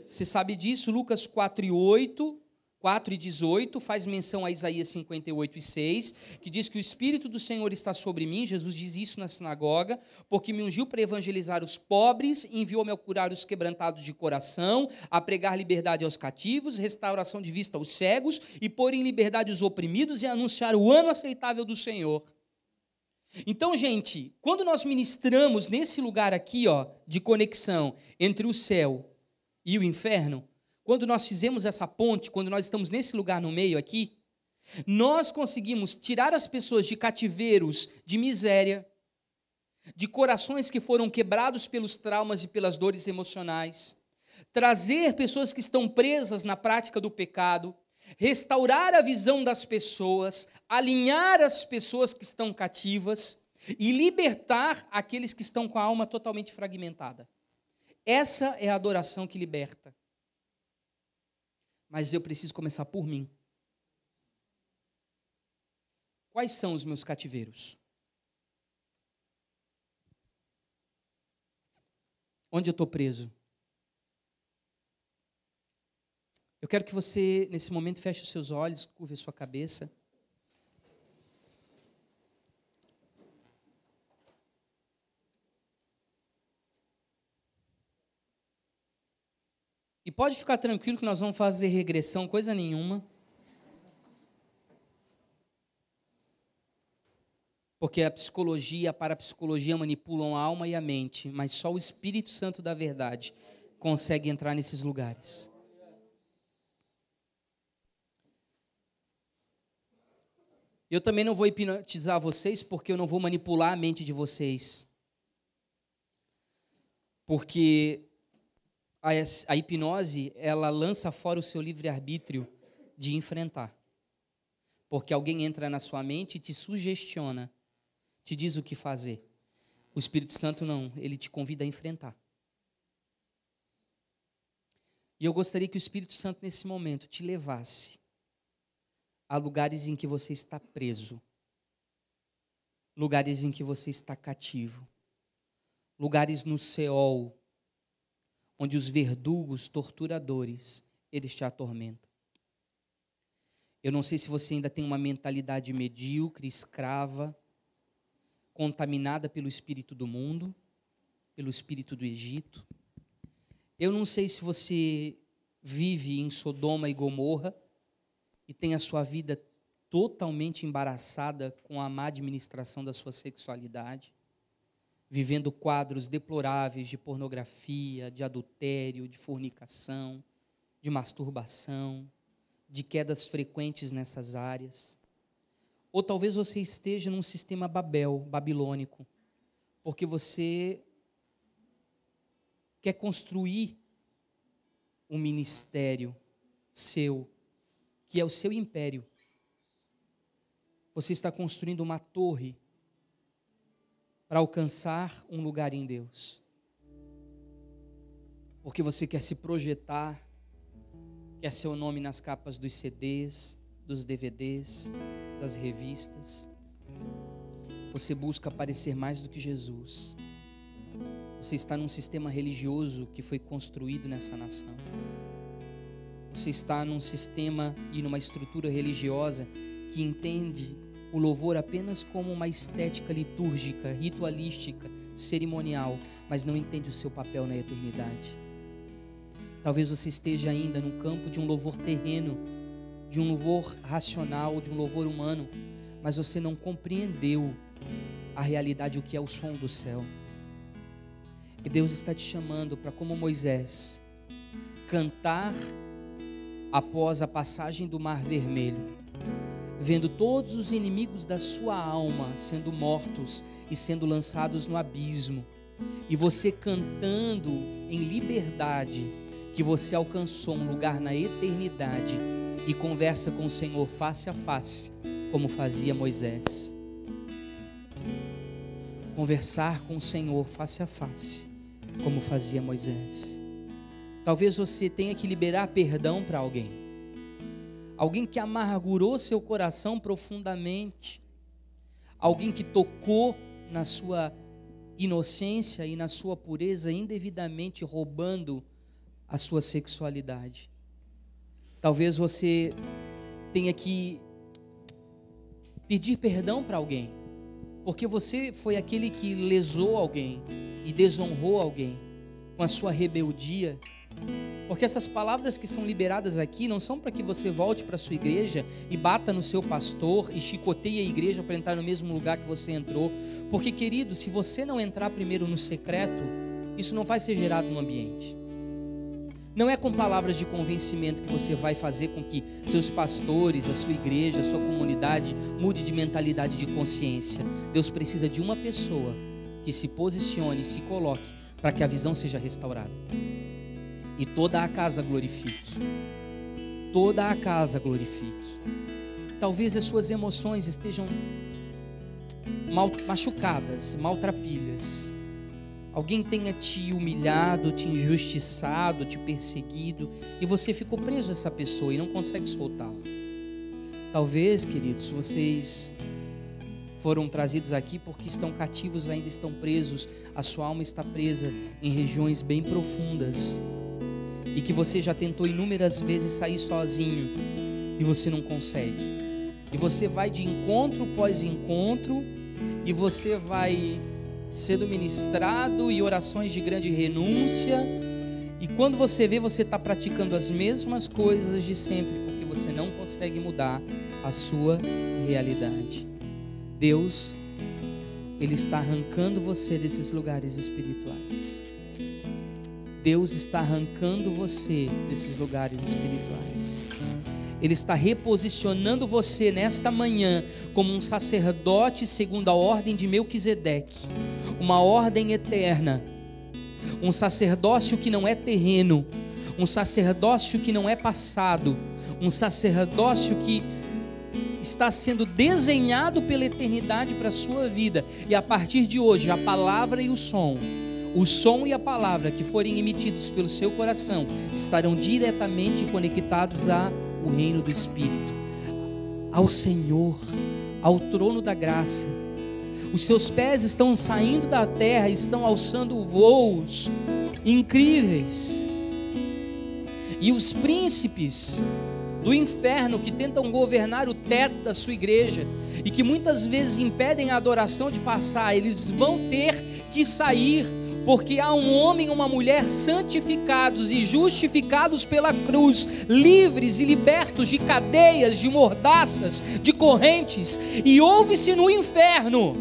Você sabe disso, Lucas 4 e 8, 4 e 18 faz menção a Isaías 58 e 6, que diz que o Espírito do Senhor está sobre mim, Jesus diz isso na sinagoga, porque me ungiu para evangelizar os pobres, enviou-me a curar os quebrantados de coração, a pregar liberdade aos cativos, restauração de vista aos cegos, e pôr em liberdade os oprimidos e anunciar o ano aceitável do Senhor. Então, gente, quando nós ministramos nesse lugar aqui, ó, de conexão entre o céu e o inferno, quando nós fizemos essa ponte, quando nós estamos nesse lugar no meio aqui, nós conseguimos tirar as pessoas de cativeiros, de miséria, de corações que foram quebrados pelos traumas e pelas dores emocionais, trazer pessoas que estão presas na prática do pecado, restaurar a visão das pessoas, alinhar as pessoas que estão cativas e libertar aqueles que estão com a alma totalmente fragmentada. Essa é a adoração que liberta mas eu preciso começar por mim. Quais são os meus cativeiros? Onde eu estou preso? Eu quero que você, nesse momento, feche os seus olhos, curve a sua cabeça. E pode ficar tranquilo que nós vamos fazer regressão, coisa nenhuma. Porque a psicologia, a parapsicologia manipulam a alma e a mente, mas só o Espírito Santo da verdade consegue entrar nesses lugares. Eu também não vou hipnotizar vocês, porque eu não vou manipular a mente de vocês. Porque a, a hipnose ela lança fora o seu livre-arbítrio de enfrentar. Porque alguém entra na sua mente e te sugestiona, te diz o que fazer. O Espírito Santo não, ele te convida a enfrentar. E eu gostaria que o Espírito Santo, nesse momento, te levasse a lugares em que você está preso, lugares em que você está cativo, lugares no Seol onde os verdugos torturadores, eles te atormentam. Eu não sei se você ainda tem uma mentalidade medíocre, escrava, contaminada pelo espírito do mundo, pelo espírito do Egito. Eu não sei se você vive em Sodoma e Gomorra e tem a sua vida totalmente embaraçada com a má administração da sua sexualidade vivendo quadros deploráveis de pornografia, de adultério, de fornicação, de masturbação, de quedas frequentes nessas áreas. Ou talvez você esteja num sistema babel, babilônico, porque você quer construir um ministério seu, que é o seu império. Você está construindo uma torre para alcançar um lugar em Deus. Porque você quer se projetar, quer seu nome nas capas dos CDs, dos DVDs, das revistas. Você busca parecer mais do que Jesus. Você está num sistema religioso que foi construído nessa nação. Você está num sistema e numa estrutura religiosa que entende o louvor apenas como uma estética litúrgica, ritualística, cerimonial, mas não entende o seu papel na eternidade. Talvez você esteja ainda no campo de um louvor terreno, de um louvor racional, de um louvor humano, mas você não compreendeu a realidade, o que é o som do céu. E Deus está te chamando para, como Moisés, cantar após a passagem do Mar Vermelho, vendo todos os inimigos da sua alma sendo mortos e sendo lançados no abismo, e você cantando em liberdade que você alcançou um lugar na eternidade e conversa com o Senhor face a face, como fazia Moisés. Conversar com o Senhor face a face, como fazia Moisés. Talvez você tenha que liberar perdão para alguém alguém que amargurou seu coração profundamente, alguém que tocou na sua inocência e na sua pureza indevidamente roubando a sua sexualidade. Talvez você tenha que pedir perdão para alguém, porque você foi aquele que lesou alguém e desonrou alguém com a sua rebeldia, porque essas palavras que são liberadas aqui não são para que você volte para sua igreja e bata no seu pastor e chicoteie a igreja para entrar no mesmo lugar que você entrou. Porque, querido, se você não entrar primeiro no secreto, isso não vai ser gerado no ambiente. Não é com palavras de convencimento que você vai fazer com que seus pastores, a sua igreja, a sua comunidade mude de mentalidade de consciência. Deus precisa de uma pessoa que se posicione, se coloque para que a visão seja restaurada e toda a casa glorifique. Toda a casa glorifique. Talvez as suas emoções estejam mal, machucadas, maltrapilhas. Alguém tenha te humilhado, te injustiçado, te perseguido e você ficou preso a essa pessoa e não consegue soltá-la. Talvez, queridos, vocês foram trazidos aqui porque estão cativos, ainda estão presos, a sua alma está presa em regiões bem profundas e que você já tentou inúmeras vezes sair sozinho e você não consegue. E você vai de encontro após encontro e você vai sendo ministrado e orações de grande renúncia. E quando você vê, você está praticando as mesmas coisas de sempre, porque você não consegue mudar a sua realidade. Deus, Ele está arrancando você desses lugares espirituais. Deus está arrancando você desses lugares espirituais. Ele está reposicionando você nesta manhã como um sacerdote segundo a ordem de Melquisedeque, uma ordem eterna, um sacerdócio que não é terreno, um sacerdócio que não é passado, um sacerdócio que está sendo desenhado pela eternidade para a sua vida. E a partir de hoje, a palavra e o som o som e a palavra que forem emitidos pelo seu coração estarão diretamente conectados ao reino do Espírito, ao Senhor, ao trono da graça. Os seus pés estão saindo da terra, estão alçando voos incríveis. E os príncipes do inferno que tentam governar o teto da sua igreja e que muitas vezes impedem a adoração de passar, eles vão ter que sair porque há um homem e uma mulher santificados e justificados pela cruz, livres e libertos de cadeias, de mordaças, de correntes, e ouve-se no inferno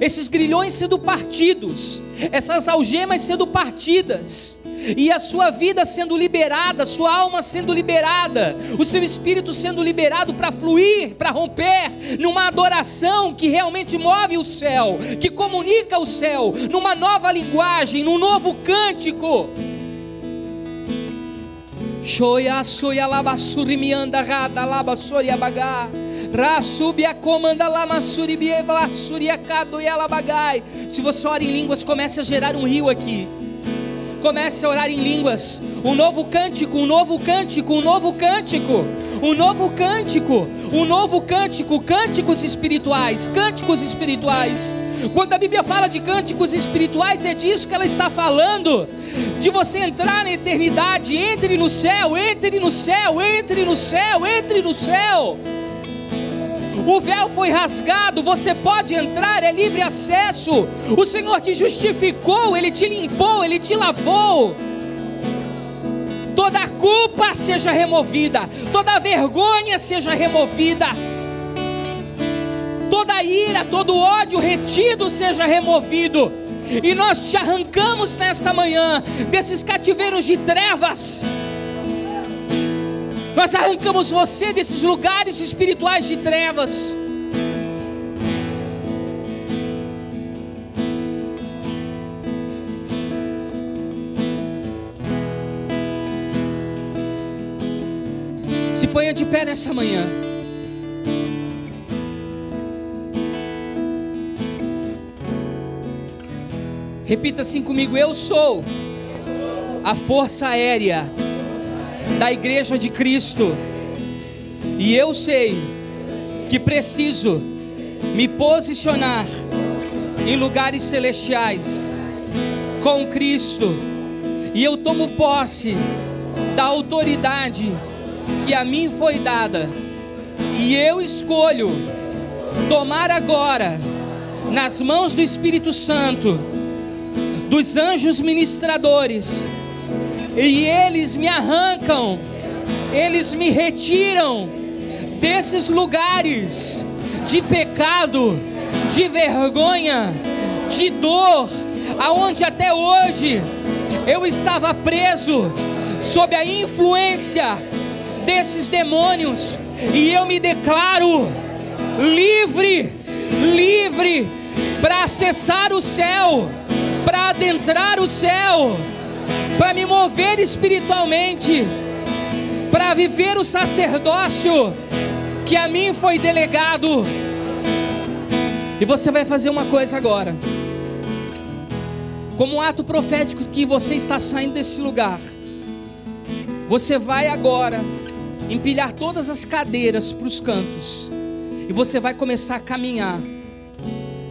esses grilhões sendo partidos, essas algemas sendo partidas e a sua vida sendo liberada, a sua alma sendo liberada, o seu espírito sendo liberado para fluir, para romper, numa adoração que realmente move o céu, que comunica o céu, numa nova linguagem, num novo cântico. Rasubia Se você ora em línguas, comece a gerar um rio aqui comece a orar em línguas. Um novo cântico, um novo cântico, um novo cântico. Um novo cântico, um novo cântico, cânticos espirituais, cânticos espirituais. Quando a Bíblia fala de cânticos espirituais, é disso que ela está falando. De você entrar na eternidade, entre no céu, entre no céu, entre no céu, entre no céu. Entre no céu. O véu foi rasgado, você pode entrar, é livre acesso. O Senhor te justificou, ele te limpou, ele te lavou. Toda culpa seja removida, toda vergonha seja removida, toda ira, todo ódio retido seja removido. E nós te arrancamos nessa manhã desses cativeiros de trevas nós arrancamos você desses lugares espirituais de trevas. Se ponha de pé nessa manhã. Repita assim comigo: Eu sou a força aérea da igreja de Cristo. E eu sei que preciso me posicionar em lugares celestiais com Cristo. E eu tomo posse da autoridade que a mim foi dada. E eu escolho tomar agora nas mãos do Espírito Santo, dos anjos ministradores e eles me arrancam, eles me retiram desses lugares de pecado, de vergonha, de dor, aonde até hoje eu estava preso sob a influência desses demônios, e eu me declaro livre, livre para acessar o céu, para adentrar o céu para me mover espiritualmente, para viver o sacerdócio que a mim foi delegado. E você vai fazer uma coisa agora. Como um ato profético que você está saindo desse lugar, você vai agora empilhar todas as cadeiras para os cantos e você vai começar a caminhar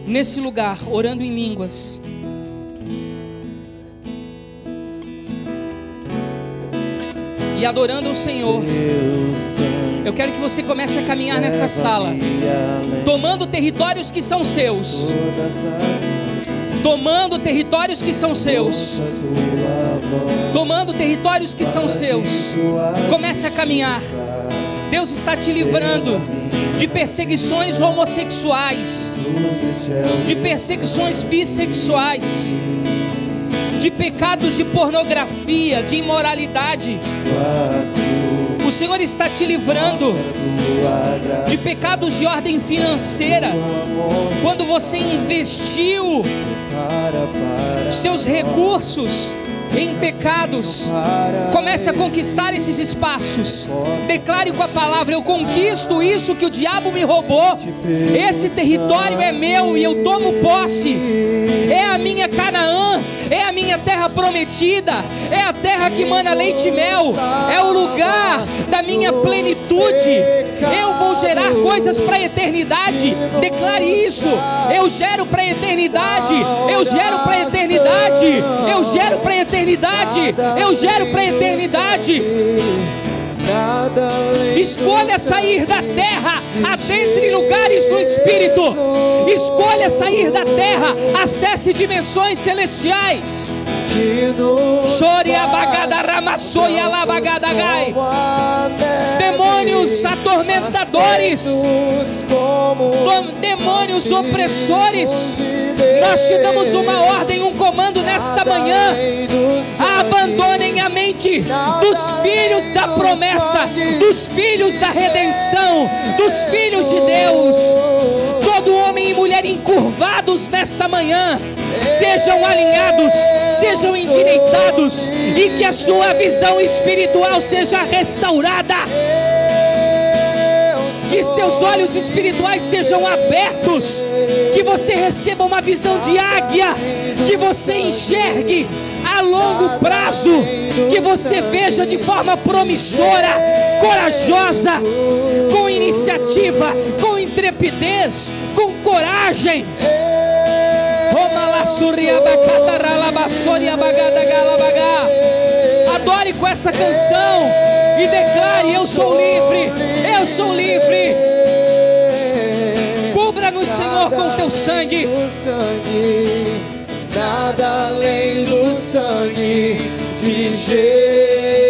nesse lugar, orando em línguas. e adorando o Senhor. Eu quero que você comece a caminhar nessa sala, tomando territórios que são seus. Tomando territórios que são seus. Tomando territórios que são seus. Comece a caminhar. Deus está te livrando de perseguições homossexuais, de perseguições bissexuais de pecados de pornografia, de imoralidade. O Senhor está te livrando de pecados de ordem financeira. Quando você investiu seus recursos em pecados, comece a conquistar esses espaços. Declare com a palavra: Eu conquisto isso que o diabo me roubou. Esse território é meu e eu tomo posse é a minha Canaã, é a minha terra prometida, é a terra que mana leite e mel, é o lugar da minha plenitude. Eu vou gerar coisas para a eternidade, declare isso. Eu gero para a eternidade, eu gero para a eternidade, eu gero para a eternidade, eu gero para a eternidade. Escolha sair da terra, adentre lugares do Espírito. Escolha sair da terra, acesse dimensões celestiais. Demônios atormentadores, demônios opressores, nós te damos uma ordem, um comando nesta manhã. Abandonem a mente dos filhos da promessa, dos filhos da redenção, dos filhos de Deus. Todo homem e mulher encurvado nesta manhã sejam alinhados, sejam endireitados e que a sua visão espiritual seja restaurada. Que seus olhos espirituais sejam abertos, que você receba uma visão de águia, que você enxergue a longo prazo, que você veja de forma promissora, corajosa, com iniciativa, com intrepidez, com coragem. Adore com essa canção e declare: Eu sou livre, eu sou livre. Cubra-nos, Senhor, com teu sangue. Nada além do sangue de Jesus.